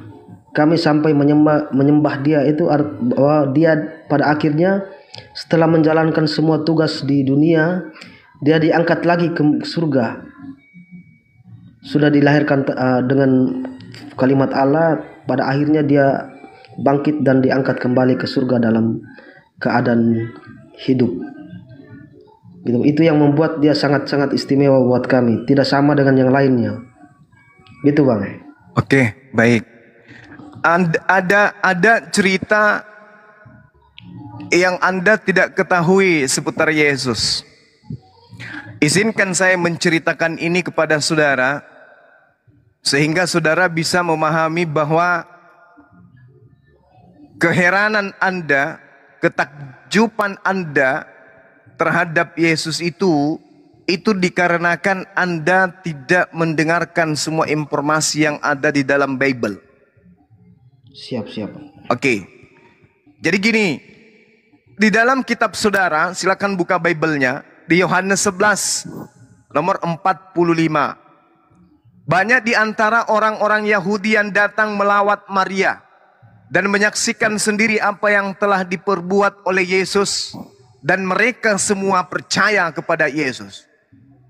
kami sampai menyembah menyembah dia itu bahwa dia pada akhirnya setelah menjalankan semua tugas di dunia dia diangkat lagi ke surga sudah dilahirkan uh, dengan kalimat Allah pada akhirnya dia bangkit dan diangkat kembali ke surga dalam keadaan hidup gitu itu yang membuat dia sangat-sangat istimewa buat kami tidak sama dengan yang lainnya gitu bang oke baik And, ada ada cerita yang anda tidak ketahui seputar Yesus izinkan saya menceritakan ini kepada saudara sehingga saudara bisa memahami bahwa keheranan Anda, ketakjupan Anda terhadap Yesus itu itu dikarenakan Anda tidak mendengarkan semua informasi yang ada di dalam Bible. Siap, siap. Oke. Jadi gini, di dalam kitab saudara, silakan buka Bible-nya di Yohanes 11 nomor 45. Banyak di antara orang-orang Yahudi yang datang melawat Maria dan menyaksikan sendiri apa yang telah diperbuat oleh Yesus dan mereka semua percaya kepada Yesus.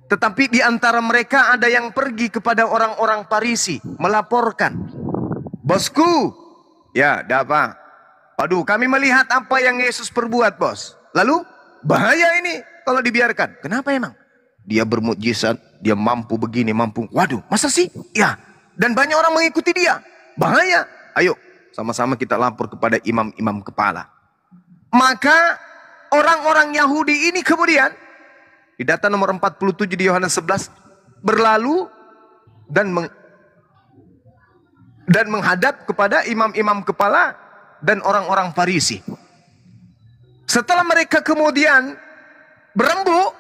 Tetapi di antara mereka ada yang pergi kepada orang-orang Parisi melaporkan, "Bosku, ya, apa? Aduh, kami melihat apa yang Yesus perbuat, Bos. Lalu bahaya ini kalau dibiarkan. Kenapa emang? Dia bermujizat, dia mampu begini, mampu. Waduh, masa sih? Ya. Dan banyak orang mengikuti dia. Bahaya. Ayo, sama-sama kita lapor kepada imam-imam kepala. Maka orang-orang Yahudi ini kemudian di data nomor 47 di Yohanes 11 berlalu dan meng, dan menghadap kepada imam-imam kepala dan orang-orang Farisi. Setelah mereka kemudian berembuk,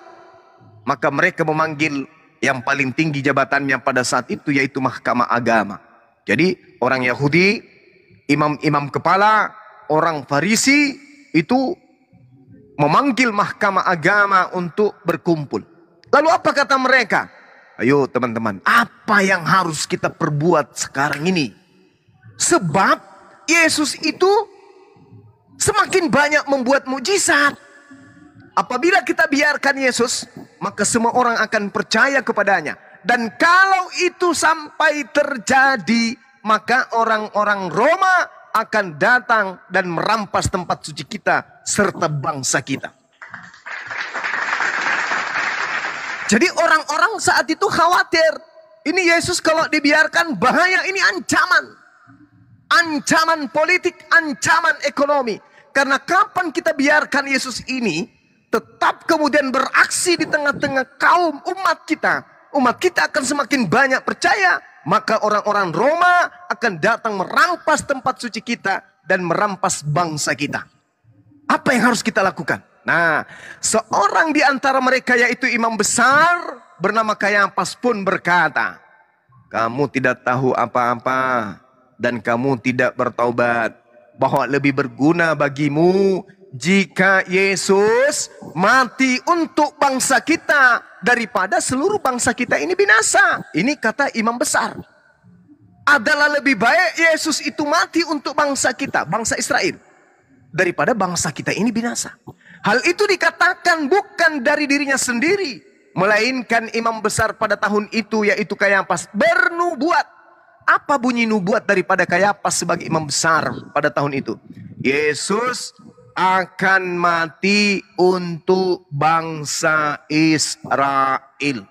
maka mereka memanggil yang paling tinggi jabatannya pada saat itu yaitu mahkamah agama. Jadi orang Yahudi, imam-imam kepala, orang Farisi itu memanggil mahkamah agama untuk berkumpul. Lalu apa kata mereka? Ayo teman-teman, apa yang harus kita perbuat sekarang ini? Sebab Yesus itu semakin banyak membuat mujizat. Apabila kita biarkan Yesus, maka semua orang akan percaya kepadanya. Dan kalau itu sampai terjadi, maka orang-orang Roma akan datang dan merampas tempat suci kita serta bangsa kita. Jadi orang-orang saat itu khawatir. Ini Yesus kalau dibiarkan bahaya, ini ancaman. Ancaman politik, ancaman ekonomi. Karena kapan kita biarkan Yesus ini, tetap kemudian beraksi di tengah-tengah kaum umat kita, umat kita akan semakin banyak percaya, maka orang-orang Roma akan datang merampas tempat suci kita dan merampas bangsa kita. Apa yang harus kita lakukan? Nah, seorang di antara mereka yaitu imam besar bernama Kayapas pun berkata, "Kamu tidak tahu apa-apa dan kamu tidak bertaubat." bahwa lebih berguna bagimu jika Yesus mati untuk bangsa kita daripada seluruh bangsa kita ini binasa. Ini kata imam besar. Adalah lebih baik Yesus itu mati untuk bangsa kita, bangsa Israel. Daripada bangsa kita ini binasa. Hal itu dikatakan bukan dari dirinya sendiri. Melainkan imam besar pada tahun itu yaitu Kayapas bernubuat. Apa bunyi nubuat daripada Kayapas sebagai imam besar pada tahun itu? Yesus akan mati untuk bangsa Israel.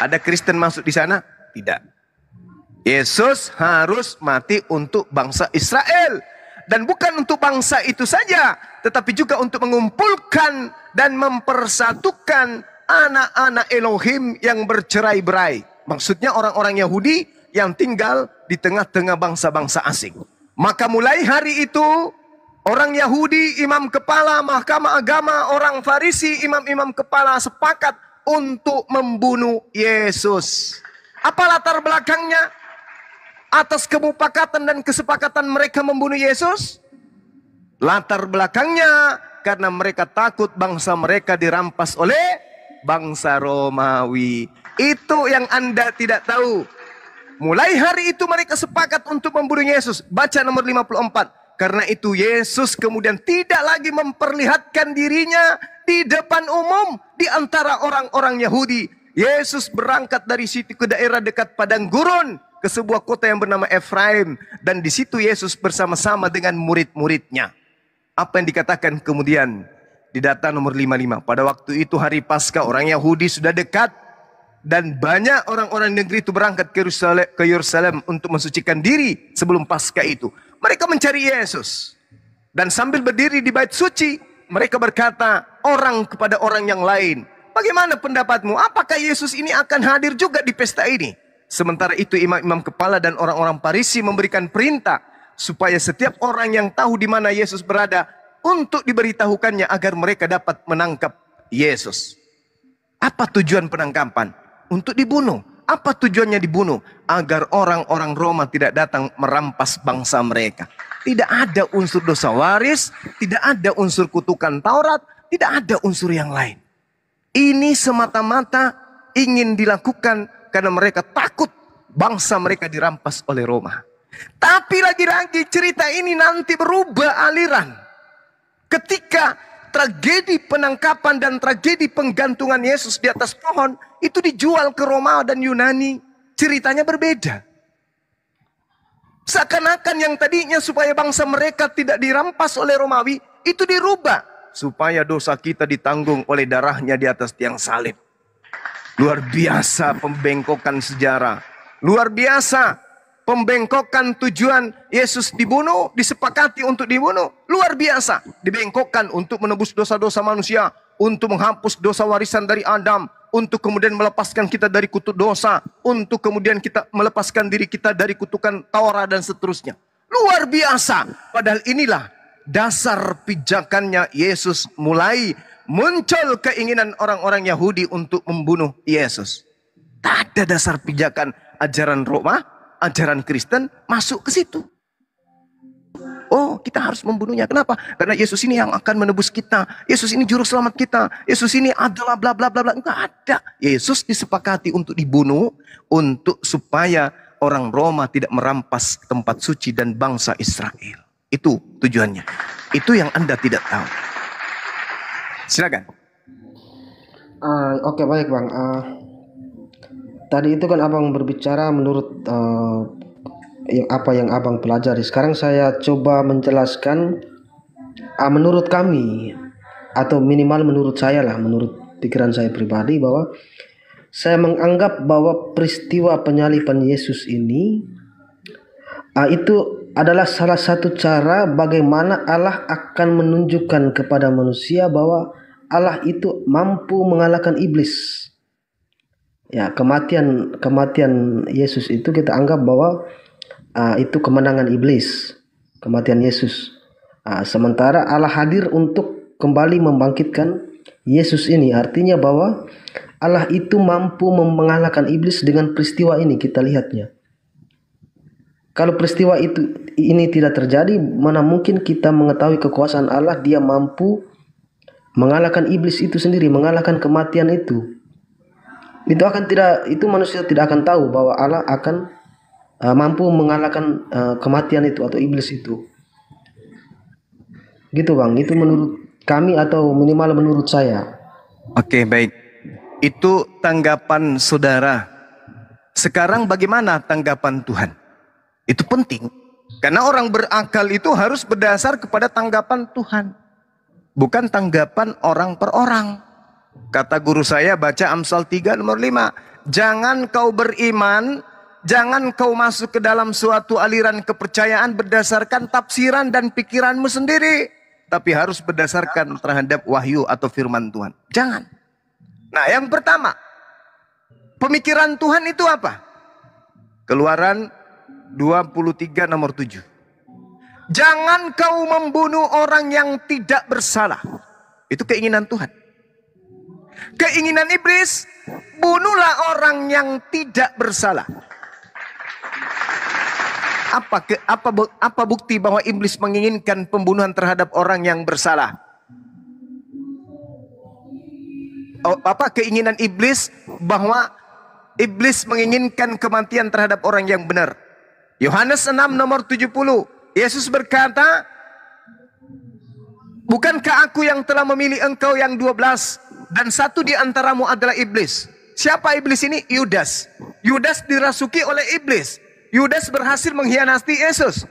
Ada Kristen masuk di sana? Tidak. Yesus harus mati untuk bangsa Israel. Dan bukan untuk bangsa itu saja, tetapi juga untuk mengumpulkan dan mempersatukan anak-anak Elohim yang bercerai-berai. Maksudnya orang-orang Yahudi yang tinggal di tengah-tengah bangsa-bangsa asing. Maka mulai hari itu Orang Yahudi, imam kepala, mahkamah agama, orang Farisi, imam-imam kepala sepakat untuk membunuh Yesus. Apa latar belakangnya? Atas kemupakatan dan kesepakatan mereka membunuh Yesus? Latar belakangnya karena mereka takut bangsa mereka dirampas oleh bangsa Romawi. Itu yang Anda tidak tahu. Mulai hari itu mereka sepakat untuk membunuh Yesus. Baca nomor 54. Karena itu Yesus kemudian tidak lagi memperlihatkan dirinya di depan umum di antara orang-orang Yahudi. Yesus berangkat dari situ ke daerah dekat padang gurun ke sebuah kota yang bernama Efraim dan di situ Yesus bersama-sama dengan murid-muridnya. Apa yang dikatakan kemudian di data nomor 55 pada waktu itu hari Paskah orang Yahudi sudah dekat dan banyak orang-orang negeri itu berangkat ke Yerusalem, ke Yerusalem untuk mensucikan diri sebelum Paskah itu. Mereka mencari Yesus. Dan sambil berdiri di bait suci, mereka berkata orang kepada orang yang lain, "Bagaimana pendapatmu? Apakah Yesus ini akan hadir juga di pesta ini?" Sementara itu imam-imam kepala dan orang-orang Parisi memberikan perintah supaya setiap orang yang tahu di mana Yesus berada untuk diberitahukannya agar mereka dapat menangkap Yesus. Apa tujuan penangkapan? untuk dibunuh. Apa tujuannya dibunuh? Agar orang-orang Roma tidak datang merampas bangsa mereka. Tidak ada unsur dosa waris, tidak ada unsur kutukan Taurat, tidak ada unsur yang lain. Ini semata-mata ingin dilakukan karena mereka takut bangsa mereka dirampas oleh Roma. Tapi lagi-lagi cerita ini nanti berubah aliran. Ketika tragedi penangkapan dan tragedi penggantungan Yesus di atas pohon itu dijual ke Roma dan Yunani. Ceritanya berbeda. Seakan-akan yang tadinya supaya bangsa mereka tidak dirampas oleh Romawi itu dirubah supaya dosa kita ditanggung oleh darahnya di atas tiang salib. Luar biasa pembengkokan sejarah. Luar biasa pembengkokan tujuan Yesus dibunuh, disepakati untuk dibunuh, luar biasa. Dibengkokkan untuk menebus dosa-dosa manusia, untuk menghapus dosa warisan dari Adam, untuk kemudian melepaskan kita dari kutuk dosa, untuk kemudian kita melepaskan diri kita dari kutukan Taurat dan seterusnya. Luar biasa. Padahal inilah dasar pijakannya Yesus mulai muncul keinginan orang-orang Yahudi untuk membunuh Yesus. Tak ada dasar pijakan ajaran Roma, ajaran Kristen masuk ke situ. Oh, kita harus membunuhnya. Kenapa? Karena Yesus ini yang akan menebus kita. Yesus ini juru selamat kita. Yesus ini adalah bla bla bla bla. Enggak ada. Yesus disepakati untuk dibunuh untuk supaya orang Roma tidak merampas tempat suci dan bangsa Israel. Itu tujuannya. Itu yang Anda tidak tahu. Silakan. Uh, Oke, okay, baik, Bang. Uh, tadi itu kan abang berbicara menurut uh, yang apa yang abang pelajari sekarang saya coba menjelaskan uh, menurut kami atau minimal menurut saya lah menurut pikiran saya pribadi bahwa saya menganggap bahwa peristiwa penyalipan Yesus ini uh, itu adalah salah satu cara bagaimana Allah akan menunjukkan kepada manusia bahwa Allah itu mampu mengalahkan iblis. Ya, kematian kematian Yesus itu kita anggap bahwa uh, itu kemenangan iblis, kematian Yesus. Uh, sementara Allah hadir untuk kembali membangkitkan Yesus ini. Artinya bahwa Allah itu mampu mengalahkan iblis dengan peristiwa ini kita lihatnya. Kalau peristiwa itu ini tidak terjadi, mana mungkin kita mengetahui kekuasaan Allah dia mampu mengalahkan iblis itu sendiri, mengalahkan kematian itu itu akan tidak itu manusia tidak akan tahu bahwa Allah akan uh, mampu mengalahkan uh, kematian itu atau iblis itu gitu bang itu menurut kami atau minimal menurut saya oke baik itu tanggapan saudara sekarang bagaimana tanggapan Tuhan itu penting karena orang berakal itu harus berdasar kepada tanggapan Tuhan bukan tanggapan orang per orang Kata guru saya baca Amsal 3 nomor 5. Jangan kau beriman, jangan kau masuk ke dalam suatu aliran kepercayaan berdasarkan tafsiran dan pikiranmu sendiri. Tapi harus berdasarkan terhadap wahyu atau firman Tuhan. Jangan. Nah yang pertama, pemikiran Tuhan itu apa? Keluaran 23 nomor 7. Jangan kau membunuh orang yang tidak bersalah. Itu keinginan Tuhan. Keinginan iblis, bunuhlah orang yang tidak bersalah. Apa ke, apa apa bukti bahwa iblis menginginkan pembunuhan terhadap orang yang bersalah? Oh, apa keinginan iblis bahwa iblis menginginkan kematian terhadap orang yang benar? Yohanes 6 nomor 70. Yesus berkata, Bukankah aku yang telah memilih engkau yang dua belas dan satu di antaramu adalah iblis. Siapa iblis ini? Yudas. Yudas dirasuki oleh iblis. Yudas berhasil mengkhianati Yesus.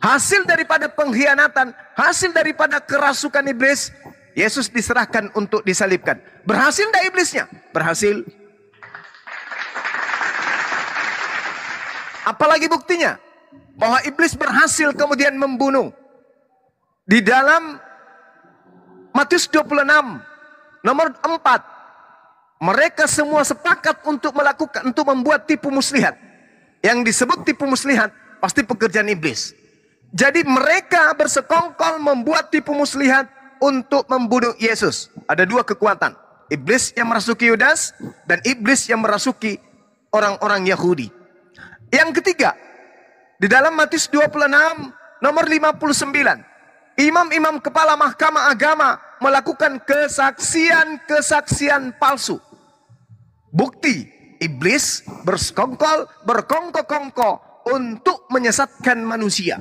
Hasil daripada pengkhianatan, hasil daripada kerasukan iblis, Yesus diserahkan untuk disalibkan. Berhasil tidak iblisnya? Berhasil. Apalagi buktinya? Bahwa iblis berhasil kemudian membunuh. Di dalam Matius 26 Nomor empat, mereka semua sepakat untuk melakukan untuk membuat tipu muslihat. Yang disebut tipu muslihat pasti pekerjaan iblis. Jadi mereka bersekongkol membuat tipu muslihat untuk membunuh Yesus. Ada dua kekuatan. Iblis yang merasuki Yudas dan iblis yang merasuki orang-orang Yahudi. Yang ketiga, di dalam Matius 26 nomor 59, imam-imam kepala mahkamah agama melakukan kesaksian-kesaksian palsu. Bukti iblis bersekongkol, berkongko-kongko untuk menyesatkan manusia.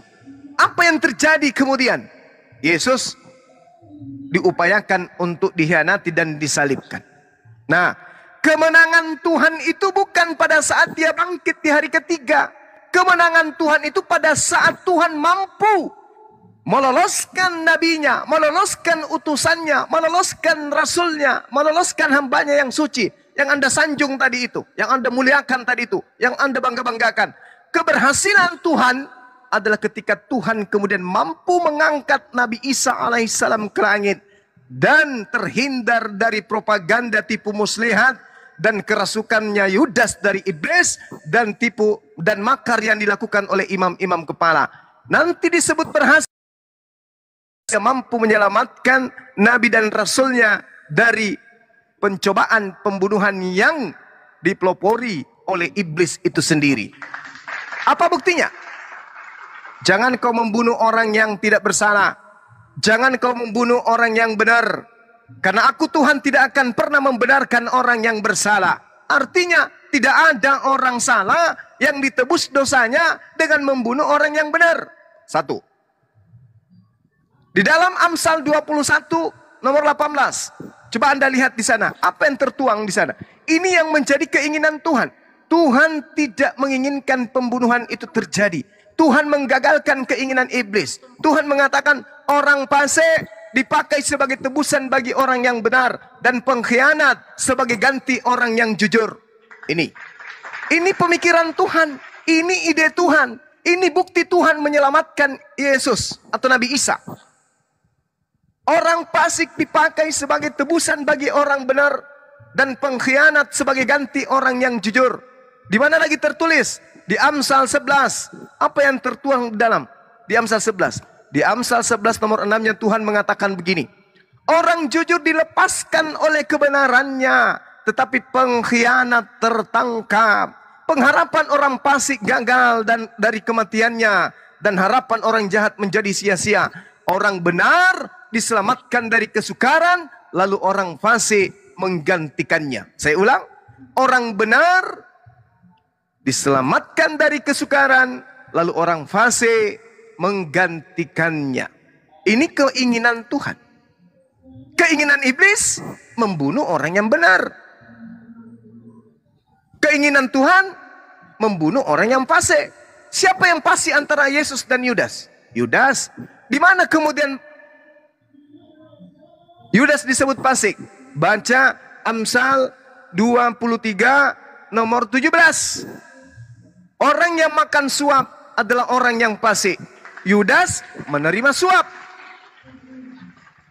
Apa yang terjadi kemudian? Yesus diupayakan untuk dihianati dan disalibkan. Nah, kemenangan Tuhan itu bukan pada saat dia bangkit di hari ketiga. Kemenangan Tuhan itu pada saat Tuhan mampu meloloskan nabinya, meloloskan utusannya, meloloskan rasulnya, meloloskan hambanya yang suci, yang Anda sanjung tadi itu, yang Anda muliakan tadi itu, yang Anda bangga-banggakan. Keberhasilan Tuhan adalah ketika Tuhan kemudian mampu mengangkat Nabi Isa alaihissalam ke langit dan terhindar dari propaganda tipu muslihat dan kerasukannya Yudas dari iblis dan tipu dan makar yang dilakukan oleh imam-imam kepala. Nanti disebut berhasil yang mampu menyelamatkan Nabi dan Rasulnya dari pencobaan pembunuhan yang dipelopori oleh iblis itu sendiri. Apa buktinya? Jangan kau membunuh orang yang tidak bersalah. Jangan kau membunuh orang yang benar. Karena aku Tuhan tidak akan pernah membenarkan orang yang bersalah. Artinya tidak ada orang salah yang ditebus dosanya dengan membunuh orang yang benar. Satu. Di dalam Amsal 21 nomor 18. Coba Anda lihat di sana, apa yang tertuang di sana? Ini yang menjadi keinginan Tuhan. Tuhan tidak menginginkan pembunuhan itu terjadi. Tuhan menggagalkan keinginan iblis. Tuhan mengatakan orang pase dipakai sebagai tebusan bagi orang yang benar dan pengkhianat sebagai ganti orang yang jujur. Ini. Ini pemikiran Tuhan, ini ide Tuhan, ini bukti Tuhan menyelamatkan Yesus atau Nabi Isa. Orang fasik dipakai sebagai tebusan bagi orang benar dan pengkhianat sebagai ganti orang yang jujur. Di mana lagi tertulis? Di Amsal 11. Apa yang tertuang dalam? Di Amsal 11. Di Amsal 11 nomor 6 yang Tuhan mengatakan begini. Orang jujur dilepaskan oleh kebenarannya, tetapi pengkhianat tertangkap. Pengharapan orang pasik gagal dan dari kematiannya dan harapan orang jahat menjadi sia-sia. Orang benar diselamatkan dari kesukaran, lalu orang fasik menggantikannya. Saya ulang, orang benar diselamatkan dari kesukaran, lalu orang fasik menggantikannya. Ini keinginan Tuhan. Keinginan iblis membunuh orang yang benar. Keinginan Tuhan membunuh orang yang fasik. Siapa yang pasti antara Yesus dan Yudas? Yudas. Di mana kemudian Yudas disebut pasik. Baca Amsal 23 nomor 17. Orang yang makan suap adalah orang yang pasik. Yudas menerima suap.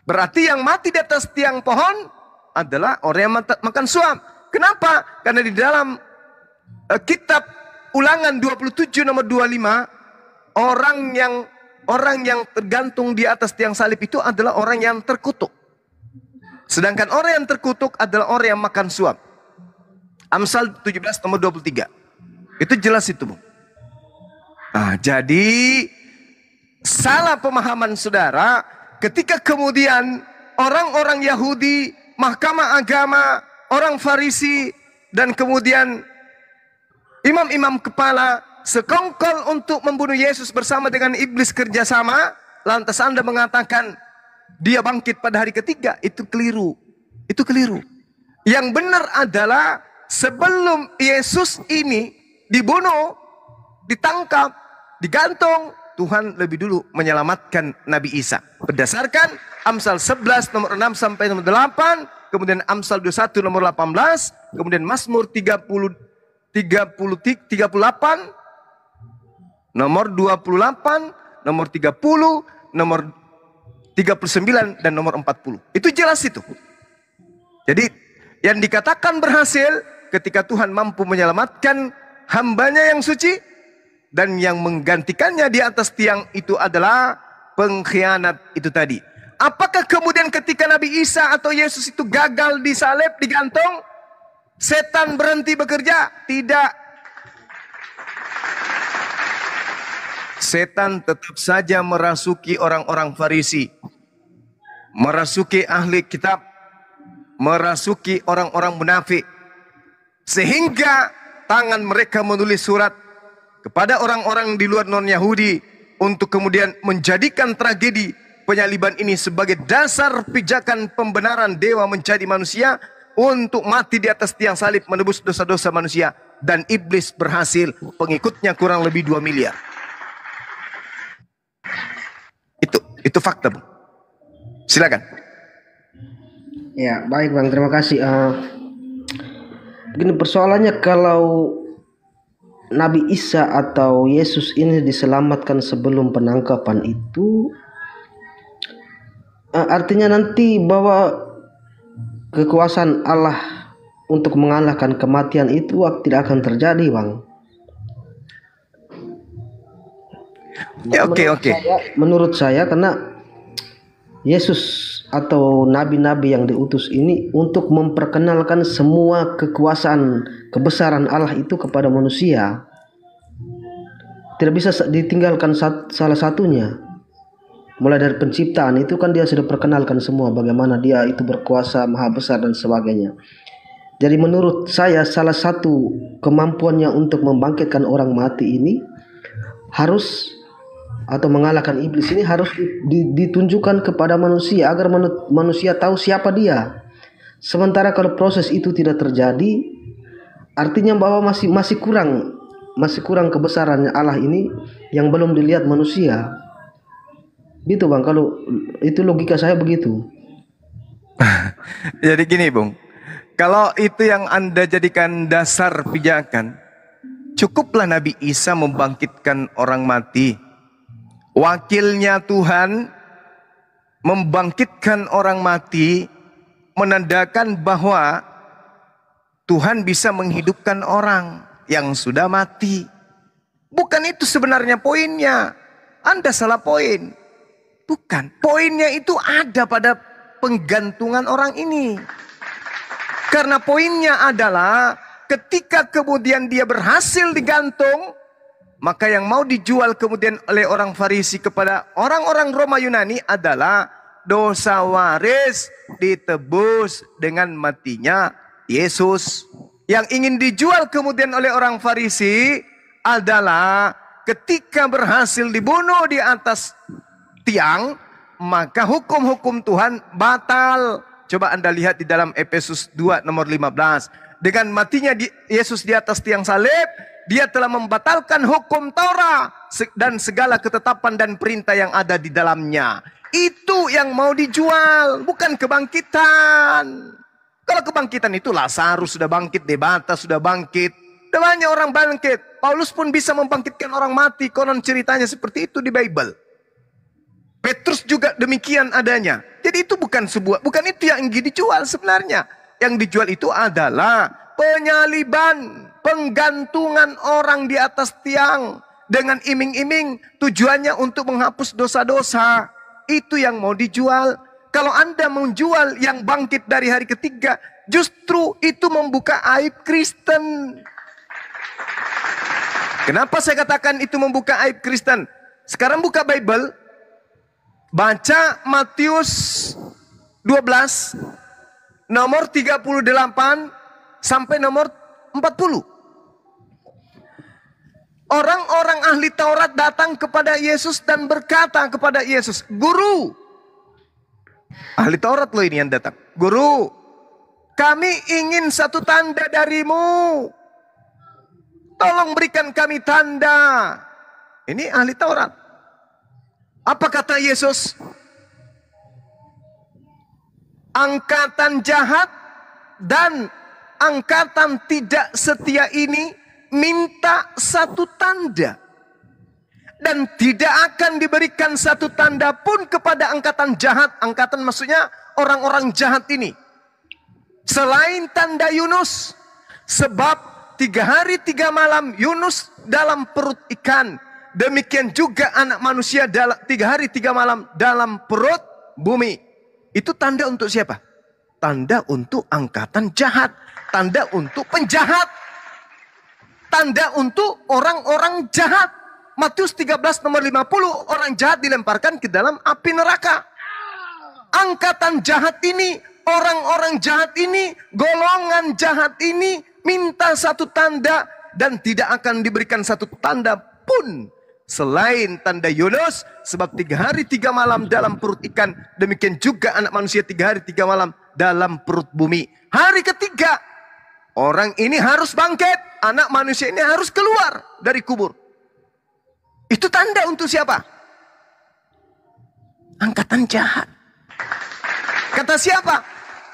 Berarti yang mati di atas tiang pohon adalah orang yang makan suap. Kenapa? Karena di dalam uh, kitab Ulangan 27 nomor 25 orang yang orang yang tergantung di atas tiang salib itu adalah orang yang terkutuk. Sedangkan orang yang terkutuk adalah orang yang makan suap. Amsal 17 nomor 23. Itu jelas itu, Nah, jadi salah pemahaman saudara ketika kemudian orang-orang Yahudi, mahkamah agama, orang Farisi dan kemudian imam-imam kepala sekongkol untuk membunuh Yesus bersama dengan iblis kerjasama, lantas Anda mengatakan dia bangkit pada hari ketiga, itu keliru. Itu keliru. Yang benar adalah sebelum Yesus ini dibunuh, ditangkap, digantung, Tuhan lebih dulu menyelamatkan Nabi Isa. Berdasarkan Amsal 11 nomor 6 sampai nomor 8, kemudian Amsal 21 nomor 18, kemudian Mazmur 30 30 38 nomor 28, nomor 30, nomor 39 dan nomor 40. Itu jelas itu. Jadi yang dikatakan berhasil ketika Tuhan mampu menyelamatkan hambanya yang suci dan yang menggantikannya di atas tiang itu adalah pengkhianat itu tadi. Apakah kemudian ketika Nabi Isa atau Yesus itu gagal disalib, digantung, setan berhenti bekerja? Tidak. setan tetap saja merasuki orang-orang Farisi, merasuki ahli kitab, merasuki orang-orang munafik, sehingga tangan mereka menulis surat kepada orang-orang di luar non-Yahudi untuk kemudian menjadikan tragedi penyaliban ini sebagai dasar pijakan pembenaran dewa menjadi manusia untuk mati di atas tiang salib menebus dosa-dosa manusia dan iblis berhasil pengikutnya kurang lebih 2 miliar. Itu itu fakta, bu. Silakan. Ya, baik Bang, terima kasih. Uh, eh, gini persoalannya kalau Nabi Isa atau Yesus ini diselamatkan sebelum penangkapan itu uh, artinya nanti bahwa kekuasaan Allah untuk mengalahkan kematian itu tidak akan terjadi, Bang. Ya oke okay, oke. Okay. menurut saya karena Yesus atau nabi-nabi yang diutus ini untuk memperkenalkan semua kekuasaan kebesaran Allah itu kepada manusia. Tidak bisa ditinggalkan salah satunya. Mulai dari penciptaan itu kan dia sudah perkenalkan semua bagaimana dia itu berkuasa maha besar dan sebagainya. Jadi menurut saya salah satu kemampuannya untuk membangkitkan orang mati ini harus atau mengalahkan iblis ini harus ditunjukkan kepada manusia agar manusia tahu siapa dia. Sementara kalau proses itu tidak terjadi, artinya bahwa masih masih kurang masih kurang kebesarannya Allah ini yang belum dilihat manusia. Gitu Bang, kalau itu logika saya begitu. Jadi gini, Bung. Kalau itu yang Anda jadikan dasar pijakan, cukuplah Nabi Isa membangkitkan orang mati wakilnya Tuhan membangkitkan orang mati menandakan bahwa Tuhan bisa menghidupkan orang yang sudah mati. Bukan itu sebenarnya poinnya. Anda salah poin. Bukan. Poinnya itu ada pada penggantungan orang ini. Karena poinnya adalah ketika kemudian dia berhasil digantung, maka yang mau dijual kemudian oleh orang Farisi kepada orang-orang Roma Yunani adalah dosa waris ditebus dengan matinya Yesus. Yang ingin dijual kemudian oleh orang Farisi adalah ketika berhasil dibunuh di atas tiang, maka hukum-hukum Tuhan batal. Coba Anda lihat di dalam Efesus 2 nomor 15. Dengan matinya Yesus di atas tiang salib, dia telah membatalkan hukum Taurat dan segala ketetapan dan perintah yang ada di dalamnya. Itu yang mau dijual, bukan kebangkitan. Kalau kebangkitan itu Lazarus sudah bangkit, Debata sudah bangkit. Dan banyak orang bangkit. Paulus pun bisa membangkitkan orang mati. Konon ceritanya seperti itu di Bible. Petrus juga demikian adanya. Jadi itu bukan sebuah, bukan itu yang dijual sebenarnya. Yang dijual itu adalah penyaliban. Penggantungan orang di atas tiang dengan iming-iming tujuannya untuk menghapus dosa-dosa. Itu yang mau dijual. Kalau Anda menjual yang bangkit dari hari ketiga, justru itu membuka aib Kristen. Kenapa saya katakan itu membuka aib Kristen? Sekarang buka Bible, baca Matius 12 nomor 38 sampai nomor 40. Orang-orang ahli Taurat datang kepada Yesus dan berkata kepada Yesus, Guru, ahli Taurat loh ini yang datang. Guru, kami ingin satu tanda darimu. Tolong berikan kami tanda. Ini ahli Taurat. Apa kata Yesus? Angkatan jahat dan angkatan tidak setia ini minta satu tanda. Dan tidak akan diberikan satu tanda pun kepada angkatan jahat. Angkatan maksudnya orang-orang jahat ini. Selain tanda Yunus. Sebab tiga hari tiga malam Yunus dalam perut ikan. Demikian juga anak manusia dalam tiga hari tiga malam dalam perut bumi. Itu tanda untuk siapa? Tanda untuk angkatan jahat. Tanda untuk penjahat tanda untuk orang-orang jahat. Matius 13 nomor 50, orang jahat dilemparkan ke dalam api neraka. Angkatan jahat ini, orang-orang jahat ini, golongan jahat ini minta satu tanda dan tidak akan diberikan satu tanda pun selain tanda Yunus sebab tiga hari tiga malam dalam perut ikan demikian juga anak manusia tiga hari tiga malam dalam perut bumi hari ketiga orang ini harus bangkit anak manusia ini harus keluar dari kubur. Itu tanda untuk siapa? Angkatan jahat. Kata siapa?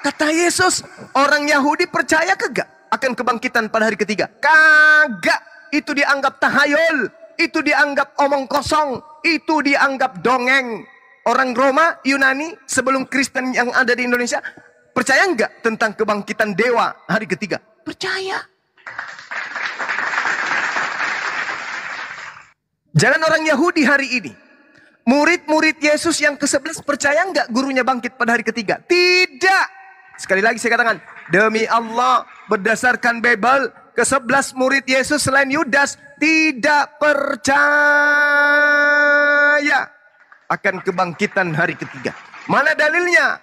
Kata Yesus, orang Yahudi percaya kegak akan kebangkitan pada hari ketiga? Kagak. Itu dianggap tahayul, itu dianggap omong kosong, itu dianggap dongeng. Orang Roma, Yunani, sebelum Kristen yang ada di Indonesia, percaya enggak tentang kebangkitan dewa hari ketiga? Percaya. Jalan orang Yahudi hari ini. Murid-murid Yesus yang ke-11 percaya nggak gurunya bangkit pada hari ketiga? Tidak. Sekali lagi saya katakan, demi Allah berdasarkan Bebel ke-11 murid Yesus selain Yudas tidak percaya akan kebangkitan hari ketiga. Mana dalilnya?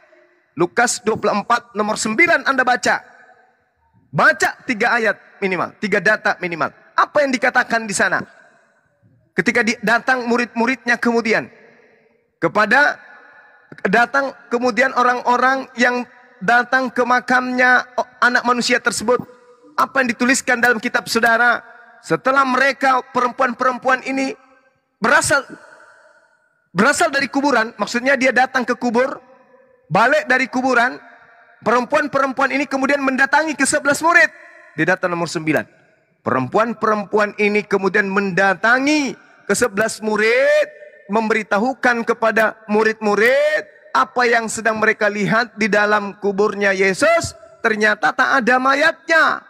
Lukas 24 nomor 9 Anda baca. Baca tiga ayat minimal, tiga data minimal. Apa yang dikatakan di sana? Ketika datang murid-muridnya kemudian kepada datang kemudian orang-orang yang datang ke makamnya anak manusia tersebut. Apa yang dituliskan dalam kitab saudara? Setelah mereka perempuan-perempuan ini berasal berasal dari kuburan, maksudnya dia datang ke kubur, balik dari kuburan, perempuan-perempuan ini kemudian mendatangi ke sebelas murid. di datang nomor sembilan. Perempuan-perempuan ini kemudian mendatangi ke sebelas murid, memberitahukan kepada murid-murid apa yang sedang mereka lihat di dalam kuburnya Yesus. Ternyata tak ada mayatnya.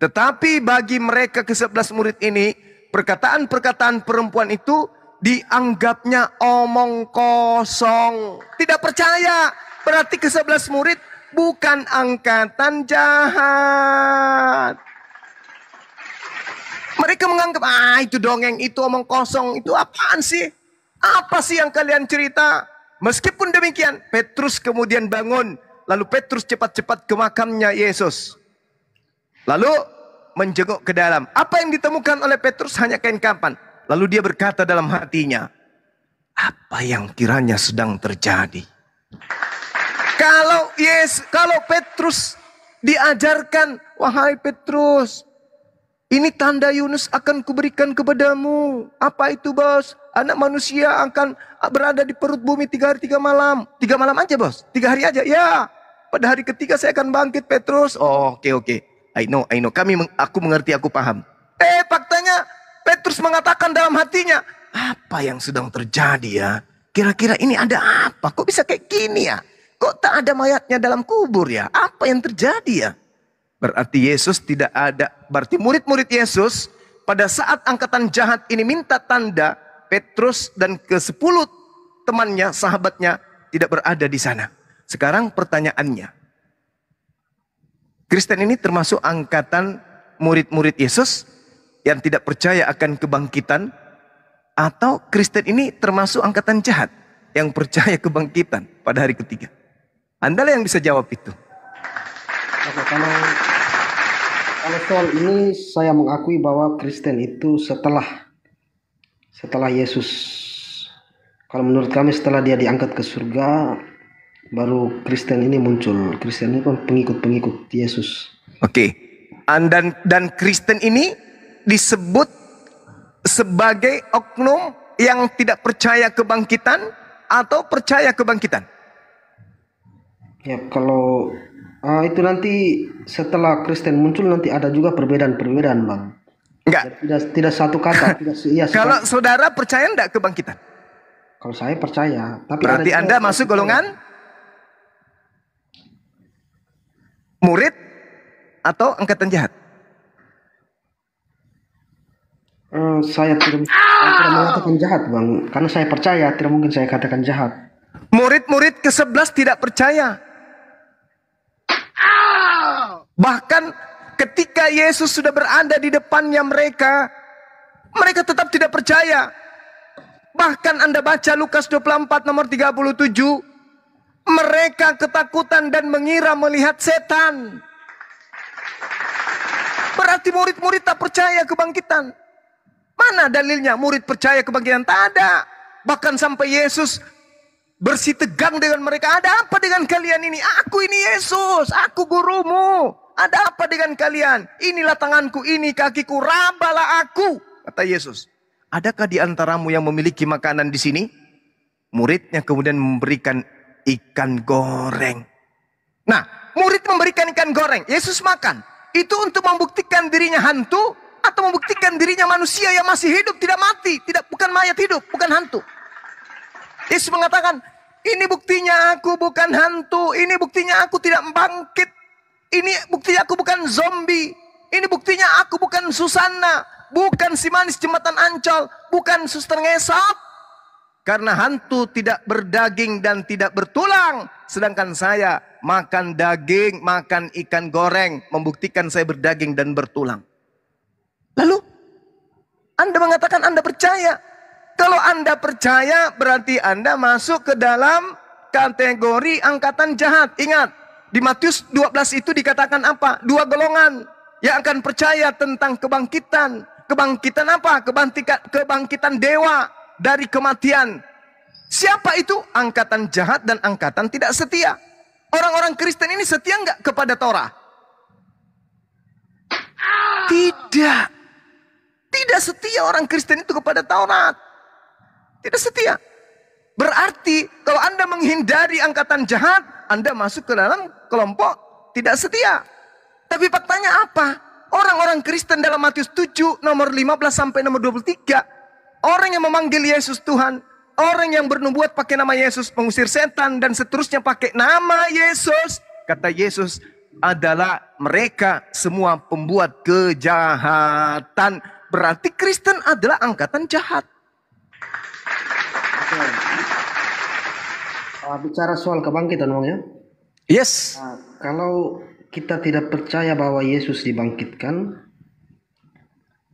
Tetapi bagi mereka ke sebelas murid ini, perkataan-perkataan perempuan itu dianggapnya omong kosong. Tidak percaya. Berarti ke sebelas murid bukan angkatan jahat. Mereka menganggap, ah itu dongeng, itu omong kosong, itu apaan sih? Apa sih yang kalian cerita? Meskipun demikian, Petrus kemudian bangun. Lalu Petrus cepat-cepat ke makamnya Yesus. Lalu menjenguk ke dalam. Apa yang ditemukan oleh Petrus hanya kain kapan? Lalu dia berkata dalam hatinya, apa yang kiranya sedang terjadi? Kalau Yes, kalau Petrus diajarkan, wahai Petrus, ini tanda Yunus akan kuberikan kepadamu. Apa itu bos? Anak manusia akan berada di perut bumi tiga hari tiga malam. Tiga malam aja bos? Tiga hari aja? Ya. Pada hari ketiga saya akan bangkit Petrus. Oh oke okay, oke. Okay. I know, I know. Kami, aku mengerti, aku paham. Eh faktanya Petrus mengatakan dalam hatinya. Apa yang sedang terjadi ya? Kira-kira ini ada apa? Kok bisa kayak gini ya? Kok tak ada mayatnya dalam kubur ya? Apa yang terjadi ya? Berarti Yesus tidak ada. Berarti murid-murid Yesus pada saat angkatan jahat ini minta tanda Petrus dan ke sepuluh temannya, sahabatnya tidak berada di sana. Sekarang pertanyaannya. Kristen ini termasuk angkatan murid-murid Yesus yang tidak percaya akan kebangkitan atau Kristen ini termasuk angkatan jahat yang percaya kebangkitan pada hari ketiga? Andalah yang bisa jawab itu. Oke, kalau kalau soal ini saya mengakui bahwa Kristen itu setelah setelah Yesus kalau menurut kami setelah dia diangkat ke surga baru Kristen ini muncul Kristen ini kan pengikut-pengikut Yesus oke okay. dan dan Kristen ini disebut sebagai oknum yang tidak percaya kebangkitan atau percaya kebangkitan ya kalau uh, itu nanti setelah Kristen muncul nanti ada juga perbedaan-perbedaan bang. Enggak. Tidak tidak satu kata. tidak, ya, Kalau saudara percaya enggak kebangkitan? Kalau saya percaya. Tapi Berarti anda masuk golongan murid atau angkatan jahat? Uh, saya tidak, saya tidak ah! mengatakan jahat bang, karena saya percaya tidak mungkin saya katakan jahat. Murid-murid ke-11 tidak percaya Bahkan ketika Yesus sudah berada di depannya mereka, mereka tetap tidak percaya. Bahkan Anda baca Lukas 24 nomor 37, mereka ketakutan dan mengira melihat setan. Berarti murid-murid tak percaya kebangkitan. Mana dalilnya murid percaya kebangkitan? Tak ada. Bahkan sampai Yesus tegang dengan mereka. Ada apa dengan kalian ini? Aku ini Yesus, aku gurumu. Ada apa dengan kalian? Inilah tanganku, ini kakiku, rabalah aku. Kata Yesus. Adakah di antaramu yang memiliki makanan di sini? Muridnya kemudian memberikan ikan goreng. Nah, murid memberikan ikan goreng. Yesus makan. Itu untuk membuktikan dirinya hantu atau membuktikan dirinya manusia yang masih hidup, tidak mati, tidak bukan mayat hidup, bukan hantu. Yesus mengatakan, ini buktinya aku bukan hantu, ini buktinya aku tidak bangkit ini buktinya aku bukan zombie. Ini buktinya aku bukan Susana. Bukan si manis jembatan Ancol. Bukan suster ngesot. Karena hantu tidak berdaging dan tidak bertulang. Sedangkan saya makan daging, makan ikan goreng. Membuktikan saya berdaging dan bertulang. Lalu Anda mengatakan Anda percaya. Kalau Anda percaya berarti Anda masuk ke dalam kategori angkatan jahat. Ingat, di Matius 12 itu dikatakan apa? Dua golongan yang akan percaya tentang kebangkitan. Kebangkitan apa? Kebangkitan, kebangkitan dewa dari kematian. Siapa itu? Angkatan jahat dan angkatan tidak setia. Orang-orang Kristen ini setia enggak kepada Torah? Tidak. Tidak setia orang Kristen itu kepada Taurat. Tidak setia. Berarti kalau Anda menghindari angkatan jahat, anda masuk ke dalam kelompok tidak setia. Tapi faktanya apa? Orang-orang Kristen dalam Matius 7 nomor 15 sampai nomor 23. Orang yang memanggil Yesus Tuhan. Orang yang bernubuat pakai nama Yesus. Pengusir setan dan seterusnya pakai nama Yesus. Kata Yesus adalah mereka semua pembuat kejahatan. Berarti Kristen adalah angkatan jahat. Eh, bicara soal kebangkitan, Bang ya. Yes. Uh, kalau kita tidak percaya bahwa Yesus dibangkitkan,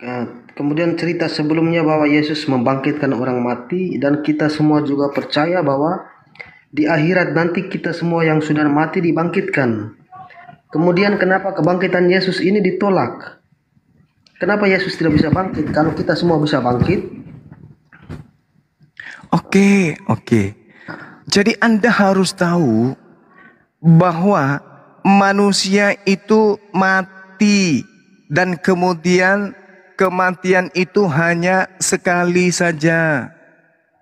eh, kemudian cerita sebelumnya bahwa Yesus membangkitkan orang mati dan kita semua juga percaya bahwa di akhirat nanti kita semua yang sudah mati dibangkitkan. Kemudian kenapa kebangkitan Yesus ini ditolak? Kenapa Yesus tidak bisa bangkit? Kalau kita semua bisa bangkit. Oke, okay, oke. Okay. Jadi Anda harus tahu bahwa manusia itu mati dan kemudian kematian itu hanya sekali saja.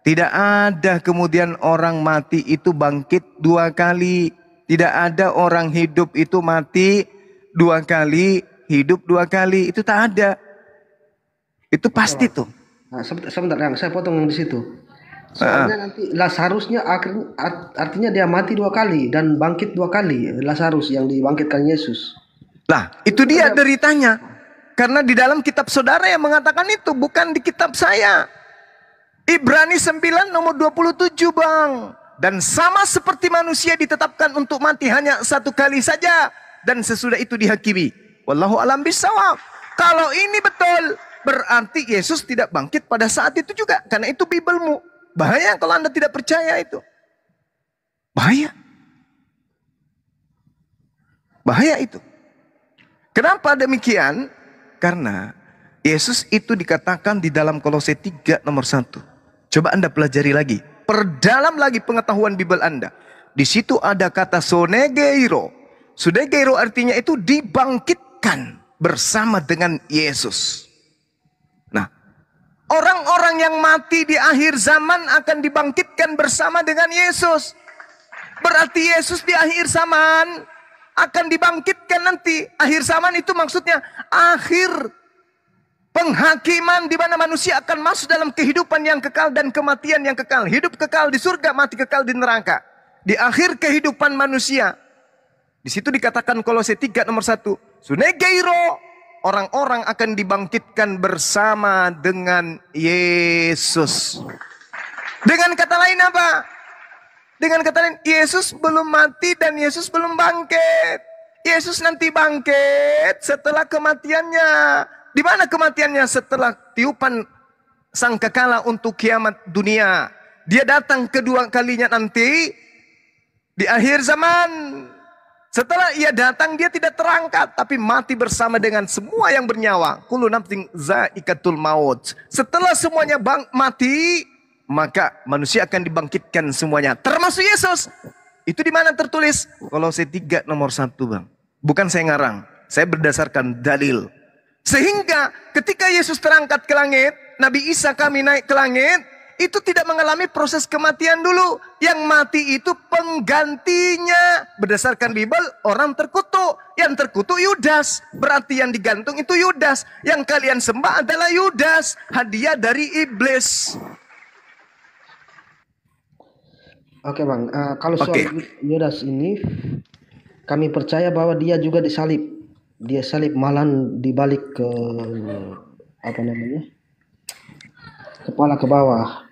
Tidak ada kemudian orang mati itu bangkit dua kali. Tidak ada orang hidup itu mati dua kali, hidup dua kali. Itu tak ada. Itu pasti tuh. Nah, sebentar, sebentar saya potong yang di situ. Soalnya uh. nanti Lazarusnya art, artinya dia mati dua kali dan bangkit dua kali Lazarus yang dibangkitkan Yesus. Lah, itu dia Karena, deritanya. Karena di dalam kitab saudara yang mengatakan itu bukan di kitab saya. Ibrani 9 nomor 27, Bang. Dan sama seperti manusia ditetapkan untuk mati hanya satu kali saja dan sesudah itu dihakimi. Wallahu alam bisawab. Kalau ini betul, berarti Yesus tidak bangkit pada saat itu juga karena itu Bibelmu. Bahaya kalau Anda tidak percaya itu. Bahaya. Bahaya itu. Kenapa demikian? Karena Yesus itu dikatakan di dalam kolose 3 nomor 1. Coba Anda pelajari lagi. Perdalam lagi pengetahuan Bible Anda. Di situ ada kata sonegeiro. Sonegeiro artinya itu dibangkitkan bersama dengan Yesus. Orang-orang yang mati di akhir zaman akan dibangkitkan bersama dengan Yesus. Berarti Yesus di akhir zaman akan dibangkitkan nanti. Akhir zaman itu maksudnya akhir penghakiman di mana manusia akan masuk dalam kehidupan yang kekal dan kematian yang kekal. Hidup kekal di surga, mati kekal di neraka. Di akhir kehidupan manusia. Di situ dikatakan Kolose 3 nomor 1. Sunegeiro orang-orang akan dibangkitkan bersama dengan Yesus. Dengan kata lain apa? Dengan kata lain Yesus belum mati dan Yesus belum bangkit. Yesus nanti bangkit setelah kematiannya. Di mana kematiannya setelah tiupan sang kekala untuk kiamat dunia. Dia datang kedua kalinya nanti di akhir zaman. Setelah ia datang, dia tidak terangkat, tapi mati bersama dengan semua yang bernyawa. Kulu nafsin zaikatul maut. Setelah semuanya bang mati, maka manusia akan dibangkitkan semuanya, termasuk Yesus. Itu di mana tertulis? Kalau saya tiga nomor satu bang. Bukan saya ngarang, saya berdasarkan dalil. Sehingga ketika Yesus terangkat ke langit, Nabi Isa kami naik ke langit, itu tidak mengalami proses kematian dulu. Yang mati itu penggantinya. Berdasarkan Bible, orang terkutuk. Yang terkutuk Yudas. Berarti yang digantung itu Yudas. Yang kalian sembah adalah Yudas. Hadiah dari iblis. Oke bang, uh, kalau soal Yudas ini, kami percaya bahwa dia juga disalib. Dia salib malam dibalik ke apa namanya kepala ke bawah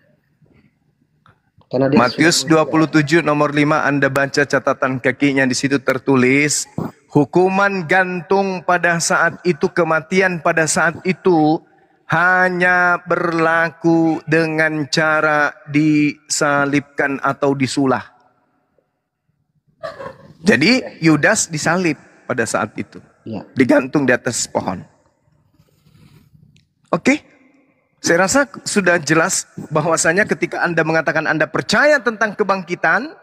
karena dia Matius 27 nomor 5 Anda baca catatan kakinya di situ tertulis hukuman gantung pada saat itu kematian pada saat itu hanya berlaku dengan cara disalibkan atau disulah. Jadi Yudas disalib pada saat itu. Ya. Digantung di atas pohon. Oke? Okay? Saya rasa sudah jelas bahwasanya ketika Anda mengatakan Anda percaya tentang kebangkitan,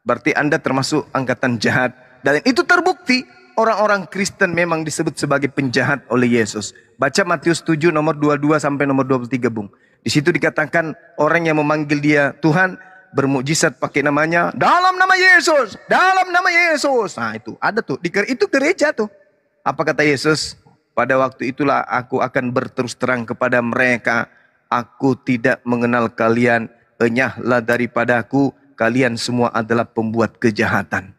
berarti Anda termasuk angkatan jahat. Dan itu terbukti orang-orang Kristen memang disebut sebagai penjahat oleh Yesus. Baca Matius 7 nomor 22 sampai nomor 23, Bung. Di situ dikatakan orang yang memanggil dia Tuhan bermujizat pakai namanya dalam nama Yesus, dalam nama Yesus. Nah, itu ada tuh di itu gereja tuh. Apa kata Yesus? Pada waktu itulah aku akan berterus terang kepada mereka. Aku tidak mengenal kalian. Enyahlah daripadaku. Kalian semua adalah pembuat kejahatan.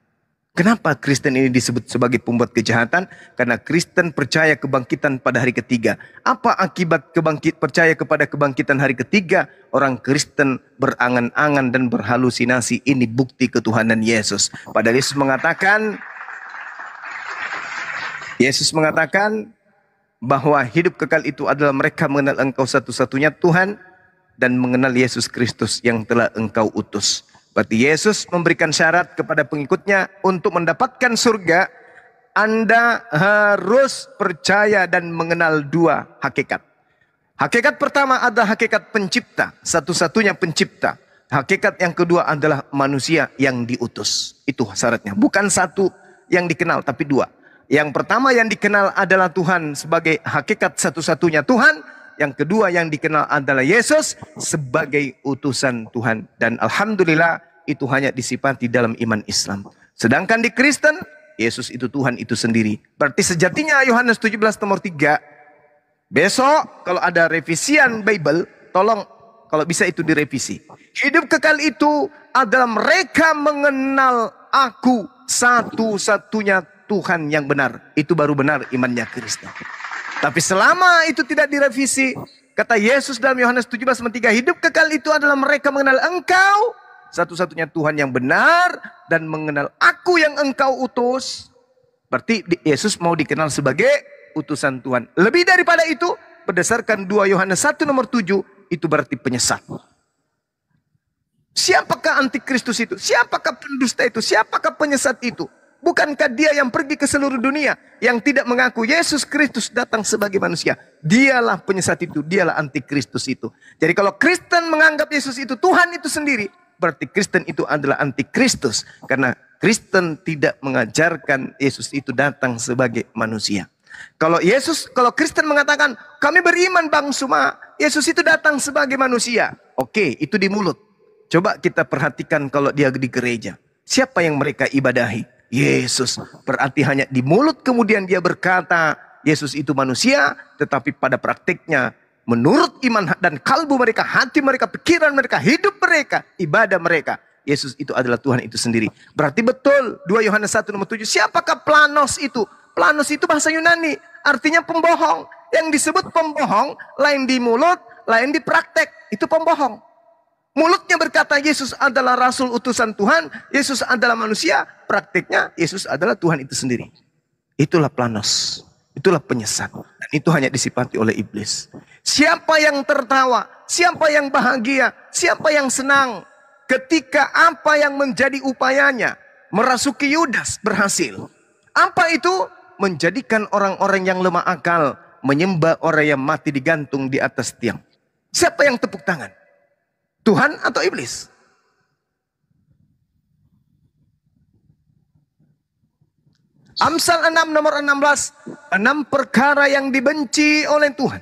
Kenapa Kristen ini disebut sebagai pembuat kejahatan? Karena Kristen percaya kebangkitan pada hari ketiga. Apa akibat kebangkit percaya kepada kebangkitan hari ketiga? Orang Kristen berangan-angan dan berhalusinasi. Ini bukti ketuhanan Yesus. Padahal Yesus mengatakan, Yesus mengatakan, bahwa hidup kekal itu adalah mereka mengenal engkau satu-satunya Tuhan dan mengenal Yesus Kristus yang telah engkau utus. Berarti Yesus memberikan syarat kepada pengikutnya untuk mendapatkan surga, Anda harus percaya dan mengenal dua hakikat. Hakikat pertama adalah hakikat pencipta, satu-satunya pencipta. Hakikat yang kedua adalah manusia yang diutus. Itu syaratnya. Bukan satu yang dikenal, tapi dua. Yang pertama yang dikenal adalah Tuhan sebagai hakikat satu-satunya Tuhan. Yang kedua yang dikenal adalah Yesus sebagai utusan Tuhan. Dan Alhamdulillah itu hanya disipati dalam iman Islam. Sedangkan di Kristen, Yesus itu Tuhan itu sendiri. Berarti sejatinya Yohanes 17 nomor 3. Besok kalau ada revisian Bible, tolong kalau bisa itu direvisi. Hidup kekal itu adalah mereka mengenal aku satu-satunya Tuhan yang benar. Itu baru benar imannya Kristen. Tapi selama itu tidak direvisi, kata Yesus dalam Yohanes 17:3, hidup kekal itu adalah mereka mengenal engkau, satu-satunya Tuhan yang benar dan mengenal aku yang engkau utus. Berarti Yesus mau dikenal sebagai utusan Tuhan. Lebih daripada itu, berdasarkan 2 Yohanes 1 nomor 7, itu berarti penyesat. Siapakah antikristus itu? Siapakah pendusta itu? Siapakah penyesat itu? Bukankah dia yang pergi ke seluruh dunia yang tidak mengaku Yesus Kristus datang sebagai manusia? Dialah penyesat itu, dialah antikristus itu. Jadi kalau Kristen menganggap Yesus itu Tuhan itu sendiri, berarti Kristen itu adalah antikristus karena Kristen tidak mengajarkan Yesus itu datang sebagai manusia. Kalau Yesus, kalau Kristen mengatakan kami beriman Bang Suma, Yesus itu datang sebagai manusia. Oke, itu di mulut. Coba kita perhatikan kalau dia di gereja. Siapa yang mereka ibadahi? Yesus. Berarti hanya di mulut kemudian dia berkata, Yesus itu manusia, tetapi pada praktiknya menurut iman dan kalbu mereka, hati mereka, pikiran mereka, hidup mereka, ibadah mereka. Yesus itu adalah Tuhan itu sendiri. Berarti betul 2 Yohanes 1 nomor 7. Siapakah Planos itu? Planos itu bahasa Yunani. Artinya pembohong. Yang disebut pembohong lain di mulut, lain di praktek. Itu pembohong. Mulutnya berkata Yesus adalah rasul utusan Tuhan, Yesus adalah manusia, praktiknya Yesus adalah Tuhan itu sendiri. Itulah planos, itulah penyesat. Dan itu hanya disipati oleh iblis. Siapa yang tertawa, siapa yang bahagia, siapa yang senang ketika apa yang menjadi upayanya merasuki Yudas berhasil. Apa itu? Menjadikan orang-orang yang lemah akal menyembah orang yang mati digantung di atas tiang. Siapa yang tepuk tangan? Tuhan atau iblis? Amsal 6 nomor 16, enam perkara yang dibenci oleh Tuhan.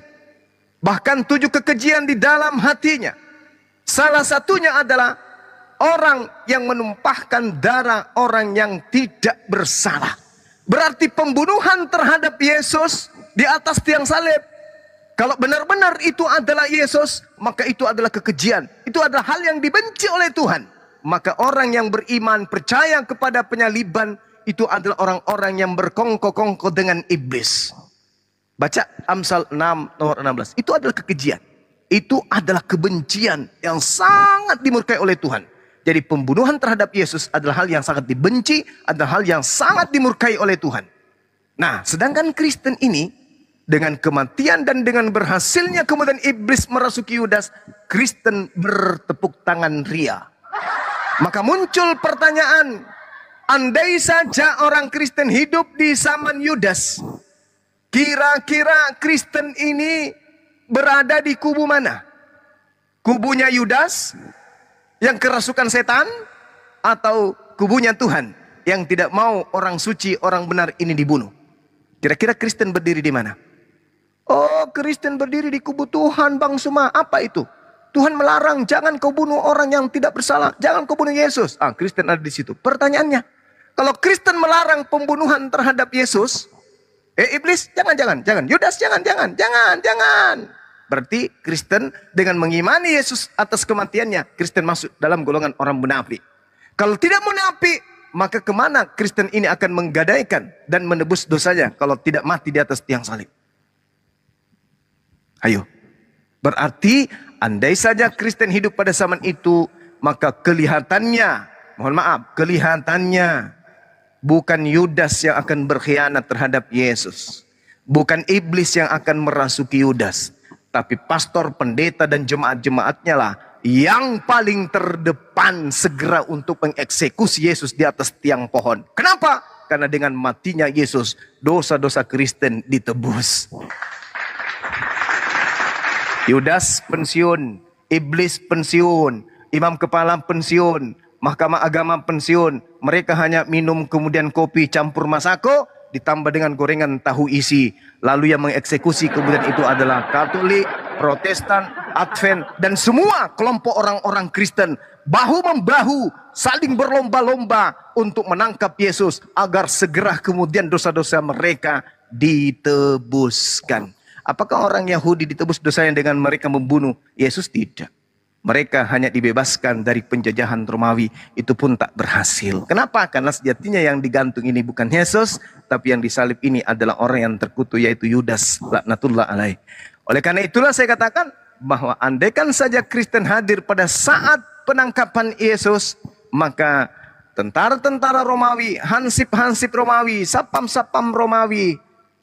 Bahkan tujuh kekejian di dalam hatinya. Salah satunya adalah orang yang menumpahkan darah orang yang tidak bersalah. Berarti pembunuhan terhadap Yesus di atas tiang salib kalau benar-benar itu adalah Yesus, maka itu adalah kekejian. Itu adalah hal yang dibenci oleh Tuhan. Maka orang yang beriman percaya kepada penyaliban itu adalah orang-orang yang berkongko-kongko dengan iblis. Baca Amsal 6 nomor 16. Itu adalah kekejian. Itu adalah kebencian yang sangat dimurkai oleh Tuhan. Jadi pembunuhan terhadap Yesus adalah hal yang sangat dibenci, adalah hal yang sangat dimurkai oleh Tuhan. Nah, sedangkan Kristen ini dengan kematian dan dengan berhasilnya kemudian iblis merasuki Yudas, Kristen bertepuk tangan ria. Maka muncul pertanyaan, andai saja orang Kristen hidup di zaman Yudas, kira-kira Kristen ini berada di kubu mana? Kubunya Yudas yang kerasukan setan atau kubunya Tuhan yang tidak mau orang suci, orang benar ini dibunuh? Kira-kira Kristen berdiri di mana? Oh Kristen berdiri di kubu Tuhan Bang Suma. Apa itu? Tuhan melarang jangan kau bunuh orang yang tidak bersalah. Jangan kau bunuh Yesus. Ah Kristen ada di situ. Pertanyaannya. Kalau Kristen melarang pembunuhan terhadap Yesus. Eh iblis jangan jangan jangan. Yudas jangan jangan jangan jangan. Berarti Kristen dengan mengimani Yesus atas kematiannya. Kristen masuk dalam golongan orang munafik. Kalau tidak munafik maka kemana Kristen ini akan menggadaikan dan menebus dosanya kalau tidak mati di atas tiang salib. Ayo. Berarti andai saja Kristen hidup pada zaman itu, maka kelihatannya, mohon maaf, kelihatannya bukan Yudas yang akan berkhianat terhadap Yesus. Bukan iblis yang akan merasuki Yudas, tapi pastor, pendeta dan jemaat-jemaatnya lah yang paling terdepan segera untuk mengeksekusi Yesus di atas tiang pohon. Kenapa? Karena dengan matinya Yesus, dosa-dosa Kristen ditebus. Yudas pensiun, iblis pensiun, imam kepala pensiun, mahkamah agama pensiun. Mereka hanya minum kemudian kopi campur masako ditambah dengan gorengan tahu isi. Lalu yang mengeksekusi kemudian itu adalah Katolik, Protestan, Advent dan semua kelompok orang-orang Kristen bahu membahu saling berlomba-lomba untuk menangkap Yesus agar segera kemudian dosa-dosa mereka ditebuskan. Apakah orang Yahudi ditebus dosanya dengan mereka membunuh Yesus? Tidak. Mereka hanya dibebaskan dari penjajahan Romawi, itu pun tak berhasil. Kenapa? Karena sejatinya yang digantung ini bukan Yesus, tapi yang disalib ini adalah orang yang terkutuk yaitu Yudas, laknatullah alaih. Oleh karena itulah saya katakan bahwa andaikan saja Kristen hadir pada saat penangkapan Yesus, maka tentara-tentara Romawi, hansip-hansip Romawi, sapam-sapam Romawi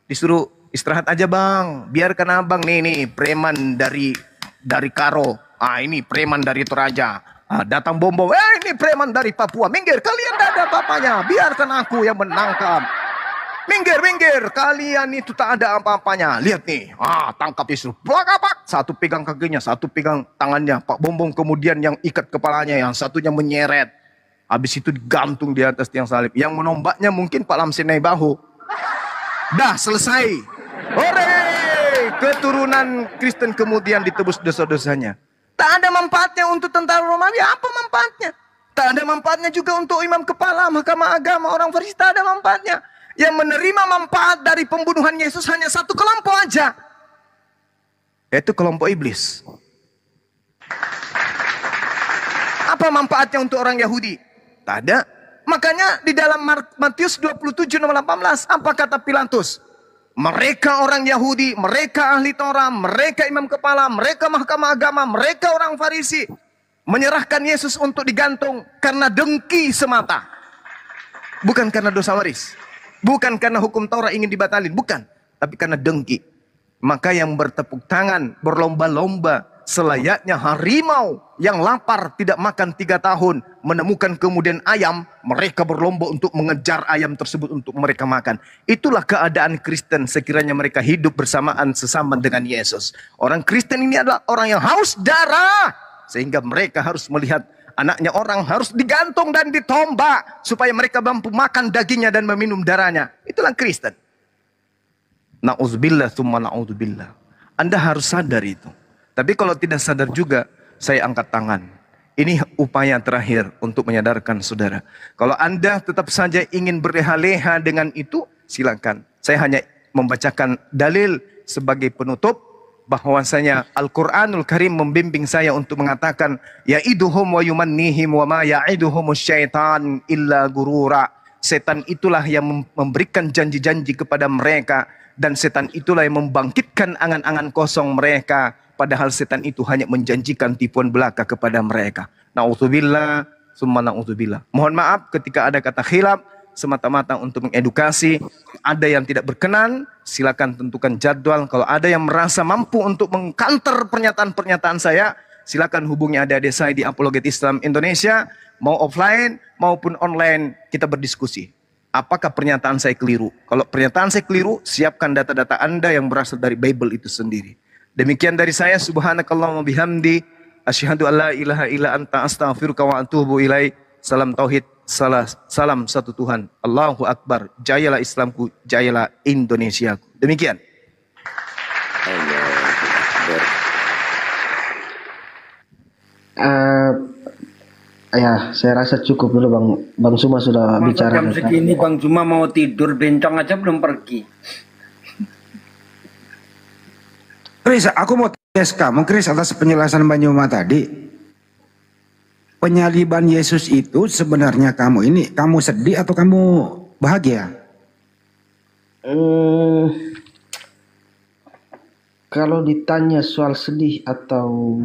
disuruh Istirahat aja bang, biarkan abang nih nih preman dari dari Karo. Ah ini preman dari Toraja. Ah, datang bom bom. Eh ini preman dari Papua. Minggir kalian tidak ada bapaknya. Biarkan aku yang menangkap. Minggir minggir kalian itu tak ada apa-apanya. Lihat nih. Ah tangkap isu Plak Satu pegang kakinya, satu pegang tangannya. Pak Bombong kemudian yang ikat kepalanya, yang satunya menyeret. Habis itu digantung di atas tiang salib. Yang menombaknya mungkin Pak Lamsinai Bahu. Dah selesai. Hore! Keturunan Kristen kemudian ditebus dosa-dosanya. Tak ada manfaatnya untuk tentara Romawi. Apa manfaatnya? Tak ada manfaatnya juga untuk imam kepala mahkamah agama orang Farisi. Tak ada manfaatnya. Yang menerima manfaat dari pembunuhan Yesus hanya satu kelompok aja. Yaitu kelompok iblis. Apa manfaatnya untuk orang Yahudi? Tak ada. Makanya di dalam Matius 27 nomor 18, apa kata Pilatus? Mereka orang Yahudi, mereka ahli Torah, mereka imam kepala, mereka mahkamah agama, mereka orang Farisi. Menyerahkan Yesus untuk digantung karena dengki semata. Bukan karena dosa waris. Bukan karena hukum Torah ingin dibatalin. Bukan. Tapi karena dengki. Maka yang bertepuk tangan, berlomba-lomba selayaknya harimau yang lapar tidak makan tiga tahun menemukan kemudian ayam mereka berlomba untuk mengejar ayam tersebut untuk mereka makan itulah keadaan Kristen sekiranya mereka hidup bersamaan sesama dengan Yesus orang Kristen ini adalah orang yang haus darah sehingga mereka harus melihat anaknya orang harus digantung dan ditombak supaya mereka mampu makan dagingnya dan meminum darahnya itulah Kristen Na'udzubillah summa na'udzubillah. Anda harus sadar itu. Tapi kalau tidak sadar juga, saya angkat tangan. Ini upaya terakhir untuk menyadarkan saudara. Kalau Anda tetap saja ingin berleha-leha dengan itu, silakan. Saya hanya membacakan dalil sebagai penutup bahwasanya Al-Qur'anul Karim membimbing saya untuk mengatakan ya iduhum wa yumannihim wa ma yaiduhum syaitan illa gurura. Setan itulah yang memberikan janji-janji kepada mereka dan setan itulah yang membangkitkan angan-angan kosong mereka padahal setan itu hanya menjanjikan tipuan belaka kepada mereka. Nauzubillah, summa nauzubillah. Mohon maaf ketika ada kata khilaf semata-mata untuk mengedukasi. Ada yang tidak berkenan, silakan tentukan jadwal. Kalau ada yang merasa mampu untuk mengkanter pernyataan-pernyataan saya, silakan hubungi adik-adik saya di Apologet Islam Indonesia, mau offline maupun online kita berdiskusi apakah pernyataan saya keliru. Kalau pernyataan saya keliru, siapkan data-data Anda yang berasal dari Bible itu sendiri. Demikian dari saya, subhanakallah wa bihamdi, asyhadu alla ilaha illa anta astaghfiruka wa atubu ilaih. Salam tauhid, salah, salam satu Tuhan. Allahu Akbar, jayalah Islamku, jayalah Indonesiaku. Demikian. Uh, Ya, saya rasa cukup dulu Bang Bang Suma sudah Masa bicara. Jam segini kan? Bang Suma mau tidur bencong aja belum pergi. Kris, aku mau tes kamu Kris atas penjelasan Bang Suma tadi. Penyaliban Yesus itu sebenarnya kamu ini, kamu sedih atau kamu bahagia? Eh, kalau ditanya soal sedih atau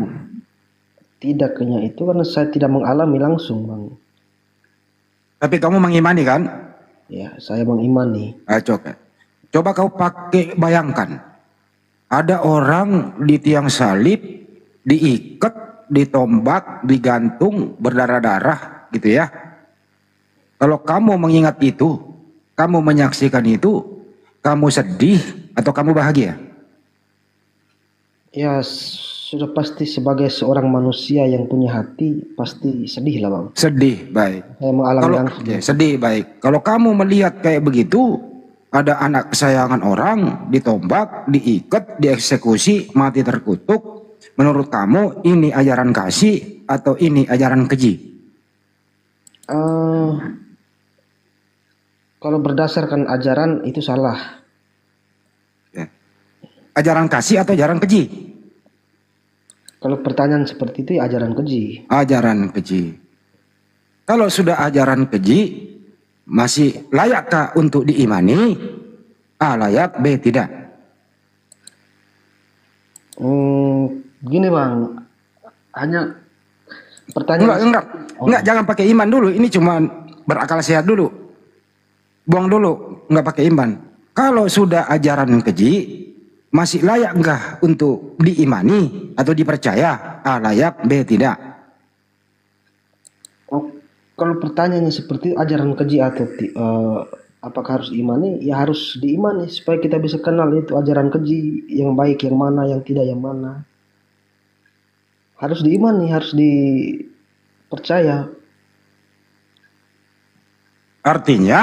tidak kenyang itu karena saya tidak mengalami langsung, Bang. Tapi kamu mengimani kan? Ya, saya mengimani. Ah, coba. Coba kau pakai bayangkan. Ada orang di tiang salib diikat, ditombak, digantung berdarah-darah gitu ya. Kalau kamu mengingat itu, kamu menyaksikan itu, kamu sedih atau kamu bahagia? yes ya, sudah pasti sebagai seorang manusia yang punya hati pasti sedih lah bang. Sedih baik. Saya mengalami Kalau, yang Ya, sedih baik. Kalau kamu melihat kayak begitu, ada anak kesayangan orang ditombak, diikat, dieksekusi, mati terkutuk. Menurut kamu ini ajaran kasih atau ini ajaran keji? Uh, kalau berdasarkan ajaran itu salah. Ya. Ajaran kasih atau ajaran keji? Kalau pertanyaan seperti itu ya ajaran keji. Ajaran keji. Kalau sudah ajaran keji, masih layakkah untuk diimani? A layak, B tidak. Hmm, gini bang, hanya pertanyaan. Enggak, enggak, oh. enggak jangan pakai iman dulu. Ini cuma berakal sehat dulu. Buang dulu, enggak pakai iman. Kalau sudah ajaran keji, masih layak enggak untuk diimani atau dipercaya? ah layak, B tidak. Oh, kalau pertanyaannya seperti ajaran keji atau uh, apakah harus imani Ya harus diimani supaya kita bisa kenal itu ajaran keji yang baik yang mana, yang tidak yang mana. Harus diimani, harus dipercaya. Artinya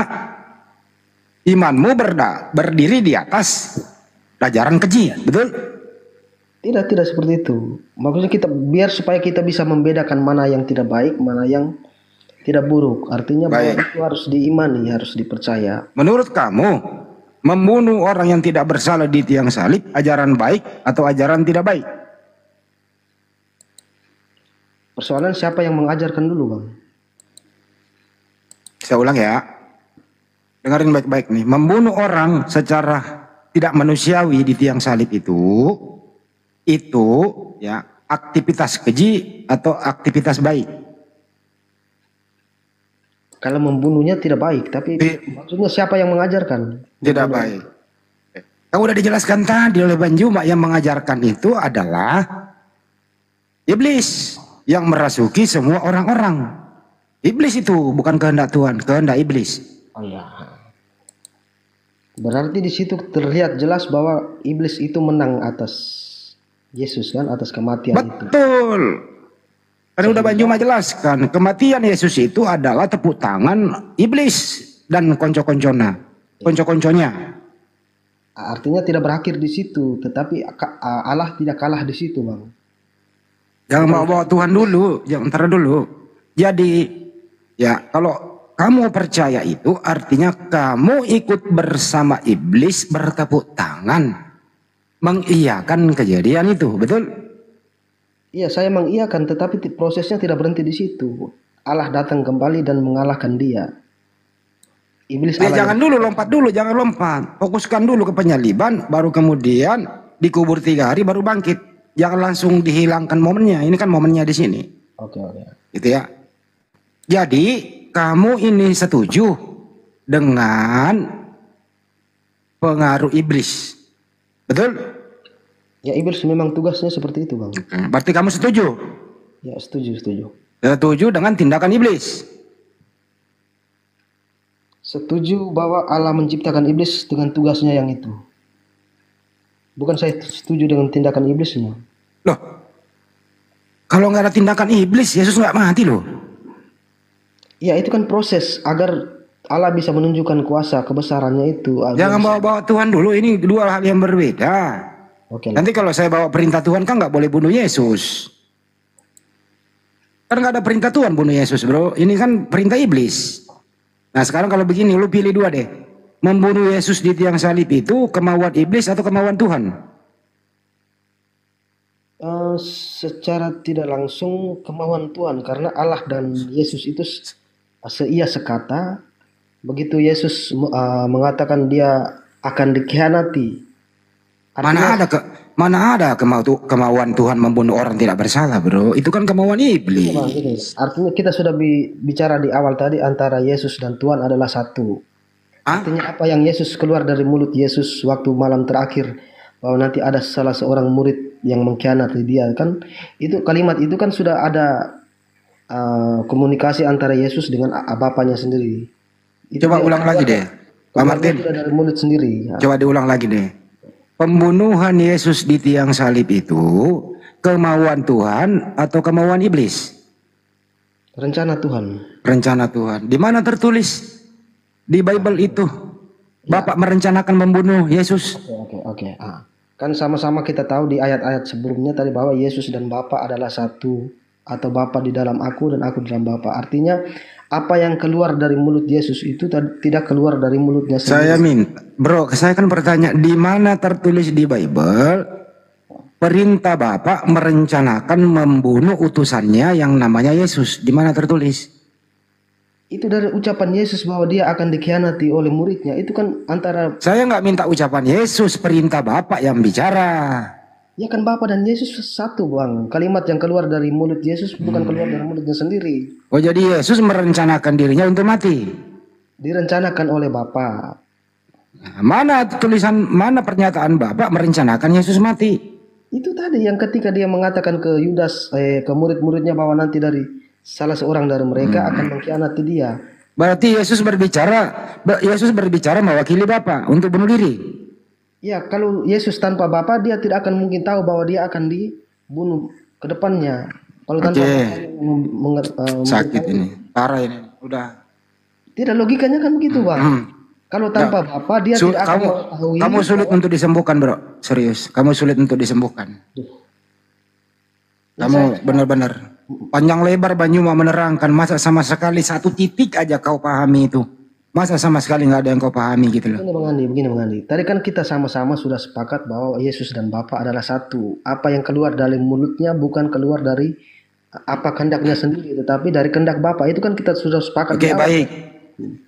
imanmu berda, berdiri di atas Ajaran keji betul? Tidak, tidak seperti itu. Maksudnya kita biar supaya kita bisa membedakan mana yang tidak baik, mana yang tidak buruk. Artinya baik. bahwa itu harus diimani, harus dipercaya. Menurut kamu, membunuh orang yang tidak bersalah di tiang salib ajaran baik atau ajaran tidak baik? Persoalan siapa yang mengajarkan dulu, Bang? Saya ulang ya. Dengarin baik-baik nih. Membunuh orang secara tidak manusiawi di tiang salib itu itu ya aktivitas keji atau aktivitas baik. Kalau membunuhnya tidak baik, tapi Di, maksudnya siapa yang mengajarkan? Tidak baik. Yang udah dijelaskan tadi oleh Banjuma yang mengajarkan itu adalah iblis yang merasuki semua orang-orang. Iblis itu bukan kehendak Tuhan, kehendak iblis. Oh ya. Berarti di situ terlihat jelas bahwa iblis itu menang atas Yesus kan atas kematian Betul. itu. Betul. Karena udah Banjuma jelaskan, kematian Yesus itu adalah tepuk tangan iblis dan konco-koncona, iya. konco-konconya. Artinya tidak berakhir di situ, tetapi Allah tidak kalah di situ, Bang. Jangan bawa-bawa Tuhan dulu, jangan ntar dulu. Jadi, ya kalau kamu percaya itu artinya kamu ikut bersama iblis bertepuk tangan mengiyakan kejadian itu, betul? Iya, saya mengiyakan tetapi prosesnya tidak berhenti di situ. Allah datang kembali dan mengalahkan dia. Iblis ya, jangan dulu lompat dulu, jangan lompat. Fokuskan dulu ke penyaliban baru kemudian dikubur tiga hari baru bangkit. Jangan langsung dihilangkan momennya. Ini kan momennya di sini. Oke, oke. Gitu ya. Jadi kamu ini setuju dengan pengaruh iblis. Betul? Ya iblis memang tugasnya seperti itu, Bang. Berarti kamu setuju? Ya, setuju, setuju. Setuju dengan tindakan iblis. Setuju bahwa Allah menciptakan iblis dengan tugasnya yang itu. Bukan saya setuju dengan tindakan iblisnya. Loh, kalau nggak ada tindakan iblis, Yesus nggak mati loh. Ya itu kan proses agar Allah bisa menunjukkan kuasa kebesarannya itu. Jangan bawa-bawa Tuhan dulu, ini dua hal yang berbeda. Oke. Nanti kalau saya bawa perintah Tuhan kan nggak boleh bunuh Yesus. Karena nggak ada perintah Tuhan bunuh Yesus bro. Ini kan perintah iblis. Nah sekarang kalau begini lu pilih dua deh. Membunuh Yesus di tiang salib itu kemauan iblis atau kemauan Tuhan? Uh, secara tidak langsung kemauan Tuhan karena Allah dan Yesus itu seia sekata begitu Yesus uh, mengatakan dia akan dikhianati Artinya, mana ada ke mana ada kemau kemauan Tuhan membunuh orang tidak bersalah bro itu kan kemauan iblis artinya kita sudah bi bicara di awal tadi antara Yesus dan Tuhan adalah satu artinya apa yang Yesus keluar dari mulut Yesus waktu malam terakhir bahwa nanti ada salah seorang murid yang mengkhianati dia kan itu kalimat itu kan sudah ada uh, komunikasi antara Yesus dengan Bapaknya sendiri. Itu Coba ulang lagi deh. Pak Martin. Dari mulut sendiri. Ah. Coba diulang lagi deh. Pembunuhan Yesus di tiang salib itu kemauan Tuhan atau kemauan iblis? Rencana Tuhan. Rencana Tuhan. Di mana tertulis di Bible itu? Ya. Bapak ya. merencanakan membunuh Yesus. Oke, oke, okay. Ah. Kan sama-sama kita tahu di ayat-ayat sebelumnya tadi bahwa Yesus dan Bapak adalah satu atau Bapa di dalam aku dan aku di dalam Bapa. Artinya apa yang keluar dari mulut Yesus itu tidak keluar dari mulutnya sendiri. Saya min bro, saya kan bertanya di mana tertulis di Bible perintah bapa merencanakan membunuh utusannya yang namanya Yesus? Di mana tertulis? Itu dari ucapan Yesus bahwa dia akan dikhianati oleh muridnya. Itu kan antara Saya nggak minta ucapan Yesus, perintah Bapak yang bicara. Ya kan Bapak dan Yesus satu bang. Kalimat yang keluar dari mulut Yesus bukan hmm. keluar dari mulutnya sendiri. Oh jadi Yesus merencanakan dirinya untuk mati. Direncanakan oleh Bapak Nah, mana tulisan mana pernyataan Bapak merencanakan Yesus mati? Itu tadi yang ketika dia mengatakan ke Yudas eh, ke murid-muridnya bahwa nanti dari salah seorang dari mereka hmm. akan mengkhianati dia. Berarti Yesus berbicara Yesus berbicara mewakili Bapak untuk bunuh diri. Ya, kalau Yesus tanpa Bapa dia tidak akan mungkin tahu bahwa dia akan dibunuh ke depannya. Kalau tanpa Bapa, eh, sakit ini, parah ini. Udah. Tidak logikanya kan begitu, Bang. Hmm. Kalau tanpa ya. Bapa dia Sul tidak kamu, akan ini. Kamu sulit bahwa... untuk disembuhkan, Bro. Serius, kamu sulit untuk disembuhkan. Ya, Kamu benar-benar panjang lebar Banyuma menerangkan masa sama sekali satu titik aja kau pahami itu. Masa sama sekali nggak ada yang kau pahami gitu loh. Begini Bang Andi, begini Bang Andi. Tadi kan kita sama-sama sudah sepakat bahwa Yesus dan Bapa adalah satu. Apa yang keluar dari mulutnya bukan keluar dari apa kehendaknya sendiri, tetapi dari kehendak Bapa. Itu kan kita sudah sepakat. Oke, okay, baik.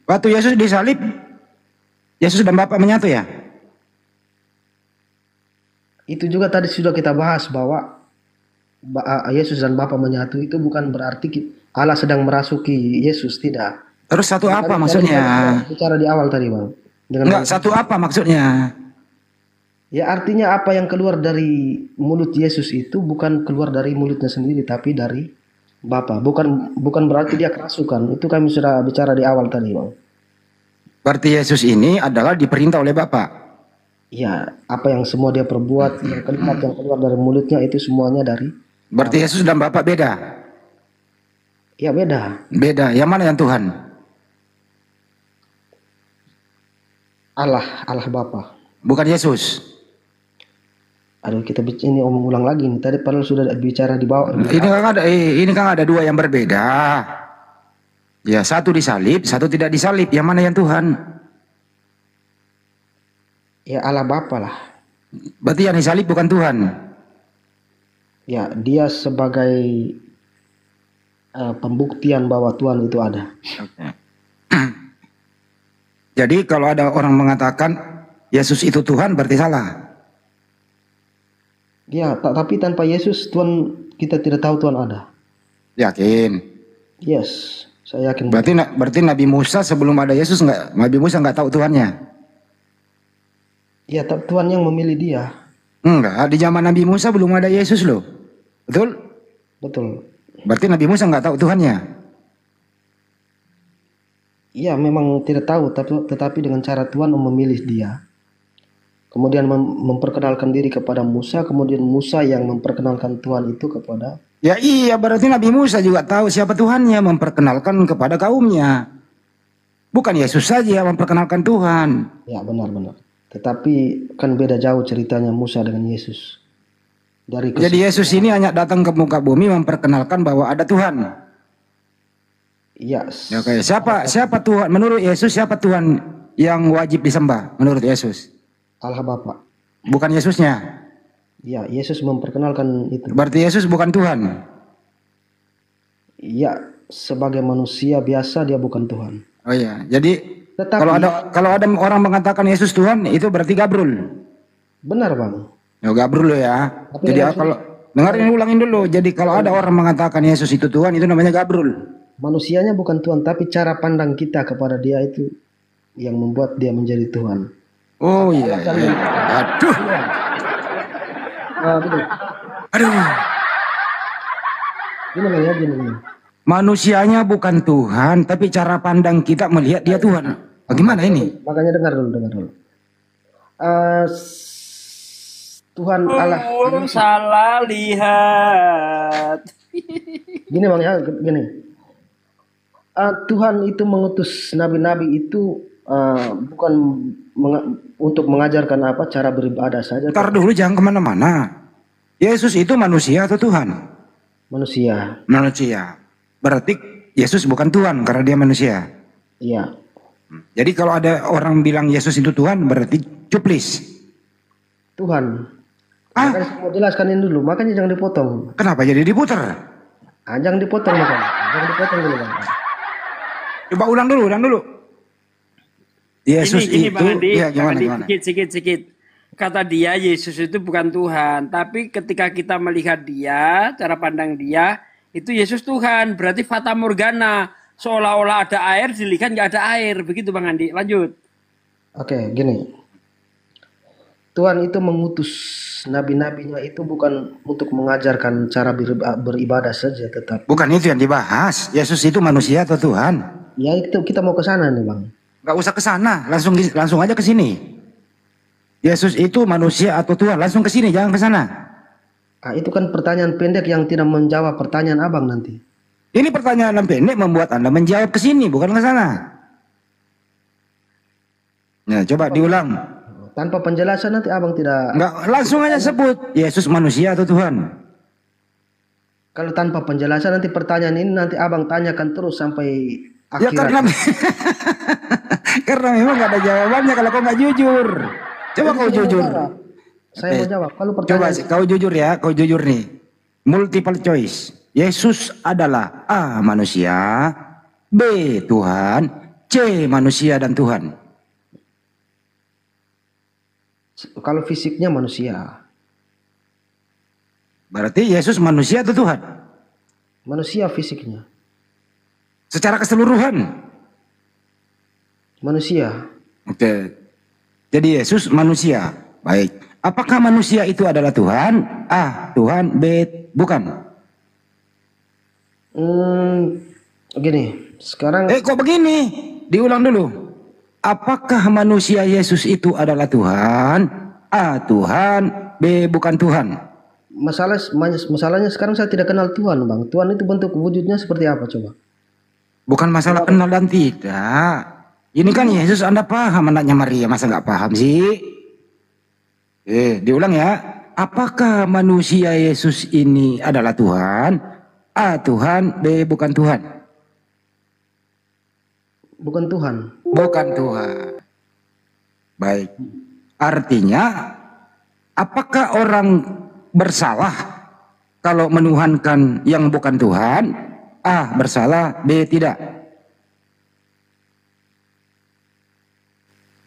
Waktu Yesus disalib, Yesus dan Bapa menyatu ya? Itu juga tadi sudah kita bahas bahwa Yesus dan Bapa menyatu itu bukan berarti Allah sedang merasuki Yesus, tidak Terus satu nah, apa maksudnya? bicara di awal tadi bang. Dengan Enggak bang. satu apa maksudnya? Ya artinya apa yang keluar dari mulut Yesus itu bukan keluar dari mulutnya sendiri tapi dari Bapa. Bukan bukan berarti dia kerasukan. Itu kami sudah bicara di awal tadi, Bang. Berarti Yesus ini adalah diperintah oleh Bapa. Ya, apa yang semua dia perbuat, yang kalimat yang keluar dari mulutnya itu semuanya dari Berarti Yesus dan Bapa beda. Ya beda. Beda. Yang mana yang Tuhan? Allah, Allah Bapa. Bukan Yesus. Aduh kita ini omong ulang lagi nih. Tadi padahal sudah bicara di bawah. Ini kan ada eh, ini kan ada dua yang berbeda. Ya satu disalib, satu tidak disalib. Yang mana yang Tuhan? Ya Allah Bapa lah. Berarti yang disalib bukan Tuhan. Ya dia sebagai uh, pembuktian bahwa Tuhan itu ada. Okay. Jadi kalau ada orang mengatakan Yesus itu Tuhan berarti salah. Ya, tapi tanpa Yesus Tuhan kita tidak tahu Tuhan ada. Yakin? Yes, saya yakin. Berarti berarti Nabi Musa sebelum ada Yesus nggak Nabi Musa nggak tahu Tuhannya. Ya, tapi Tuhan yang memilih dia. Enggak, di zaman Nabi Musa belum ada Yesus loh. Betul? Betul. Berarti Nabi Musa nggak tahu Tuhannya ya memang tidak tahu tapi tetapi dengan cara Tuhan memilih dia kemudian memperkenalkan diri kepada Musa kemudian Musa yang memperkenalkan Tuhan itu kepada ya iya berarti Nabi Musa juga tahu siapa Tuhannya memperkenalkan kepada kaumnya bukan Yesus saja yang memperkenalkan Tuhan ya benar-benar tetapi kan beda jauh ceritanya Musa dengan Yesus dari jadi Yesus ini hanya datang ke muka bumi memperkenalkan bahwa ada Tuhan Yes. Ya, okay. siapa siapa Tuhan menurut Yesus siapa Tuhan yang wajib disembah menurut Yesus? Allah Bapa. Bukan Yesusnya. Ya, Yesus memperkenalkan itu. Berarti Yesus bukan Tuhan. Ya, sebagai manusia biasa dia bukan Tuhan. Oh iya, jadi Tetapi, kalau ada kalau ada orang mengatakan Yesus Tuhan itu berarti Gabrul. Benar, Bang. Ya, Gabrul ya. Tapi jadi kalau dengar ini ulangin dulu. Jadi kalau ada iya. orang mengatakan Yesus itu Tuhan itu namanya Gabrul manusianya bukan Tuhan, tapi cara pandang kita kepada Dia itu yang membuat Dia menjadi Tuhan. Oh iya. Yeah, yeah. Aduh. Iya. Nah, Aduh. Gini ya, gini, gini. Manusianya bukan Tuhan, tapi cara pandang kita melihat Dia Tuhan. Bagaimana oh, ini? Makanya dengar dulu, dengar dulu. Uh, Tuhan oh, Allah. Salah lihat. Gini bang ya, gini uh, Tuhan itu mengutus nabi-nabi itu uh, bukan meng untuk mengajarkan apa cara beribadah saja. Tar dulu jangan kemana-mana. Yesus itu manusia atau Tuhan? Manusia. Manusia. Berarti Yesus bukan Tuhan karena dia manusia. Iya. Hmm. Jadi kalau ada orang bilang Yesus itu Tuhan berarti cuplis. Tuhan. Ah? Makanya saya mau jelaskan dulu, makanya jangan dipotong. Kenapa jadi diputar? Ah, jangan dipotong, makanya. Jangan dipotong dulu, makanya. Coba ulang dulu, ulang dulu. Iya, Yesus ini, ini Andi, ya gimana, Andi, gimana? Sikit, sikit, sikit. Kata dia Yesus itu bukan Tuhan, tapi ketika kita melihat dia, cara pandang dia, itu Yesus Tuhan. Berarti fata morgana, seolah-olah ada air, dilihat nggak ada air. Begitu Bang Andi, lanjut. Oke, gini. Tuhan itu mengutus nabi-nabinya itu bukan untuk mengajarkan cara beribadah saja tetap. Bukan itu yang dibahas. Yesus itu manusia atau Tuhan? Ya itu kita mau ke sana nih bang. Gak usah ke sana, langsung langsung aja ke sini. Yesus itu manusia atau Tuhan? Langsung ke sini, jangan ke sana. nah, itu kan pertanyaan pendek yang tidak menjawab pertanyaan abang nanti. Ini pertanyaan pendek membuat anda menjawab ke sini, bukan ke sana. Nah, coba diulang. Tanpa penjelasan nanti abang tidak. Enggak, langsung aja sebut Yesus manusia atau Tuhan. Kalau tanpa penjelasan nanti pertanyaan ini nanti abang tanyakan terus sampai akhir. Ya karena karena memang gak ada jawabannya kalau kau nggak jujur. Coba kau jujur. Saya mau eh, jawab. Kalau pertanyaan coba kau jujur ya, kau jujur nih. Multiple choice. Yesus adalah A manusia, B Tuhan, C manusia dan Tuhan. Kalau fisiknya manusia. Berarti Yesus manusia atau Tuhan? Manusia fisiknya. Secara keseluruhan? Manusia. Oke. Jadi Yesus manusia. Baik. Apakah manusia itu adalah Tuhan? A. Tuhan. B. Bukan. Hmm, gini. Sekarang. Eh kok begini? Diulang dulu. Apakah manusia Yesus itu adalah Tuhan? A. Tuhan. B. Bukan Tuhan. Masalah, masalahnya sekarang saya tidak kenal Tuhan, Bang. Tuhan itu bentuk wujudnya seperti apa coba? Bukan masalah kenal dan tidak. Ini kan Yesus Anda paham anaknya Maria, masa nggak paham sih? Eh, diulang ya apakah manusia Yesus ini adalah Tuhan? A. Tuhan, B. Bukan Tuhan. Bukan Tuhan. Bukan Tuhan. Baik. Artinya apakah orang bersalah kalau menuhankan yang bukan Tuhan? A. Bersalah, B. Tidak.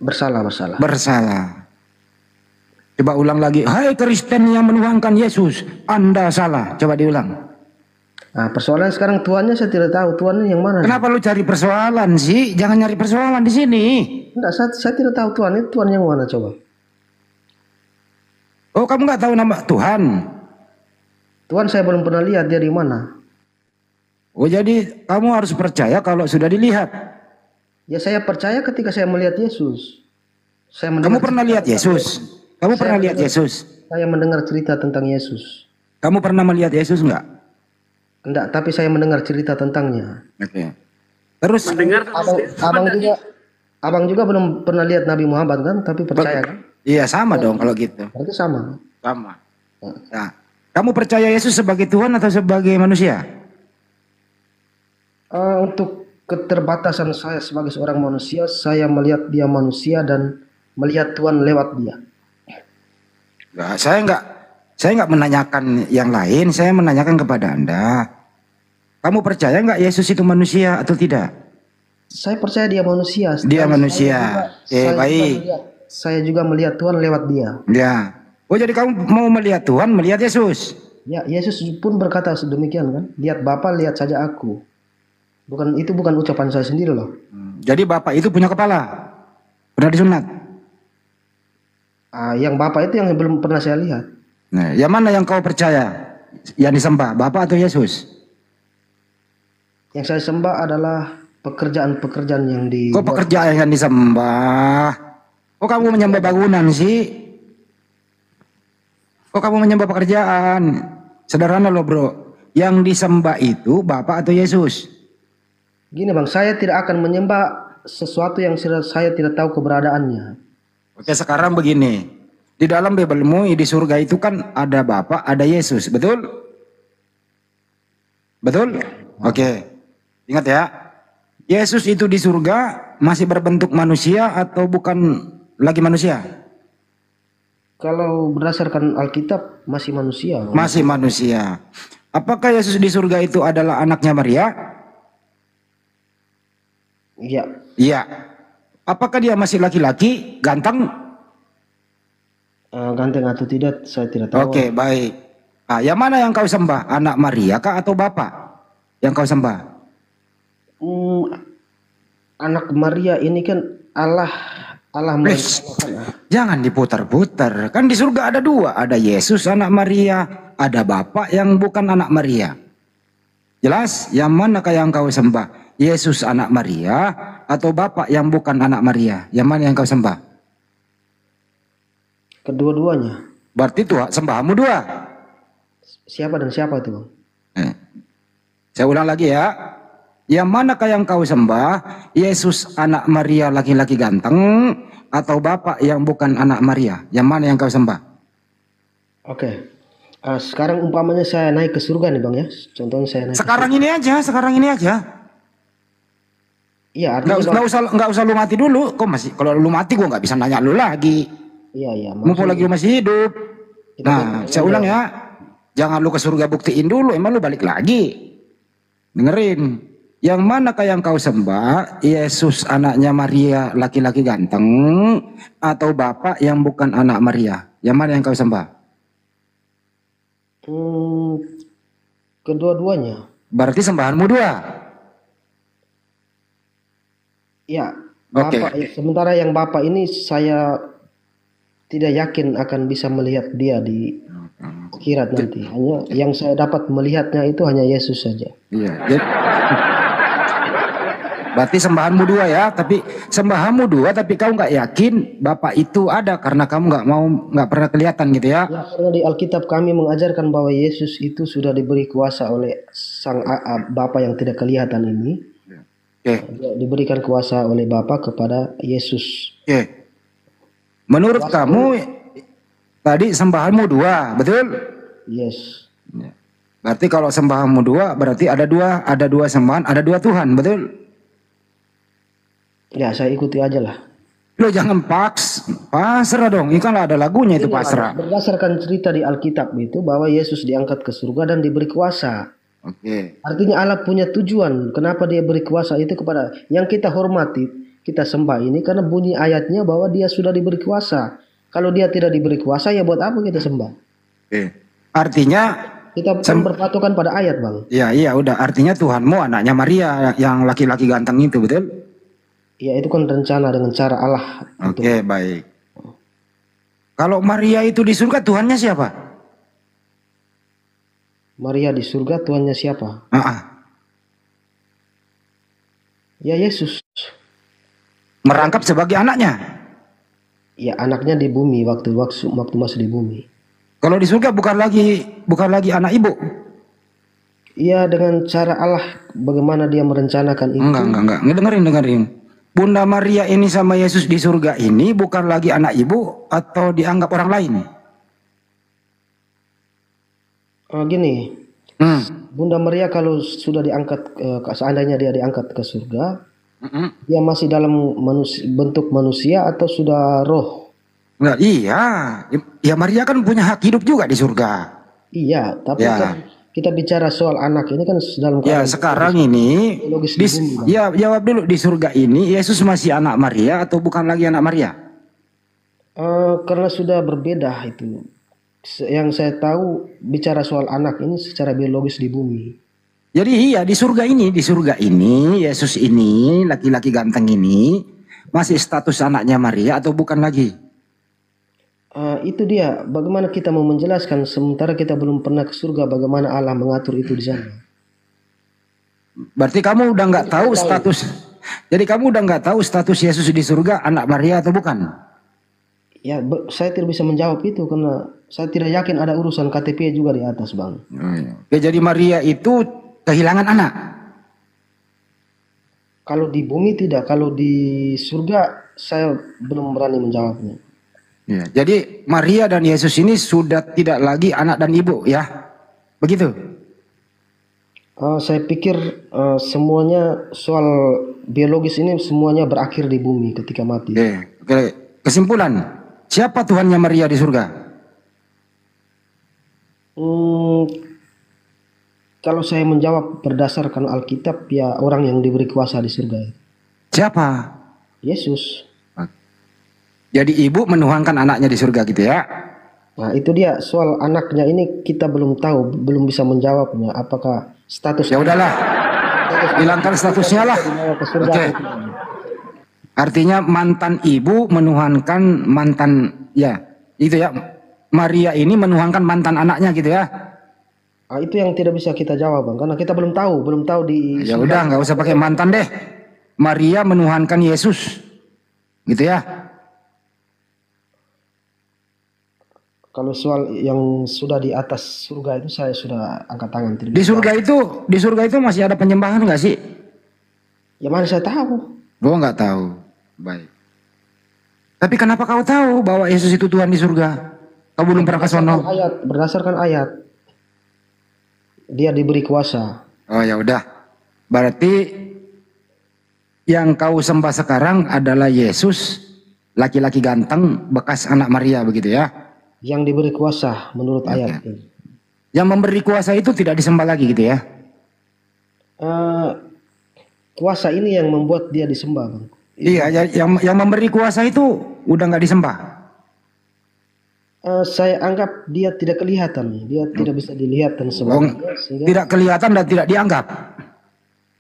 Bersalah, bersalah. Bersalah. Coba ulang lagi. Hai Kristen yang menuhankan Yesus, Anda salah. Coba diulang. Nah, persoalan sekarang tuannya saya tidak tahu tuannya yang mana. Kenapa lu cari persoalan sih? Jangan nyari persoalan di sini. Enggak, saya, saya tidak tahu tuannya itu tuan yang mana coba. Oh, kamu nggak tahu nama Tuhan? Tuhan saya belum pernah lihat dia di mana. Oh, jadi kamu harus percaya kalau sudah dilihat. Ya saya percaya ketika saya melihat Yesus. Saya mendengar Kamu pernah lihat Yesus? Kamu pernah lihat Yesus? Saya mendengar cerita tentang Yesus. Kamu pernah melihat Yesus enggak? Enggak, tapi saya mendengar cerita tentangnya. Oke. Okay. Terus mendengar abang, abang juga abang juga belum pernah lihat Nabi Muhammad kan, tapi percaya kan? Iya, sama dong kalau gitu. Berarti sama. Sama. Nah, kamu percaya Yesus sebagai Tuhan atau sebagai manusia? Uh, untuk keterbatasan saya sebagai seorang manusia, saya melihat dia manusia dan melihat Tuhan lewat dia. Nah, saya enggak saya nggak menanyakan yang lain, saya menanyakan kepada Anda. Kamu percaya nggak Yesus itu manusia atau tidak? Saya percaya dia manusia. Dia manusia. Saya eh, baik. Juga saya juga melihat Tuhan lewat dia. Ya. Oh jadi kamu mau melihat Tuhan, melihat Yesus? Ya, Yesus pun berkata sedemikian kan. Lihat Bapa, lihat saja aku. Bukan itu bukan ucapan saya sendiri loh. Hmm, jadi Bapak itu punya kepala. Pernah disunat? Ah, yang Bapak itu yang belum pernah saya lihat. Nah, yang mana yang kau percaya? Yang disembah, Bapak atau Yesus? Yang saya sembah adalah pekerjaan-pekerjaan yang di Kok pekerjaan yang disembah? Kok kamu menyembah bangunan sih? Kok kamu menyembah pekerjaan? Sederhana loh bro. Yang disembah itu Bapak atau Yesus? Gini bang, saya tidak akan menyembah sesuatu yang saya tidak tahu keberadaannya. Oke sekarang begini, di dalam Bible MUI di surga itu kan ada Bapak, ada Yesus, betul? Betul? Oke. Okay. Ingat ya. Yesus itu di surga masih berbentuk manusia atau bukan lagi manusia? Kalau berdasarkan Alkitab masih manusia. Masih manusia. Apakah Yesus di surga itu adalah anaknya Maria? Iya. Iya. Apakah dia masih laki-laki, ganteng, Uh, ganteng atau tidak saya tidak tahu. Oke, okay, baik. Ah, yang mana yang kau sembah? Anak Maria kah atau Bapak? Yang kau sembah? Hmm, anak Maria ini kan Allah Allah Please, ah. Jangan diputar-putar. Kan di surga ada dua, ada Yesus anak Maria, ada Bapak yang bukan anak Maria. Jelas? Yang mana yang kau sembah? Yesus anak Maria atau Bapak yang bukan anak Maria? Yang mana yang kau sembah? Kedua-duanya. Berarti tuh sembahmu dua. Siapa dan siapa itu bang? Eh. Saya ulang lagi ya. Yang manakah yang kau sembah? Yesus anak Maria laki-laki ganteng atau Bapak yang bukan anak Maria? Yang mana yang kau sembah? Oke. Okay. Uh, eh, sekarang umpamanya saya naik ke surga nih bang ya. Contohnya saya naik. Sekarang ini aja, sekarang ini aja. Iya, artinya nggak, usah nggak usah lu mati dulu. Kok masih kalau lu mati gua nggak bisa nanya lu lagi. Iya, iya. Mumpung lagi masih hidup. Kita nah, saya ulang ya. Jangan lu ke surga buktiin dulu, emang lu balik lagi. Dengerin. Yang mana manakah yang kau sembah? Yesus anaknya Maria laki-laki ganteng atau bapak yang bukan anak Maria? Yang mana yang kau sembah? Hmm, kedua-duanya. Berarti sembahanmu dua. Ya. Bapak, okay. Sementara yang bapak ini saya tidak yakin akan bisa melihat dia di akhirat nanti. Hanya yang saya dapat melihatnya itu hanya Yesus saja. Iya. Berarti sembahanmu dua ya, tapi sembahanmu dua, tapi kau nggak yakin Bapak itu ada karena kamu nggak mau nggak pernah kelihatan gitu ya? Ya karena di Alkitab kami mengajarkan bahwa Yesus itu sudah diberi kuasa oleh sang Bapa yang tidak kelihatan ini. Okay. Diberikan kuasa oleh Bapa kepada Yesus. Okay. Menurut Waktu. kamu tadi sembahanmu dua, betul? Yes. Ya. Berarti kalau sembahanmu dua, berarti ada dua, ada dua sembahan, ada dua Tuhan, betul? Ya, saya ikuti aja lah. Lo jangan paks, pasrah dong. Ini kan ada lagunya itu pasrah. Berdasarkan cerita di Alkitab itu bahwa Yesus diangkat ke surga dan diberi kuasa. Oke. Okay. Artinya Allah punya tujuan. Kenapa dia beri kuasa itu kepada yang kita hormati kita sembah ini karena bunyi ayatnya bahwa dia sudah diberi kuasa. Kalau dia tidak diberi kuasa ya buat apa kita sembah? Eh, artinya kita berpatokan pada ayat, Bang. Iya, iya, udah artinya Tuhanmu anaknya Maria yang laki-laki ganteng itu, betul? Iya, itu kan rencana dengan cara Allah. Oke, baik. Kalau Maria itu di surga Tuhannya siapa? Maria di surga Tuhannya siapa? Ah. ah. Ya Yesus merangkap sebagai anaknya. Ya anaknya di bumi waktu waktu waktu masih di bumi. Kalau di surga bukan lagi bukan lagi anak ibu. Iya dengan cara Allah bagaimana dia merencanakan itu. Enggak enggak enggak. Dengerin dengerin. Bunda Maria ini sama Yesus di surga ini bukan lagi anak ibu atau dianggap orang lain. Oh, gini. Hmm. Bunda Maria kalau sudah diangkat eh, seandainya dia diangkat ke surga, mm Dia masih dalam manusia, bentuk manusia atau sudah roh? Enggak, iya. Ya Maria kan punya hak hidup juga di surga. Iya, tapi ya. kan kita bicara soal anak ini kan dalam Ya, sekarang ini logis di, ya jawab dulu di surga ini Yesus masih anak Maria atau bukan lagi anak Maria? Uh, karena sudah berbeda itu. Yang saya tahu bicara soal anak ini secara biologis di bumi. Jadi iya di surga ini, di surga ini Yesus ini, laki-laki ganteng ini masih status anaknya Maria atau bukan lagi? Uh, itu dia. Bagaimana kita mau menjelaskan sementara kita belum pernah ke surga bagaimana Allah mengatur itu di sana? Berarti kamu udah nggak tahu status. Jadi kamu udah nggak tahu status Yesus di surga anak Maria atau bukan? Ya, saya tidak bisa menjawab itu karena saya tidak yakin ada urusan KTP juga di atas, Bang. Hmm. Ya, jadi Maria itu kehilangan anak. Kalau di bumi tidak, kalau di surga saya belum berani menjawabnya. Ya, jadi Maria dan Yesus ini sudah tidak lagi anak dan ibu ya, begitu? Uh, saya pikir uh, semuanya soal biologis ini semuanya berakhir di bumi ketika mati. Oke, kesimpulan, siapa Tuhannya Maria di surga? Hmm, kalau saya menjawab berdasarkan Alkitab, ya orang yang diberi kuasa di surga. Siapa? Yesus. Ah. Jadi ibu menuangkan anaknya di surga gitu ya? Nah itu dia soal anaknya ini kita belum tahu, belum bisa menjawabnya. Apakah status? Ya udahlah, hilangkan statusnya lah. Oke. Okay. Artinya mantan ibu menuhankan mantan ya itu ya Maria ini menuhankan mantan anaknya gitu ya? Ah, itu yang tidak bisa kita jawab bang, karena kita belum tahu, belum tahu di. Ya udah, nggak usah pakai mantan deh. Maria menuhankan Yesus, gitu ya. Kalau soal yang sudah di atas surga itu saya sudah angkat tangan. Tidak di surga itu, di surga itu masih ada penyembahan nggak sih? Ya mana saya tahu. Gua nggak tahu. Baik. Tapi kenapa kau tahu bahwa Yesus itu Tuhan di surga? Kau belum pernah ke sono. Ayat berdasarkan ayat. Dia diberi kuasa. Oh ya udah. Berarti yang kau sembah sekarang adalah Yesus, laki-laki ganteng bekas anak Maria begitu ya? Yang diberi kuasa menurut okay. ayat. Yang memberi kuasa itu tidak disembah lagi gitu ya? Uh, kuasa ini yang membuat dia disembah. Iya, ya, yang yang memberi kuasa itu udah nggak disembah. Eh, saya anggap dia tidak kelihatan, dia tidak bisa dilihat dan sebagainya. Tidak kelihatan dan tidak dianggap.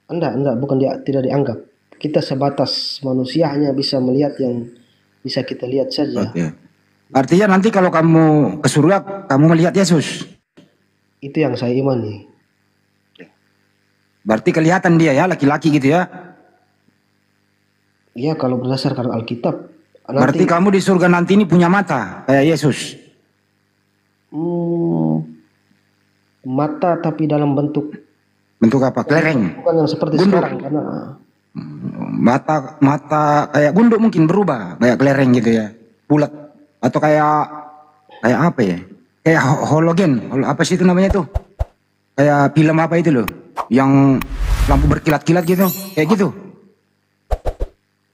Anda, enggak, bukan dia tidak dianggap. Kita sebatas manusia hanya bisa melihat yang bisa kita lihat saja. Okay. Artinya nanti kalau kamu ke surga, kamu melihat Yesus. Itu yang saya imani. Ya. Berarti kelihatan dia ya, laki-laki gitu ya? Iya, kalau berdasarkan Alkitab nanti, Berarti kamu di surga nanti ini punya mata kayak Yesus. Hmm, mata tapi dalam bentuk bentuk apa? Kelereng. Bukan yang seperti gunduk. sekarang karena ah. mata mata kayak gunduk mungkin berubah kayak kelereng gitu ya. Bulat atau kayak kayak apa ya? Kayak hologen, apa sih itu namanya tuh? Kayak film apa itu loh? Yang lampu berkilat-kilat gitu, kayak gitu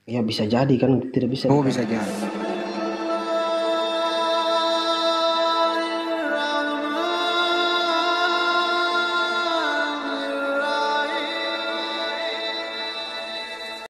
ya bisa jadi kan tidak bisa oh kan? bisa jadi